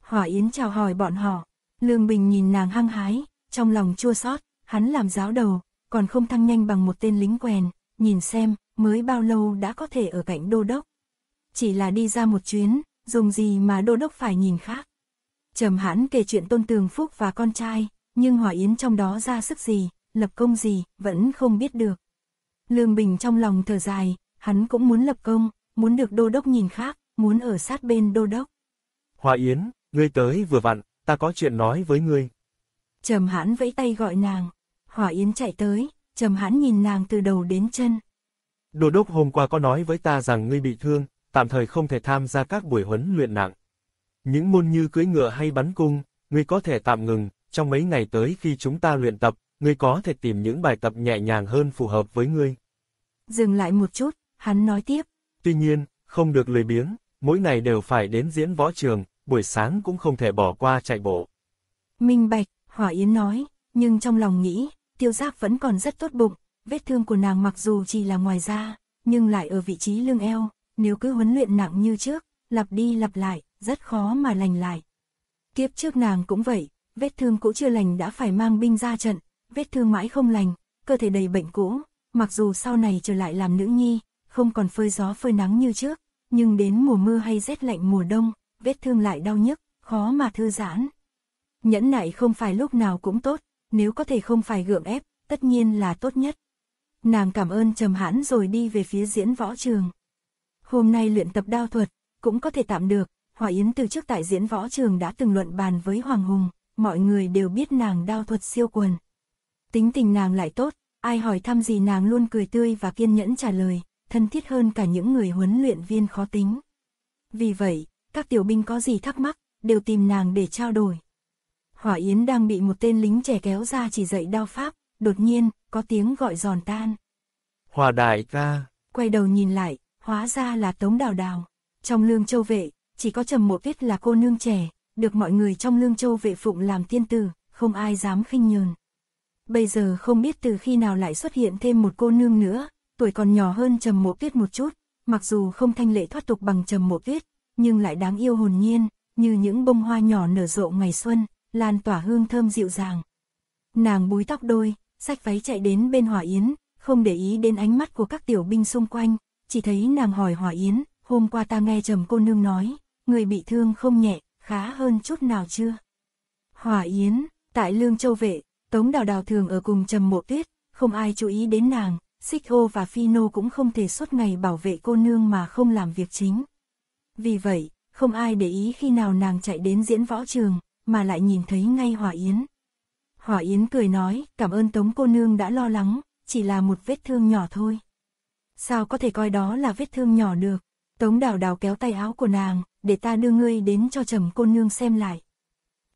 Hỏa Yến chào hỏi bọn họ, Lương Bình nhìn nàng hăng hái, trong lòng chua xót, hắn làm giáo đầu, còn không thăng nhanh bằng một tên lính quèn, nhìn xem, mới bao lâu đã có thể ở cạnh đô đốc. Chỉ là đi ra một chuyến, dùng gì mà đô đốc phải nhìn khác. Trầm hãn kể chuyện tôn tường phúc và con trai, nhưng Hỏa Yến trong đó ra sức gì, lập công gì, vẫn không biết được. Lương Bình trong lòng thở dài, hắn cũng muốn lập công, muốn được đô đốc nhìn khác, muốn ở sát bên đô đốc. hòa Yến, ngươi tới vừa vặn, ta có chuyện nói với ngươi. Trầm hãn vẫy tay gọi nàng, hòa Yến chạy tới, trầm hãn nhìn nàng từ đầu đến chân. Đô đốc hôm qua có nói với ta rằng ngươi bị thương, tạm thời không thể tham gia các buổi huấn luyện nặng. Những môn như cưỡi ngựa hay bắn cung, ngươi có thể tạm ngừng, trong mấy ngày tới khi chúng ta luyện tập, ngươi có thể tìm những bài tập nhẹ nhàng hơn phù hợp với ngươi. Dừng lại một chút, hắn nói tiếp. Tuy nhiên, không được lười biếng, mỗi ngày đều phải đến diễn võ trường, buổi sáng cũng không thể bỏ qua chạy bộ. Minh Bạch, Hỏa Yến nói, nhưng trong lòng nghĩ, tiêu giác vẫn còn rất tốt bụng, vết thương của nàng mặc dù chỉ là ngoài da, nhưng lại ở vị trí lưng eo, nếu cứ huấn luyện nặng như trước, lặp đi lặp lại, rất khó mà lành lại. Kiếp trước nàng cũng vậy, vết thương cũ chưa lành đã phải mang binh ra trận, vết thương mãi không lành, cơ thể đầy bệnh cũ, mặc dù sau này trở lại làm nữ nhi, không còn phơi gió phơi nắng như trước, nhưng đến mùa mưa hay rét lạnh mùa đông, vết thương lại đau nhức, khó mà thư giãn. Nhẫn nại không phải lúc nào cũng tốt, nếu có thể không phải gượng ép, tất nhiên là tốt nhất. Nàng cảm ơn Trầm Hãn rồi đi về phía diễn võ trường. Hôm nay luyện tập đao thuật, cũng có thể tạm được, Hòa Yến từ trước tại diễn võ trường đã từng luận bàn với Hoàng Hùng, mọi người đều biết nàng đao thuật siêu quần. Tính tình nàng lại tốt, ai hỏi thăm gì nàng luôn cười tươi và kiên nhẫn trả lời, thân thiết hơn cả những người huấn luyện viên khó tính. Vì vậy, các tiểu binh có gì thắc mắc, đều tìm nàng để trao đổi. Hỏa Yến đang bị một tên lính trẻ kéo ra chỉ dạy đao pháp, đột nhiên, có tiếng gọi giòn tan. Hòa đại ca. Quay đầu nhìn lại, hóa ra là Tống Đào Đào. Trong lương châu vệ, chỉ có trầm một tiết là cô nương trẻ, được mọi người trong lương châu vệ phụng làm tiên tử, không ai dám khinh nhường bây giờ không biết từ khi nào lại xuất hiện thêm một cô nương nữa, tuổi còn nhỏ hơn Trầm Mộ Tuyết một chút, mặc dù không thanh lệ thoát tục bằng Trầm Mộ Tuyết, nhưng lại đáng yêu hồn nhiên, như những bông hoa nhỏ nở rộ ngày xuân, lan tỏa hương thơm dịu dàng. Nàng búi tóc đôi, sách váy chạy đến bên Hỏa Yến, không để ý đến ánh mắt của các tiểu binh xung quanh, chỉ thấy nàng hỏi Hỏa Yến, hôm qua ta nghe Trầm cô nương nói, người bị thương không nhẹ, khá hơn chút nào chưa? Hỏa Yến, tại Lương Châu Vệ, Tống Đào Đào thường ở cùng Trầm Mộ Tuyết, không ai chú ý đến nàng, Xích Ô và Phi Nô cũng không thể suốt ngày bảo vệ cô nương mà không làm việc chính. Vì vậy, không ai để ý khi nào nàng chạy đến diễn võ trường, mà lại nhìn thấy ngay Hòa Yến. Hòa Yến cười nói, cảm ơn Tống cô nương đã lo lắng, chỉ là một vết thương nhỏ thôi. Sao có thể coi đó là vết thương nhỏ được? Tống đào đào kéo tay áo của nàng, để ta đưa ngươi đến cho trầm cô nương xem lại.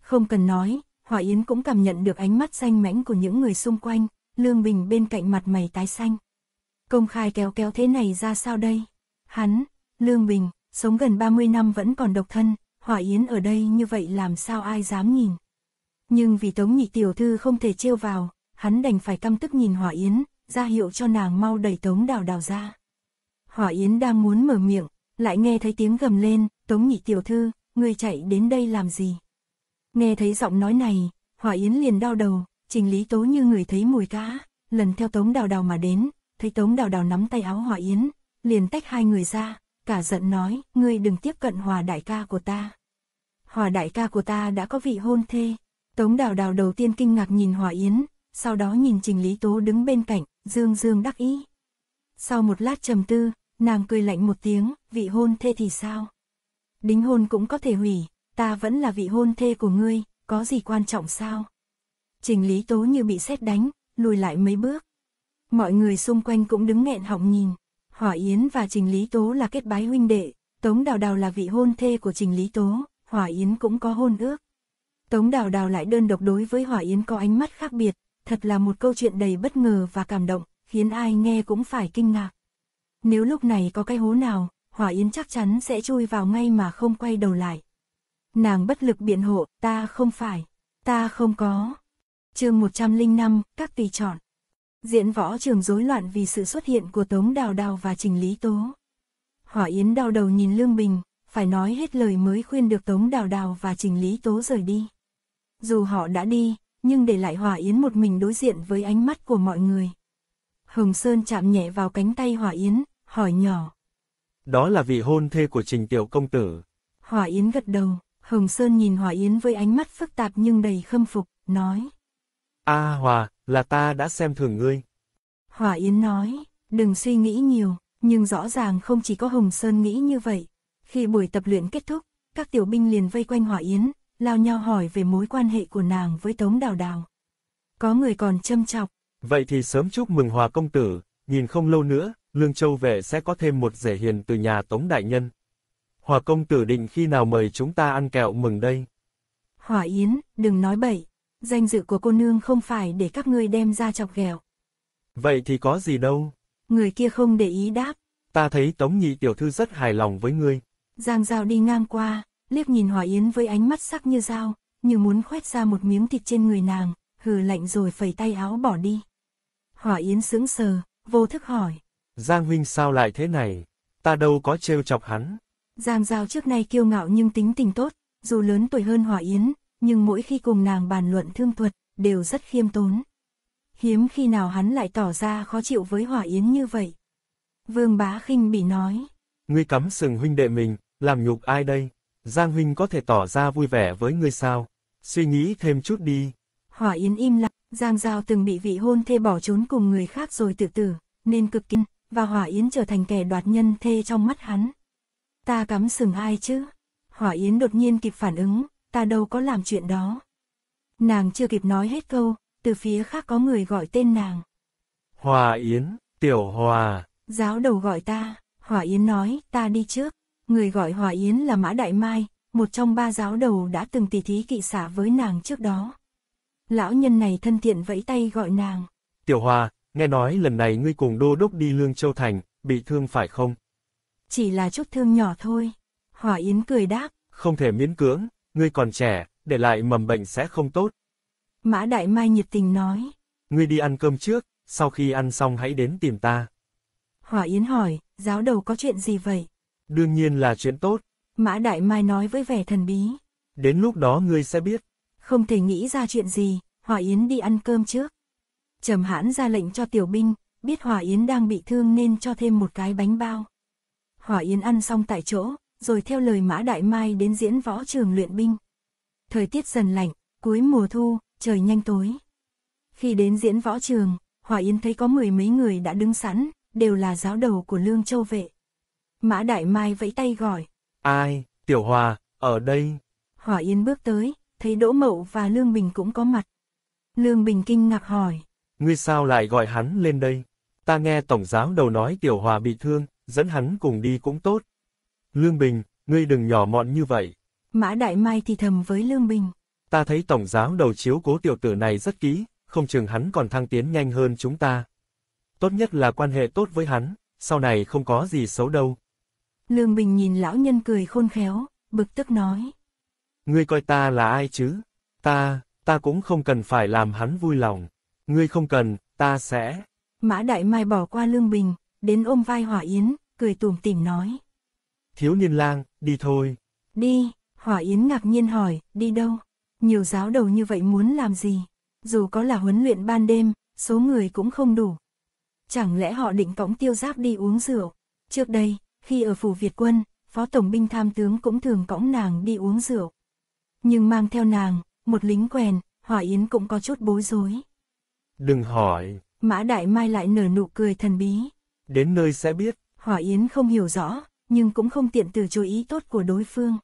Không cần nói, Hỏa Yến cũng cảm nhận được ánh mắt xanh mãnh của những người xung quanh, Lương Bình bên cạnh mặt mày tái xanh. Công khai kéo kéo thế này ra sao đây? Hắn, Lương Bình, sống gần 30 năm vẫn còn độc thân, Hỏa Yến ở đây như vậy làm sao ai dám nhìn. Nhưng vì Tống Nhị Tiểu Thư không thể trêu vào, hắn đành phải căm tức nhìn Hỏa Yến, ra hiệu cho nàng mau đẩy Tống Đào Đào ra. Hỏa Yến đang muốn mở miệng, lại nghe thấy tiếng gầm lên, Tống Nhị Tiểu Thư, người chạy đến đây làm gì? Nghe thấy giọng nói này, hòa Yến liền đau đầu, trình lý tố như người thấy mùi cá, lần theo Tống Đào Đào mà đến, thấy Tống Đào Đào nắm tay áo hòa Yến, liền tách hai người ra, cả giận nói, ngươi đừng tiếp cận Hòa đại ca của ta. Hòa đại ca của ta đã có vị hôn thê, Tống Đào Đào đầu tiên kinh ngạc nhìn hòa Yến, sau đó nhìn trình lý tố đứng bên cạnh, dương dương đắc ý. Sau một lát trầm tư, nàng cười lạnh một tiếng, vị hôn thê thì sao? Đính hôn cũng có thể hủy, ta vẫn là vị hôn thê của ngươi, có gì quan trọng sao? Trình Lý Tố như bị sét đánh, lùi lại mấy bước. Mọi người xung quanh cũng đứng nghẹn họng nhìn. Hỏa Yến và Trình Lý Tố là kết bái huynh đệ, Tống Đào Đào là vị hôn thê của Trình Lý Tố, Hỏa Yến cũng có hôn ước. Tống Đào Đào lại đơn độc đối với Hỏa Yến có ánh mắt khác biệt, thật là một câu chuyện đầy bất ngờ và cảm động, khiến ai nghe cũng phải kinh ngạc. Nếu lúc này có cái hố nào, Hỏa Yến chắc chắn sẽ chui vào ngay mà không quay đầu lại nàng bất lực biện hộ, ta không phải, ta không có. chương 105, các tùy chọn. Diễn võ trường rối loạn vì sự xuất hiện của Tống Đào Đào và Trình Lý Tố. Hỏa Yến đau đầu nhìn Lương Bình, phải nói hết lời mới khuyên được Tống Đào Đào và Trình Lý Tố rời đi. Dù họ đã đi, nhưng để lại Hỏa Yến một mình đối diện với ánh mắt của mọi người. Hồng Sơn chạm nhẹ vào cánh tay Hỏa Yến, hỏi nhỏ. Đó là vị hôn thê của Trình Tiểu Công Tử. Hỏa Yến gật đầu. Hồng Sơn nhìn Hòa Yến với ánh mắt phức tạp nhưng đầy khâm phục, nói. A Hòa, là ta đã xem thường ngươi. Hòa Yến nói, đừng suy nghĩ nhiều, nhưng rõ ràng không chỉ có Hồng Sơn nghĩ như vậy. Khi buổi tập luyện kết thúc, các tiểu binh liền vây quanh Hòa Yến, lao nhau hỏi về mối quan hệ của nàng với Tống Đào Đào. Có người còn châm chọc. Vậy thì sớm chúc mừng Hòa Công Tử, nhìn không lâu nữa, Lương Châu về sẽ có thêm một rể hiền từ nhà Tống Đại Nhân. Hòa công tử định khi nào mời chúng ta ăn kẹo mừng đây? Hỏa Yến, đừng nói bậy, danh dự của cô nương không phải để các ngươi đem ra chọc ghẹo. Vậy thì có gì đâu? Người kia không để ý đáp. Ta thấy Tống Nhị tiểu thư rất hài lòng với ngươi. Giang Giao đi ngang qua, liếc nhìn Hỏa Yến với ánh mắt sắc như dao, như muốn khoét ra một miếng thịt trên người nàng, hừ lạnh rồi phẩy tay áo bỏ đi. Hỏa Yến sững sờ, vô thức hỏi. Giang huynh sao lại thế này? Ta đâu có trêu chọc hắn. Giang Giao trước nay kiêu ngạo nhưng tính tình tốt, dù lớn tuổi hơn Hỏa Yến, nhưng mỗi khi cùng nàng bàn luận thương thuật, đều rất khiêm tốn. Hiếm khi nào hắn lại tỏ ra khó chịu với Hỏa Yến như vậy. Vương Bá khinh bị nói. Ngươi cắm sừng huynh đệ mình, làm nhục ai đây? Giang huynh có thể tỏ ra vui vẻ với ngươi sao? Suy nghĩ thêm chút đi. Hỏa Yến im lặng, Giang Giao từng bị vị hôn thê bỏ trốn cùng người khác rồi tự tử, nên cực kinh, và Hỏa Yến trở thành kẻ đoạt nhân thê trong mắt hắn ta cắm sừng ai chứ? Hỏa Yến đột nhiên kịp phản ứng, ta đâu có làm chuyện đó. Nàng chưa kịp nói hết câu, từ phía khác có người gọi tên nàng. Hòa Yến, Tiểu Hòa. Giáo đầu gọi ta, Hòa Yến nói, ta đi trước. Người gọi Hòa Yến là Mã Đại Mai, một trong ba giáo đầu đã từng tỉ thí kỵ xả với nàng trước đó. Lão nhân này thân thiện vẫy tay gọi nàng. Tiểu Hòa, nghe nói lần này ngươi cùng đô đốc đi Lương Châu Thành, bị thương phải không? chỉ là chút thương nhỏ thôi. Hỏa Yến cười đáp. Không thể miễn cưỡng, ngươi còn trẻ, để lại mầm bệnh sẽ không tốt. Mã Đại Mai nhiệt tình nói. Ngươi đi ăn cơm trước, sau khi ăn xong hãy đến tìm ta. Hỏa Yến hỏi, giáo đầu có chuyện gì vậy? Đương nhiên là chuyện tốt. Mã Đại Mai nói với vẻ thần bí. Đến lúc đó ngươi sẽ biết. Không thể nghĩ ra chuyện gì, Hỏa Yến đi ăn cơm trước. Trầm hãn ra lệnh cho tiểu binh, biết Hỏa Yến đang bị thương nên cho thêm một cái bánh bao. Hỏa Yến ăn xong tại chỗ, rồi theo lời Mã Đại Mai đến diễn võ trường luyện binh. Thời tiết dần lạnh, cuối mùa thu, trời nhanh tối. Khi đến diễn võ trường, Hỏa Yến thấy có mười mấy người đã đứng sẵn, đều là giáo đầu của Lương Châu Vệ. Mã Đại Mai vẫy tay gọi. Ai, Tiểu Hòa, ở đây. Hỏa Yến bước tới, thấy Đỗ Mậu và Lương Bình cũng có mặt. Lương Bình kinh ngạc hỏi. Ngươi sao lại gọi hắn lên đây? Ta nghe Tổng giáo đầu nói Tiểu Hòa bị thương, dẫn hắn cùng đi cũng tốt. Lương Bình, ngươi đừng nhỏ mọn như vậy. Mã Đại Mai thì thầm với Lương Bình. Ta thấy tổng giáo đầu chiếu cố tiểu tử này rất kỹ, không chừng hắn còn thăng tiến nhanh hơn chúng ta. Tốt nhất là quan hệ tốt với hắn, sau này không có gì xấu đâu. Lương Bình nhìn lão nhân cười khôn khéo, bực tức nói. Ngươi coi ta là ai chứ? Ta, ta cũng không cần phải làm hắn vui lòng. Ngươi không cần, ta sẽ. Mã Đại Mai bỏ qua Lương Bình, đến ôm vai Hỏa Yến, cười tủm tìm nói. Thiếu niên lang, đi thôi. Đi, Hỏa Yến ngạc nhiên hỏi, đi đâu? Nhiều giáo đầu như vậy muốn làm gì? Dù có là huấn luyện ban đêm, số người cũng không đủ. Chẳng lẽ họ định cõng tiêu giáp đi uống rượu? Trước đây, khi ở phủ Việt quân, phó tổng binh tham tướng cũng thường cõng nàng đi uống rượu. Nhưng mang theo nàng, một lính quèn, Hỏa Yến cũng có chút bối rối. Đừng hỏi. Mã Đại Mai lại nở nụ cười thần bí đến nơi sẽ biết. Hỏa Yến không hiểu rõ, nhưng cũng không tiện từ chối ý tốt của đối phương.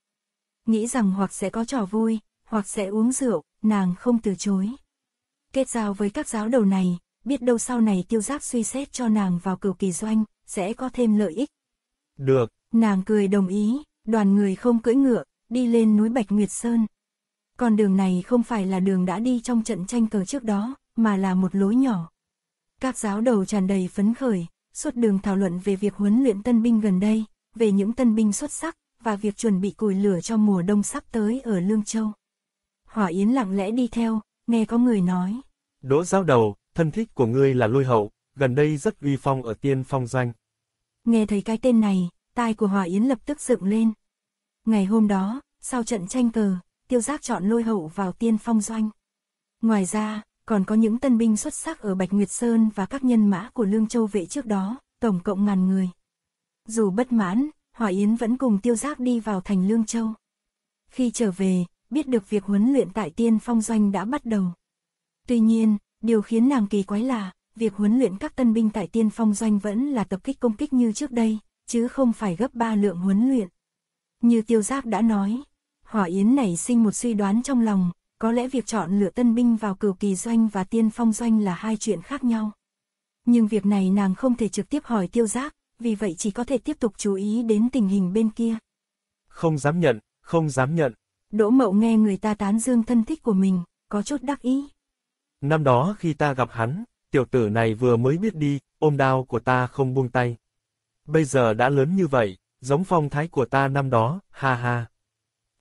Nghĩ rằng hoặc sẽ có trò vui, hoặc sẽ uống rượu, nàng không từ chối. Kết giao với các giáo đầu này, biết đâu sau này tiêu giác suy xét cho nàng vào cửu kỳ doanh, sẽ có thêm lợi ích. Được. Nàng cười đồng ý, đoàn người không cưỡi ngựa, đi lên núi Bạch Nguyệt Sơn. Con đường này không phải là đường đã đi trong trận tranh cờ trước đó, mà là một lối nhỏ. Các giáo đầu tràn đầy phấn khởi, suốt đường thảo luận về việc huấn luyện tân binh gần đây, về những tân binh xuất sắc, và việc chuẩn bị củi lửa cho mùa đông sắp tới ở Lương Châu. Hỏa Yến lặng lẽ đi theo, nghe có người nói. Đỗ Giao đầu, thân thích của ngươi là lôi hậu, gần đây rất uy phong ở tiên phong doanh. Nghe thấy cái tên này, tai của Hỏa Yến lập tức dựng lên. Ngày hôm đó, sau trận tranh cờ, tiêu giác chọn lôi hậu vào tiên phong doanh. Ngoài ra, còn có những tân binh xuất sắc ở Bạch Nguyệt Sơn và các nhân mã của Lương Châu Vệ trước đó, tổng cộng ngàn người. Dù bất mãn, Hòa Yến vẫn cùng tiêu giác đi vào thành Lương Châu. Khi trở về, biết được việc huấn luyện tại tiên phong doanh đã bắt đầu. Tuy nhiên, điều khiến nàng kỳ quái là, việc huấn luyện các tân binh tại tiên phong doanh vẫn là tập kích công kích như trước đây, chứ không phải gấp ba lượng huấn luyện. Như tiêu giác đã nói, Hỏa Yến nảy sinh một suy đoán trong lòng, có lẽ việc chọn lựa tân binh vào cửu kỳ doanh và tiên phong doanh là hai chuyện khác nhau. Nhưng việc này nàng không thể trực tiếp hỏi tiêu giác, vì vậy chỉ có thể tiếp tục chú ý đến tình hình bên kia. Không dám nhận, không dám nhận. Đỗ mậu nghe người ta tán dương thân thích của mình, có chút đắc ý. Năm đó khi ta gặp hắn, tiểu tử này vừa mới biết đi, ôm đao của ta không buông tay. Bây giờ đã lớn như vậy, giống phong thái của ta năm đó, ha ha.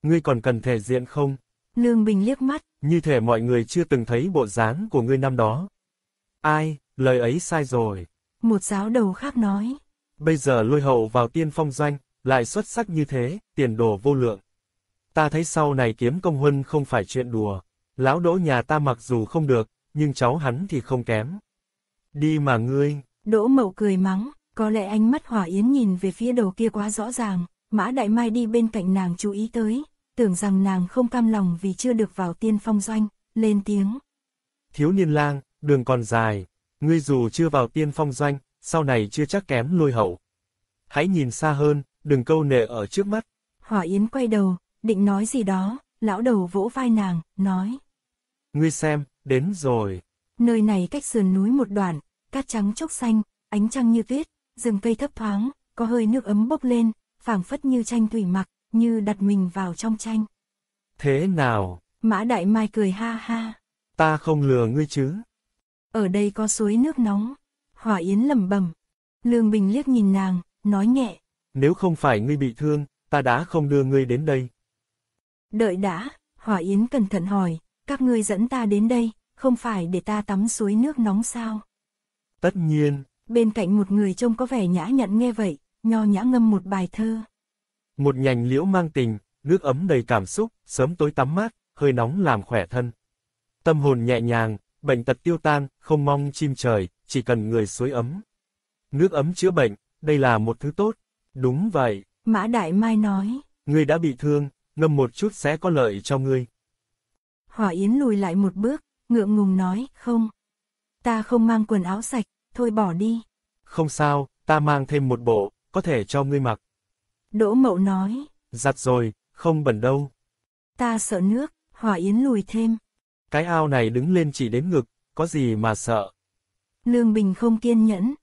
Ngươi còn cần thể diện không? Lương Bình liếc mắt. Như thể mọi người chưa từng thấy bộ dáng của ngươi năm đó. Ai, lời ấy sai rồi. Một giáo đầu khác nói. Bây giờ lôi hậu vào tiên phong doanh, lại xuất sắc như thế, tiền đồ vô lượng. Ta thấy sau này kiếm công huân không phải chuyện đùa. Lão đỗ nhà ta mặc dù không được, nhưng cháu hắn thì không kém. Đi mà ngươi. Đỗ mậu cười mắng, có lẽ ánh mắt hỏa yến nhìn về phía đầu kia quá rõ ràng, mã đại mai đi bên cạnh nàng chú ý tới, tưởng rằng nàng không cam lòng vì chưa được vào tiên phong doanh, lên tiếng. Thiếu niên lang, đường còn dài, ngươi dù chưa vào tiên phong doanh, sau này chưa chắc kém lôi hậu. Hãy nhìn xa hơn, đừng câu nệ ở trước mắt. Hỏa Yến quay đầu, định nói gì đó, lão đầu vỗ vai nàng, nói. Ngươi xem, đến rồi. Nơi này cách sườn núi một đoạn, cát trắng chốc xanh, ánh trăng như tuyết, rừng cây thấp thoáng, có hơi nước ấm bốc lên, phảng phất như tranh thủy mặc, như đặt mình vào trong tranh. Thế nào? Mã Đại Mai cười ha ha. Ta không lừa ngươi chứ. Ở đây có suối nước nóng. Hỏa Yến lẩm bẩm. Lương Bình liếc nhìn nàng, nói nhẹ. Nếu không phải ngươi bị thương, ta đã không đưa ngươi đến đây. Đợi đã, Hỏa Yến cẩn thận hỏi, các ngươi dẫn ta đến đây, không phải để ta tắm suối nước nóng sao? Tất nhiên. Bên cạnh một người trông có vẻ nhã nhặn nghe vậy, nho nhã ngâm một bài thơ. Một nhành liễu mang tình, nước ấm đầy cảm xúc, sớm tối tắm mát, hơi nóng làm khỏe thân. Tâm hồn nhẹ nhàng, bệnh tật tiêu tan, không mong chim trời, chỉ cần người suối ấm. Nước ấm chữa bệnh, đây là một thứ tốt. Đúng vậy. Mã Đại Mai nói. Ngươi đã bị thương, ngâm một chút sẽ có lợi cho ngươi. Hỏa Yến lùi lại một bước, ngượng ngùng nói, không. Ta không mang quần áo sạch, thôi bỏ đi. Không sao, ta mang thêm một bộ, có thể cho ngươi mặc. Đỗ Mậu nói. Giặt rồi, không bẩn đâu. Ta sợ nước, Hỏa Yến lùi thêm. Cái ao này đứng lên chỉ đến ngực, có gì mà sợ. Lương Bình không kiên nhẫn.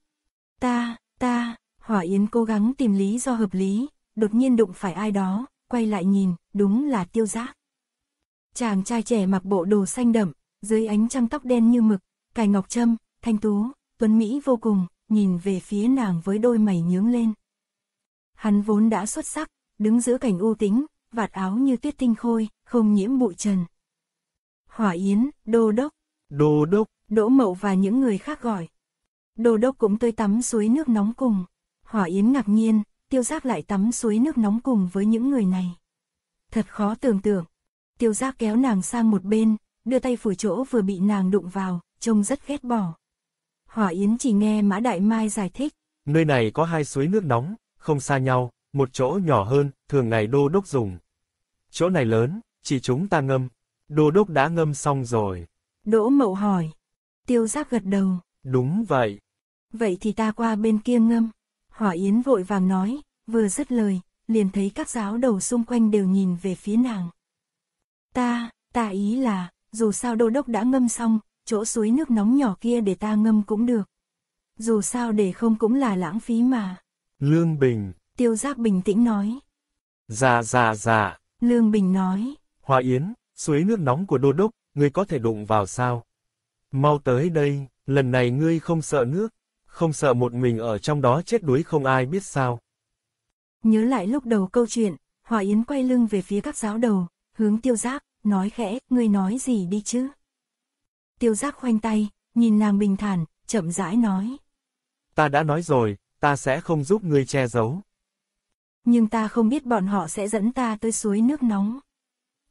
Ta, ta, Hỏa Yến cố gắng tìm lý do hợp lý, đột nhiên đụng phải ai đó, quay lại nhìn, đúng là tiêu giác. Chàng trai trẻ mặc bộ đồ xanh đậm, dưới ánh trăng tóc đen như mực, cài ngọc trâm, thanh tú, tuấn Mỹ vô cùng, nhìn về phía nàng với đôi mày nhướng lên. Hắn vốn đã xuất sắc, đứng giữa cảnh u tính, vạt áo như tuyết tinh khôi, không nhiễm bụi trần. Hỏa Yến, Đô Đốc. Đô Đốc. Đỗ Mậu và những người khác gọi. Đô Đốc cũng tới tắm suối nước nóng cùng. Hỏa Yến ngạc nhiên, tiêu giác lại tắm suối nước nóng cùng với những người này. Thật khó tưởng tượng. Tiêu giác kéo nàng sang một bên, đưa tay phủ chỗ vừa bị nàng đụng vào, trông rất ghét bỏ. Hỏa Yến chỉ nghe Mã Đại Mai giải thích. Nơi này có hai suối nước nóng, không xa nhau, một chỗ nhỏ hơn, thường ngày đô đốc dùng. Chỗ này lớn, chỉ chúng ta ngâm. Đô đốc đã ngâm xong rồi. Đỗ Mậu hỏi. Tiêu Giác gật đầu. Đúng vậy. Vậy thì ta qua bên kia ngâm. Hỏa Yến vội vàng nói, vừa dứt lời, liền thấy các giáo đầu xung quanh đều nhìn về phía nàng. Ta, ta ý là, dù sao đô đốc đã ngâm xong, chỗ suối nước nóng nhỏ kia để ta ngâm cũng được. Dù sao để không cũng là lãng phí mà. Lương Bình. Tiêu Giác bình tĩnh nói. Dạ dạ dạ. Lương Bình nói. Hoa Yến, suối nước nóng của đô đốc, ngươi có thể đụng vào sao? Mau tới đây, lần này ngươi không sợ nước, không sợ một mình ở trong đó chết đuối không ai biết sao. Nhớ lại lúc đầu câu chuyện, Hòa Yến quay lưng về phía các giáo đầu, hướng tiêu giác, nói khẽ, ngươi nói gì đi chứ? Tiêu giác khoanh tay, nhìn nàng bình thản, chậm rãi nói. Ta đã nói rồi, ta sẽ không giúp ngươi che giấu. Nhưng ta không biết bọn họ sẽ dẫn ta tới suối nước nóng.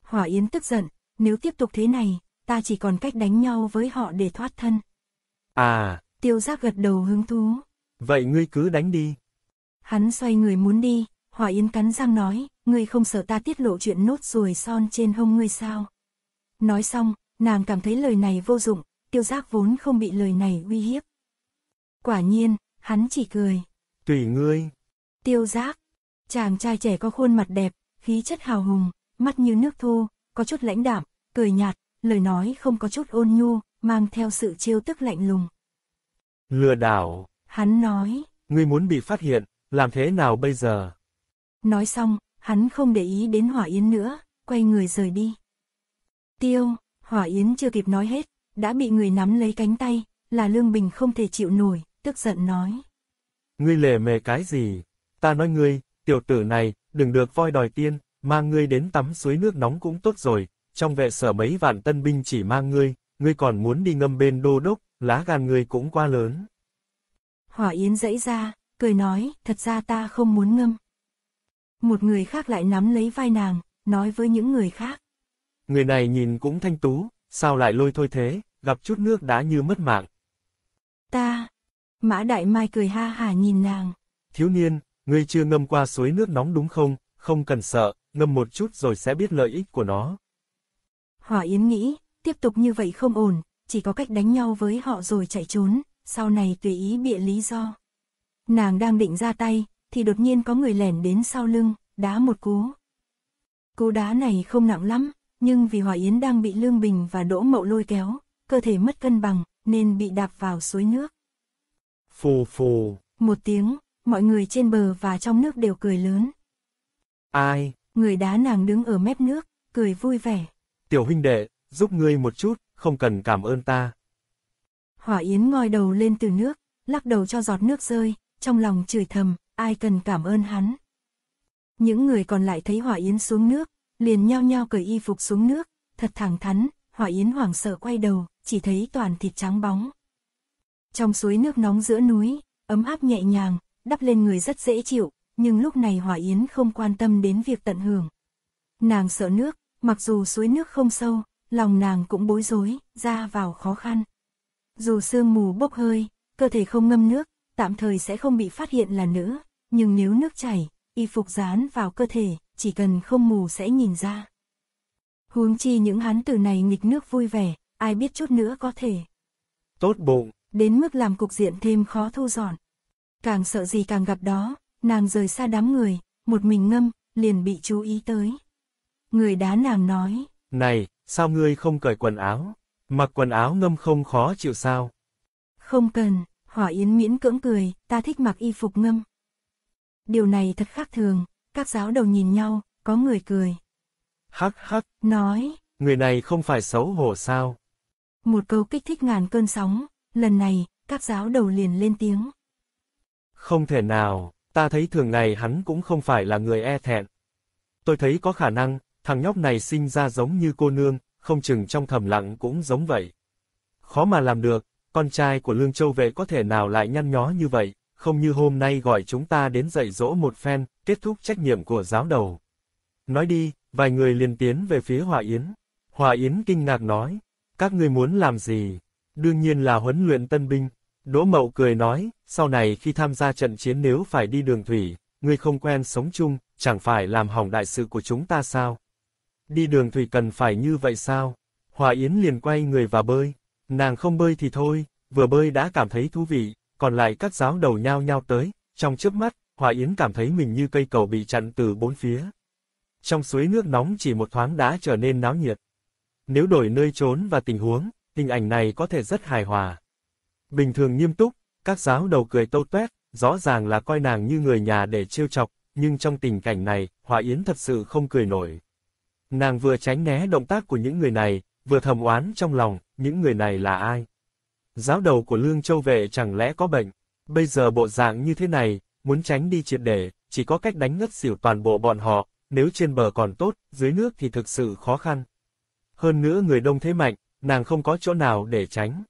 Hỏa Yến tức giận, nếu tiếp tục thế này, ta chỉ còn cách đánh nhau với họ để thoát thân. À. Tiêu giác gật đầu hứng thú. Vậy ngươi cứ đánh đi. Hắn xoay người muốn đi, Hỏa Yến cắn răng nói, ngươi không sợ ta tiết lộ chuyện nốt ruồi son trên hông ngươi sao. Nói xong, nàng cảm thấy lời này vô dụng, tiêu giác vốn không bị lời này uy hiếp. Quả nhiên, hắn chỉ cười. Tùy ngươi. Tiêu giác. Chàng trai trẻ có khuôn mặt đẹp, khí chất hào hùng, mắt như nước thu, có chút lãnh đạm, cười nhạt, lời nói không có chút ôn nhu, mang theo sự chiêu tức lạnh lùng. Lừa đảo. Hắn nói. Ngươi muốn bị phát hiện, làm thế nào bây giờ? Nói xong, hắn không để ý đến Hỏa Yến nữa, quay người rời đi. Tiêu, Hỏa Yến chưa kịp nói hết, đã bị người nắm lấy cánh tay, là Lương Bình không thể chịu nổi, tức giận nói. Ngươi lề mề cái gì? Ta nói ngươi, tiểu tử này, đừng được voi đòi tiên, mang ngươi đến tắm suối nước nóng cũng tốt rồi, trong vệ sở mấy vạn tân binh chỉ mang ngươi, ngươi còn muốn đi ngâm bên đô đốc, lá gan ngươi cũng quá lớn. Hỏa Yến dãy ra, cười nói, thật ra ta không muốn ngâm. Một người khác lại nắm lấy vai nàng, nói với những người khác. Người này nhìn cũng thanh tú, sao lại lôi thôi thế, gặp chút nước đã như mất mạng. Ta, Mã Đại Mai cười ha hà nhìn nàng. Thiếu niên, ngươi chưa ngâm qua suối nước nóng đúng không, không cần sợ, ngâm một chút rồi sẽ biết lợi ích của nó. Hỏa Yến nghĩ, tiếp tục như vậy không ổn, chỉ có cách đánh nhau với họ rồi chạy trốn, sau này tùy ý bịa lý do. Nàng đang định ra tay, thì đột nhiên có người lẻn đến sau lưng, đá một cú. Cú đá này không nặng lắm, nhưng vì Hòa Yến đang bị Lương Bình và Đỗ Mậu lôi kéo, cơ thể mất cân bằng, nên bị đạp vào suối nước. Phù phù. Một tiếng, mọi người trên bờ và trong nước đều cười lớn. Ai? Người đá nàng đứng ở mép nước, cười vui vẻ. Tiểu huynh đệ, giúp ngươi một chút, không cần cảm ơn ta. Hỏa Yến ngoi đầu lên từ nước, lắc đầu cho giọt nước rơi, trong lòng chửi thầm, ai cần cảm ơn hắn. Những người còn lại thấy Hỏa Yến xuống nước, liền nhao nhao cởi y phục xuống nước, thật thẳng thắn, Hỏa Yến hoảng sợ quay đầu, chỉ thấy toàn thịt trắng bóng. Trong suối nước nóng giữa núi, ấm áp nhẹ nhàng, đắp lên người rất dễ chịu, nhưng lúc này Hỏa Yến không quan tâm đến việc tận hưởng. Nàng sợ nước, mặc dù suối nước không sâu, lòng nàng cũng bối rối, ra vào khó khăn. Dù sương mù bốc hơi, cơ thể không ngâm nước, tạm thời sẽ không bị phát hiện là nữ, nhưng nếu nước chảy, y phục dán vào cơ thể, chỉ cần không mù sẽ nhìn ra. Huống chi những hán tử này nghịch nước vui vẻ, ai biết chút nữa có thể. Tốt bụng đến mức làm cục diện thêm khó thu dọn. Càng sợ gì càng gặp đó, nàng rời xa đám người, một mình ngâm, liền bị chú ý tới. Người đá nàng nói, Này, sao ngươi không cởi quần áo? Mặc quần áo ngâm không khó chịu sao? Không cần, Hỏa Yến miễn cưỡng cười, ta thích mặc y phục ngâm. Điều này thật khác thường, các giáo đầu nhìn nhau, có người cười. Hắc hắc, nói, người này không phải xấu hổ sao? Một câu kích thích ngàn cơn sóng, Lần này, các giáo đầu liền lên tiếng. Không thể nào, ta thấy thường ngày hắn cũng không phải là người e thẹn. Tôi thấy có khả năng, thằng nhóc này sinh ra giống như cô nương, không chừng trong thầm lặng cũng giống vậy. Khó mà làm được, con trai của Lương Châu Vệ có thể nào lại nhăn nhó như vậy, không như hôm nay gọi chúng ta đến dạy dỗ một phen, kết thúc trách nhiệm của giáo đầu. Nói đi, vài người liền tiến về phía Hòa Yến. Hòa Yến kinh ngạc nói, các ngươi muốn làm gì? Đương nhiên là huấn luyện tân binh. Đỗ Mậu cười nói, sau này khi tham gia trận chiến nếu phải đi đường thủy, ngươi không quen sống chung, chẳng phải làm hỏng đại sự của chúng ta sao? Đi đường thủy cần phải như vậy sao? Hòa Yến liền quay người và bơi. Nàng không bơi thì thôi, vừa bơi đã cảm thấy thú vị, còn lại các giáo đầu nhao nhao tới, trong chớp mắt, Hòa Yến cảm thấy mình như cây cầu bị chặn từ bốn phía. Trong suối nước nóng chỉ một thoáng đã trở nên náo nhiệt. Nếu đổi nơi trốn và tình huống, hình ảnh này có thể rất hài hòa. Bình thường nghiêm túc, các giáo đầu cười tô tuét, rõ ràng là coi nàng như người nhà để trêu chọc, nhưng trong tình cảnh này, Hòa Yến thật sự không cười nổi. Nàng vừa tránh né động tác của những người này, vừa thầm oán trong lòng, những người này là ai? Giáo đầu của Lương Châu Vệ chẳng lẽ có bệnh? Bây giờ bộ dạng như thế này, muốn tránh đi triệt để, chỉ có cách đánh ngất xỉu toàn bộ bọn họ, nếu trên bờ còn tốt, dưới nước thì thực sự khó khăn. Hơn nữa người đông thế mạnh, nàng không có chỗ nào để tránh.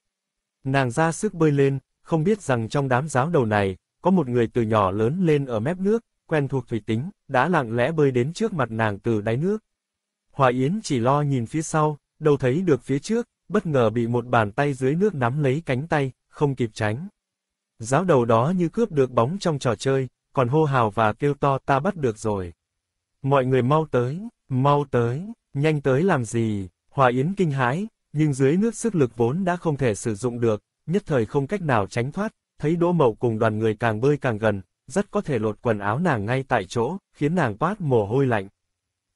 Nàng ra sức bơi lên, không biết rằng trong đám giáo đầu này, có một người từ nhỏ lớn lên ở mép nước, quen thuộc thủy tính, đã lặng lẽ bơi đến trước mặt nàng từ đáy nước. Hòa Yến chỉ lo nhìn phía sau, đâu thấy được phía trước, bất ngờ bị một bàn tay dưới nước nắm lấy cánh tay, không kịp tránh. Giáo đầu đó như cướp được bóng trong trò chơi, còn hô hào và kêu to ta bắt được rồi. Mọi người mau tới, mau tới, nhanh tới làm gì, Hòa Yến kinh hãi, nhưng dưới nước sức lực vốn đã không thể sử dụng được, nhất thời không cách nào tránh thoát, thấy Đỗ Mậu cùng đoàn người càng bơi càng gần, rất có thể lột quần áo nàng ngay tại chỗ, khiến nàng toát mồ hôi lạnh.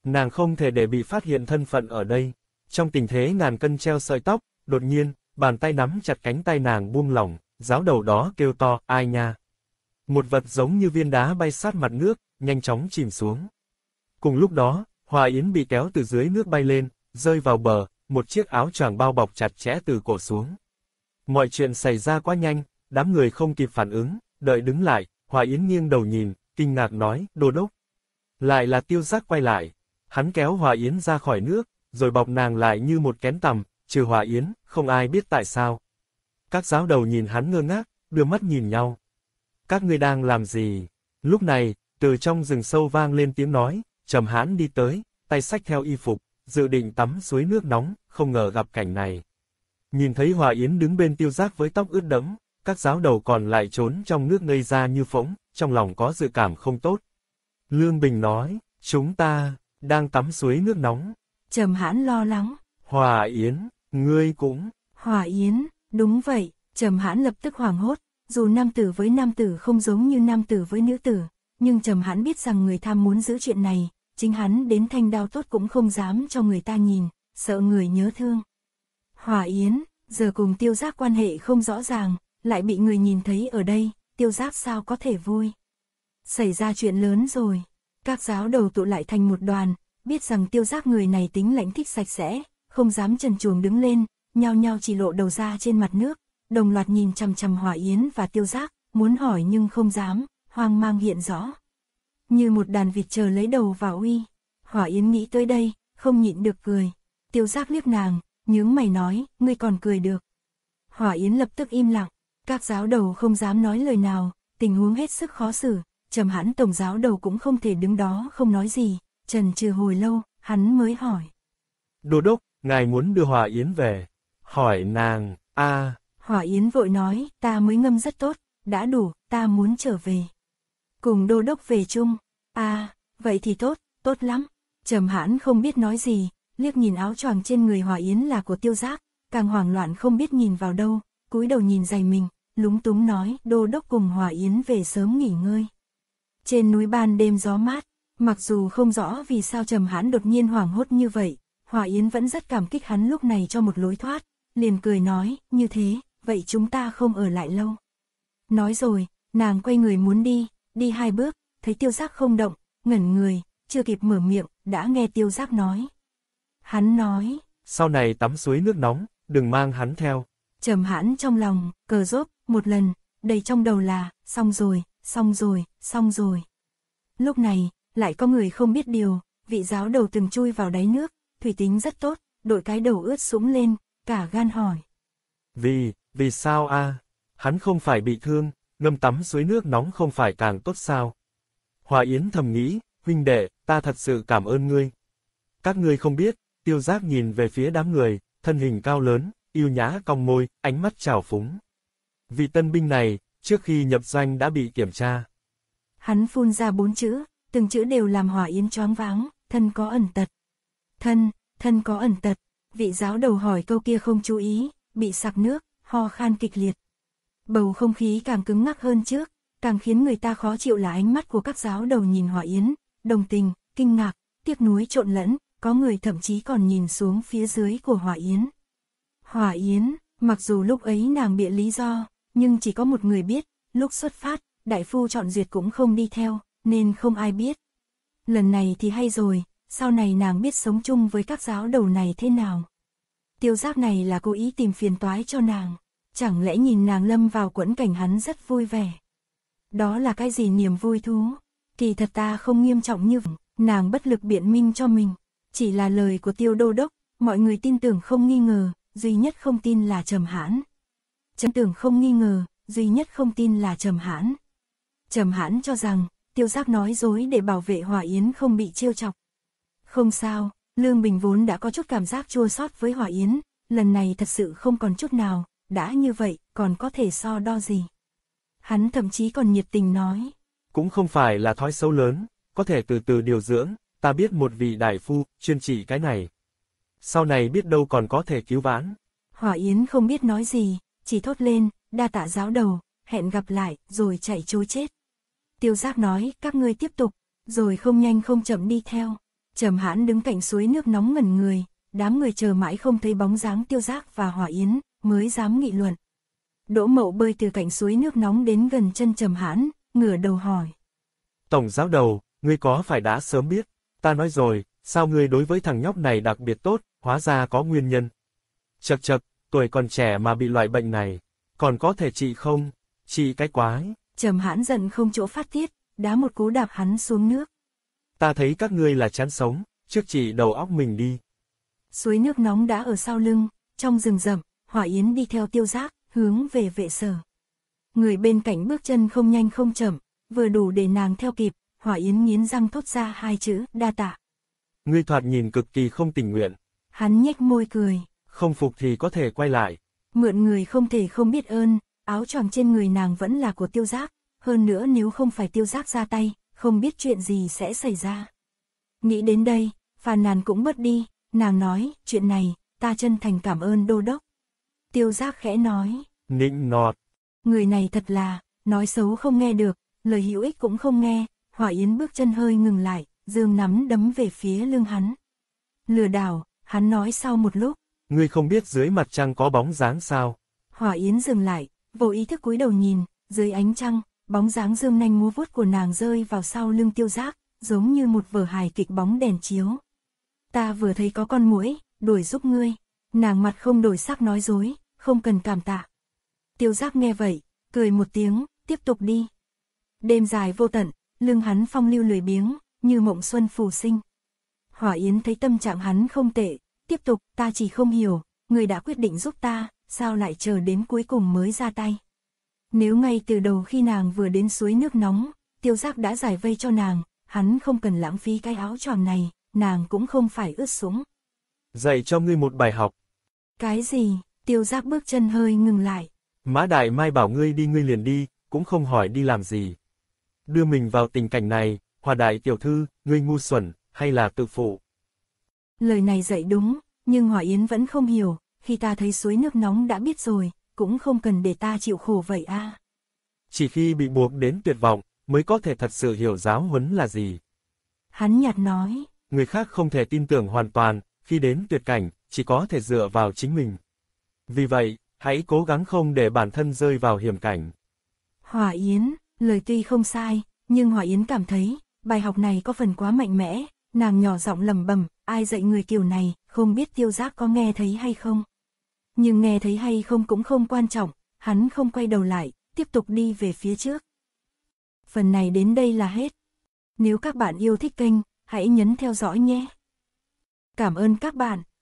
Nàng không thể để bị phát hiện thân phận ở đây. Trong tình thế ngàn cân treo sợi tóc, đột nhiên, bàn tay nắm chặt cánh tay nàng buông lỏng, giáo đầu đó kêu to, ai nha. Một vật giống như viên đá bay sát mặt nước, nhanh chóng chìm xuống. Cùng lúc đó, Hòa Yến bị kéo từ dưới nước bay lên, rơi vào bờ, một chiếc áo choàng bao bọc chặt chẽ từ cổ xuống. Mọi chuyện xảy ra quá nhanh, đám người không kịp phản ứng, đợi đứng lại, Hoa Yến nghiêng đầu nhìn, kinh ngạc nói, đồ đốc. Lại là tiêu giác quay lại, hắn kéo Hoa Yến ra khỏi nước, rồi bọc nàng lại như một kén tằm, trừ Hoa Yến, không ai biết tại sao. Các giáo đầu nhìn hắn ngơ ngác, đưa mắt nhìn nhau. Các ngươi đang làm gì? Lúc này, từ trong rừng sâu vang lên tiếng nói, trầm hãn đi tới, tay xách theo y phục, dự định tắm suối nước nóng, không ngờ gặp cảnh này. Nhìn thấy Hòa Yến đứng bên tiêu giác với tóc ướt đẫm, các giáo đầu còn lại trốn trong nước ngây ra như phỗng, trong lòng có dự cảm không tốt. Lương Bình nói, chúng ta, đang tắm suối nước nóng. Trầm hãn lo lắng. Hòa Yến, ngươi cũng. Hòa Yến, đúng vậy, Trầm hãn lập tức hoảng hốt, dù nam tử với nam tử không giống như nam tử với nữ tử, nhưng Trầm hãn biết rằng người tham muốn giữ chuyện này, chính hắn đến thanh đao tốt cũng không dám cho người ta nhìn, sợ người nhớ thương. Hòa Yến, giờ cùng tiêu giác quan hệ không rõ ràng, lại bị người nhìn thấy ở đây, tiêu giác sao có thể vui. Xảy ra chuyện lớn rồi, các giáo đầu tụ lại thành một đoàn, biết rằng tiêu giác người này tính lãnh thích sạch sẽ, không dám trần chuồng đứng lên, nhao nhao chỉ lộ đầu ra trên mặt nước, đồng loạt nhìn chằm chằm Hòa yến và tiêu giác, muốn hỏi nhưng không dám, hoang mang hiện rõ như một đàn vịt chờ lấy đầu vào uy. Hỏa Yến nghĩ tới đây, không nhịn được cười. Tiêu giác liếc nàng, nhướng mày nói, ngươi còn cười được. Hỏa Yến lập tức im lặng, các giáo đầu không dám nói lời nào, tình huống hết sức khó xử, trầm hẳn tổng giáo đầu cũng không thể đứng đó không nói gì, trần trừ hồi lâu, hắn mới hỏi. đồ đốc, ngài muốn đưa Hòa Yến về. Hỏi nàng, a à. Hòa Yến vội nói, ta mới ngâm rất tốt, đã đủ, ta muốn trở về cùng đô đốc về chung. À, vậy thì tốt, tốt lắm. Trầm hãn không biết nói gì, liếc nhìn áo choàng trên người Hòa Yến là của tiêu giác, càng hoảng loạn không biết nhìn vào đâu, cúi đầu nhìn dày mình, lúng túng nói đô đốc cùng Hòa Yến về sớm nghỉ ngơi. Trên núi ban đêm gió mát, mặc dù không rõ vì sao Trầm hãn đột nhiên hoảng hốt như vậy, Hòa Yến vẫn rất cảm kích hắn lúc này cho một lối thoát, liền cười nói, như thế, vậy chúng ta không ở lại lâu. Nói rồi, nàng quay người muốn đi, đi hai bước, thấy tiêu giác không động, ngẩn người, chưa kịp mở miệng, đã nghe tiêu giác nói. Hắn nói. Sau này tắm suối nước nóng, đừng mang hắn theo. Trầm hãn trong lòng, cờ rốt, một lần, đầy trong đầu là, xong rồi, xong rồi, xong rồi. Lúc này, lại có người không biết điều, vị giáo đầu từng chui vào đáy nước, thủy tính rất tốt, đội cái đầu ướt sũng lên, cả gan hỏi. Vì, vì sao a Hắn không phải bị thương, ngâm tắm dưới nước nóng không phải càng tốt sao. Hoa Yến thầm nghĩ, huynh đệ, ta thật sự cảm ơn ngươi. Các ngươi không biết, tiêu giác nhìn về phía đám người, thân hình cao lớn, yêu nhã cong môi, ánh mắt trào phúng. Vị tân binh này, trước khi nhập doanh đã bị kiểm tra. Hắn phun ra bốn chữ, từng chữ đều làm Hoa Yến choáng váng, thân có ẩn tật. Thân, thân có ẩn tật, vị giáo đầu hỏi câu kia không chú ý, bị sặc nước, ho khan kịch liệt. Bầu không khí càng cứng ngắc hơn trước, càng khiến người ta khó chịu là ánh mắt của các giáo đầu nhìn Hòa Yến, đồng tình, kinh ngạc, tiếc nuối trộn lẫn, có người thậm chí còn nhìn xuống phía dưới của Hòa Yến. Hòa Yến, mặc dù lúc ấy nàng bịa lý do, nhưng chỉ có một người biết, lúc xuất phát, đại phu chọn duyệt cũng không đi theo, nên không ai biết. Lần này thì hay rồi, sau này nàng biết sống chung với các giáo đầu này thế nào. Tiêu giác này là cố ý tìm phiền toái cho nàng chẳng lẽ nhìn nàng lâm vào quẫn cảnh hắn rất vui vẻ. Đó là cái gì niềm vui thú, kỳ thật ta không nghiêm trọng như vậy nàng bất lực biện minh cho mình, chỉ là lời của tiêu đô đốc, mọi người tin tưởng không nghi ngờ, duy nhất không tin là trầm hãn. Trầm tưởng không nghi ngờ, duy nhất không tin là trầm hãn. Trầm hãn cho rằng, tiêu giác nói dối để bảo vệ Hòa Yến không bị trêu chọc. Không sao, Lương Bình vốn đã có chút cảm giác chua xót với Hòa Yến, lần này thật sự không còn chút nào, đã như vậy, còn có thể so đo gì? Hắn thậm chí còn nhiệt tình nói. Cũng không phải là thói xấu lớn, có thể từ từ điều dưỡng, ta biết một vị đại phu, chuyên trị cái này. Sau này biết đâu còn có thể cứu vãn. Hỏa Yến không biết nói gì, chỉ thốt lên, đa tạ giáo đầu, hẹn gặp lại, rồi chạy trôi chết. Tiêu giác nói, các ngươi tiếp tục, rồi không nhanh không chậm đi theo. Trầm hãn đứng cạnh suối nước nóng ngẩn người, đám người chờ mãi không thấy bóng dáng tiêu giác và hỏa yến, mới dám nghị luận. Đỗ Mậu bơi từ cạnh suối nước nóng đến gần chân Trầm Hãn, ngửa đầu hỏi. Tổng giáo đầu, ngươi có phải đã sớm biết? Ta nói rồi, sao ngươi đối với thằng nhóc này đặc biệt tốt, hóa ra có nguyên nhân. Chật chật, tuổi còn trẻ mà bị loại bệnh này, còn có thể trị không? Trị cái quái. Trầm Hãn giận không chỗ phát tiết, đá một cú đạp hắn xuống nước. Ta thấy các ngươi là chán sống, trước chỉ đầu óc mình đi. Suối nước nóng đã ở sau lưng, trong rừng rậm, Hỏa Yến đi theo tiêu giác, hướng về vệ sở. Người bên cạnh bước chân không nhanh không chậm, vừa đủ để nàng theo kịp, Hỏa Yến nghiến răng thốt ra hai chữ, đa tạ. Ngươi thoạt nhìn cực kỳ không tình nguyện. Hắn nhếch môi cười. Không phục thì có thể quay lại. Mượn người không thể không biết ơn, áo choàng trên người nàng vẫn là của tiêu giác, hơn nữa nếu không phải tiêu giác ra tay, không biết chuyện gì sẽ xảy ra. Nghĩ đến đây, phàn nàn cũng mất đi, nàng nói, chuyện này, ta chân thành cảm ơn đô đốc tiêu giác khẽ nói. Nịnh nọt. Người này thật là, nói xấu không nghe được, lời hữu ích cũng không nghe, hỏa yến bước chân hơi ngừng lại, dương nắm đấm về phía lưng hắn. Lừa đảo, hắn nói sau một lúc. Ngươi không biết dưới mặt trăng có bóng dáng sao? Hỏa yến dừng lại, vô ý thức cúi đầu nhìn, dưới ánh trăng, bóng dáng dương nanh múa vuốt của nàng rơi vào sau lưng tiêu giác, giống như một vở hài kịch bóng đèn chiếu. Ta vừa thấy có con muỗi, đuổi giúp ngươi. Nàng mặt không đổi sắc nói dối, không cần cảm tạ. Tiêu giác nghe vậy, cười một tiếng, tiếp tục đi. Đêm dài vô tận, lưng hắn phong lưu lười biếng, như mộng xuân phù sinh. Hỏa Yến thấy tâm trạng hắn không tệ, tiếp tục, ta chỉ không hiểu, người đã quyết định giúp ta, sao lại chờ đến cuối cùng mới ra tay. Nếu ngay từ đầu khi nàng vừa đến suối nước nóng, tiêu giác đã giải vây cho nàng, hắn không cần lãng phí cái áo tròn này, nàng cũng không phải ướt sũng. Dạy cho ngươi một bài học. Cái gì? tiêu giác bước chân hơi ngừng lại. Mã Đại Mai bảo ngươi đi ngươi liền đi, cũng không hỏi đi làm gì. Đưa mình vào tình cảnh này, hòa đại tiểu thư, ngươi ngu xuẩn, hay là tự phụ. Lời này dạy đúng, nhưng Hòa Yến vẫn không hiểu, khi ta thấy suối nước nóng đã biết rồi, cũng không cần để ta chịu khổ vậy a. Chỉ khi bị buộc đến tuyệt vọng, mới có thể thật sự hiểu giáo huấn là gì. Hắn nhạt nói. Người khác không thể tin tưởng hoàn toàn, khi đến tuyệt cảnh, chỉ có thể dựa vào chính mình. Vì vậy, hãy cố gắng không để bản thân rơi vào hiểm cảnh. Hỏa Yến, lời tuy không sai, nhưng Hỏa Yến cảm thấy, bài học này có phần quá mạnh mẽ, nàng nhỏ giọng lầm bầm, ai dạy người kiểu này, không biết tiêu giác có nghe thấy hay không. Nhưng nghe thấy hay không cũng không quan trọng, hắn không quay đầu lại, tiếp tục đi về phía trước. Phần này đến đây là hết. Nếu các bạn yêu thích kênh, hãy nhấn theo dõi nhé. Cảm ơn các bạn.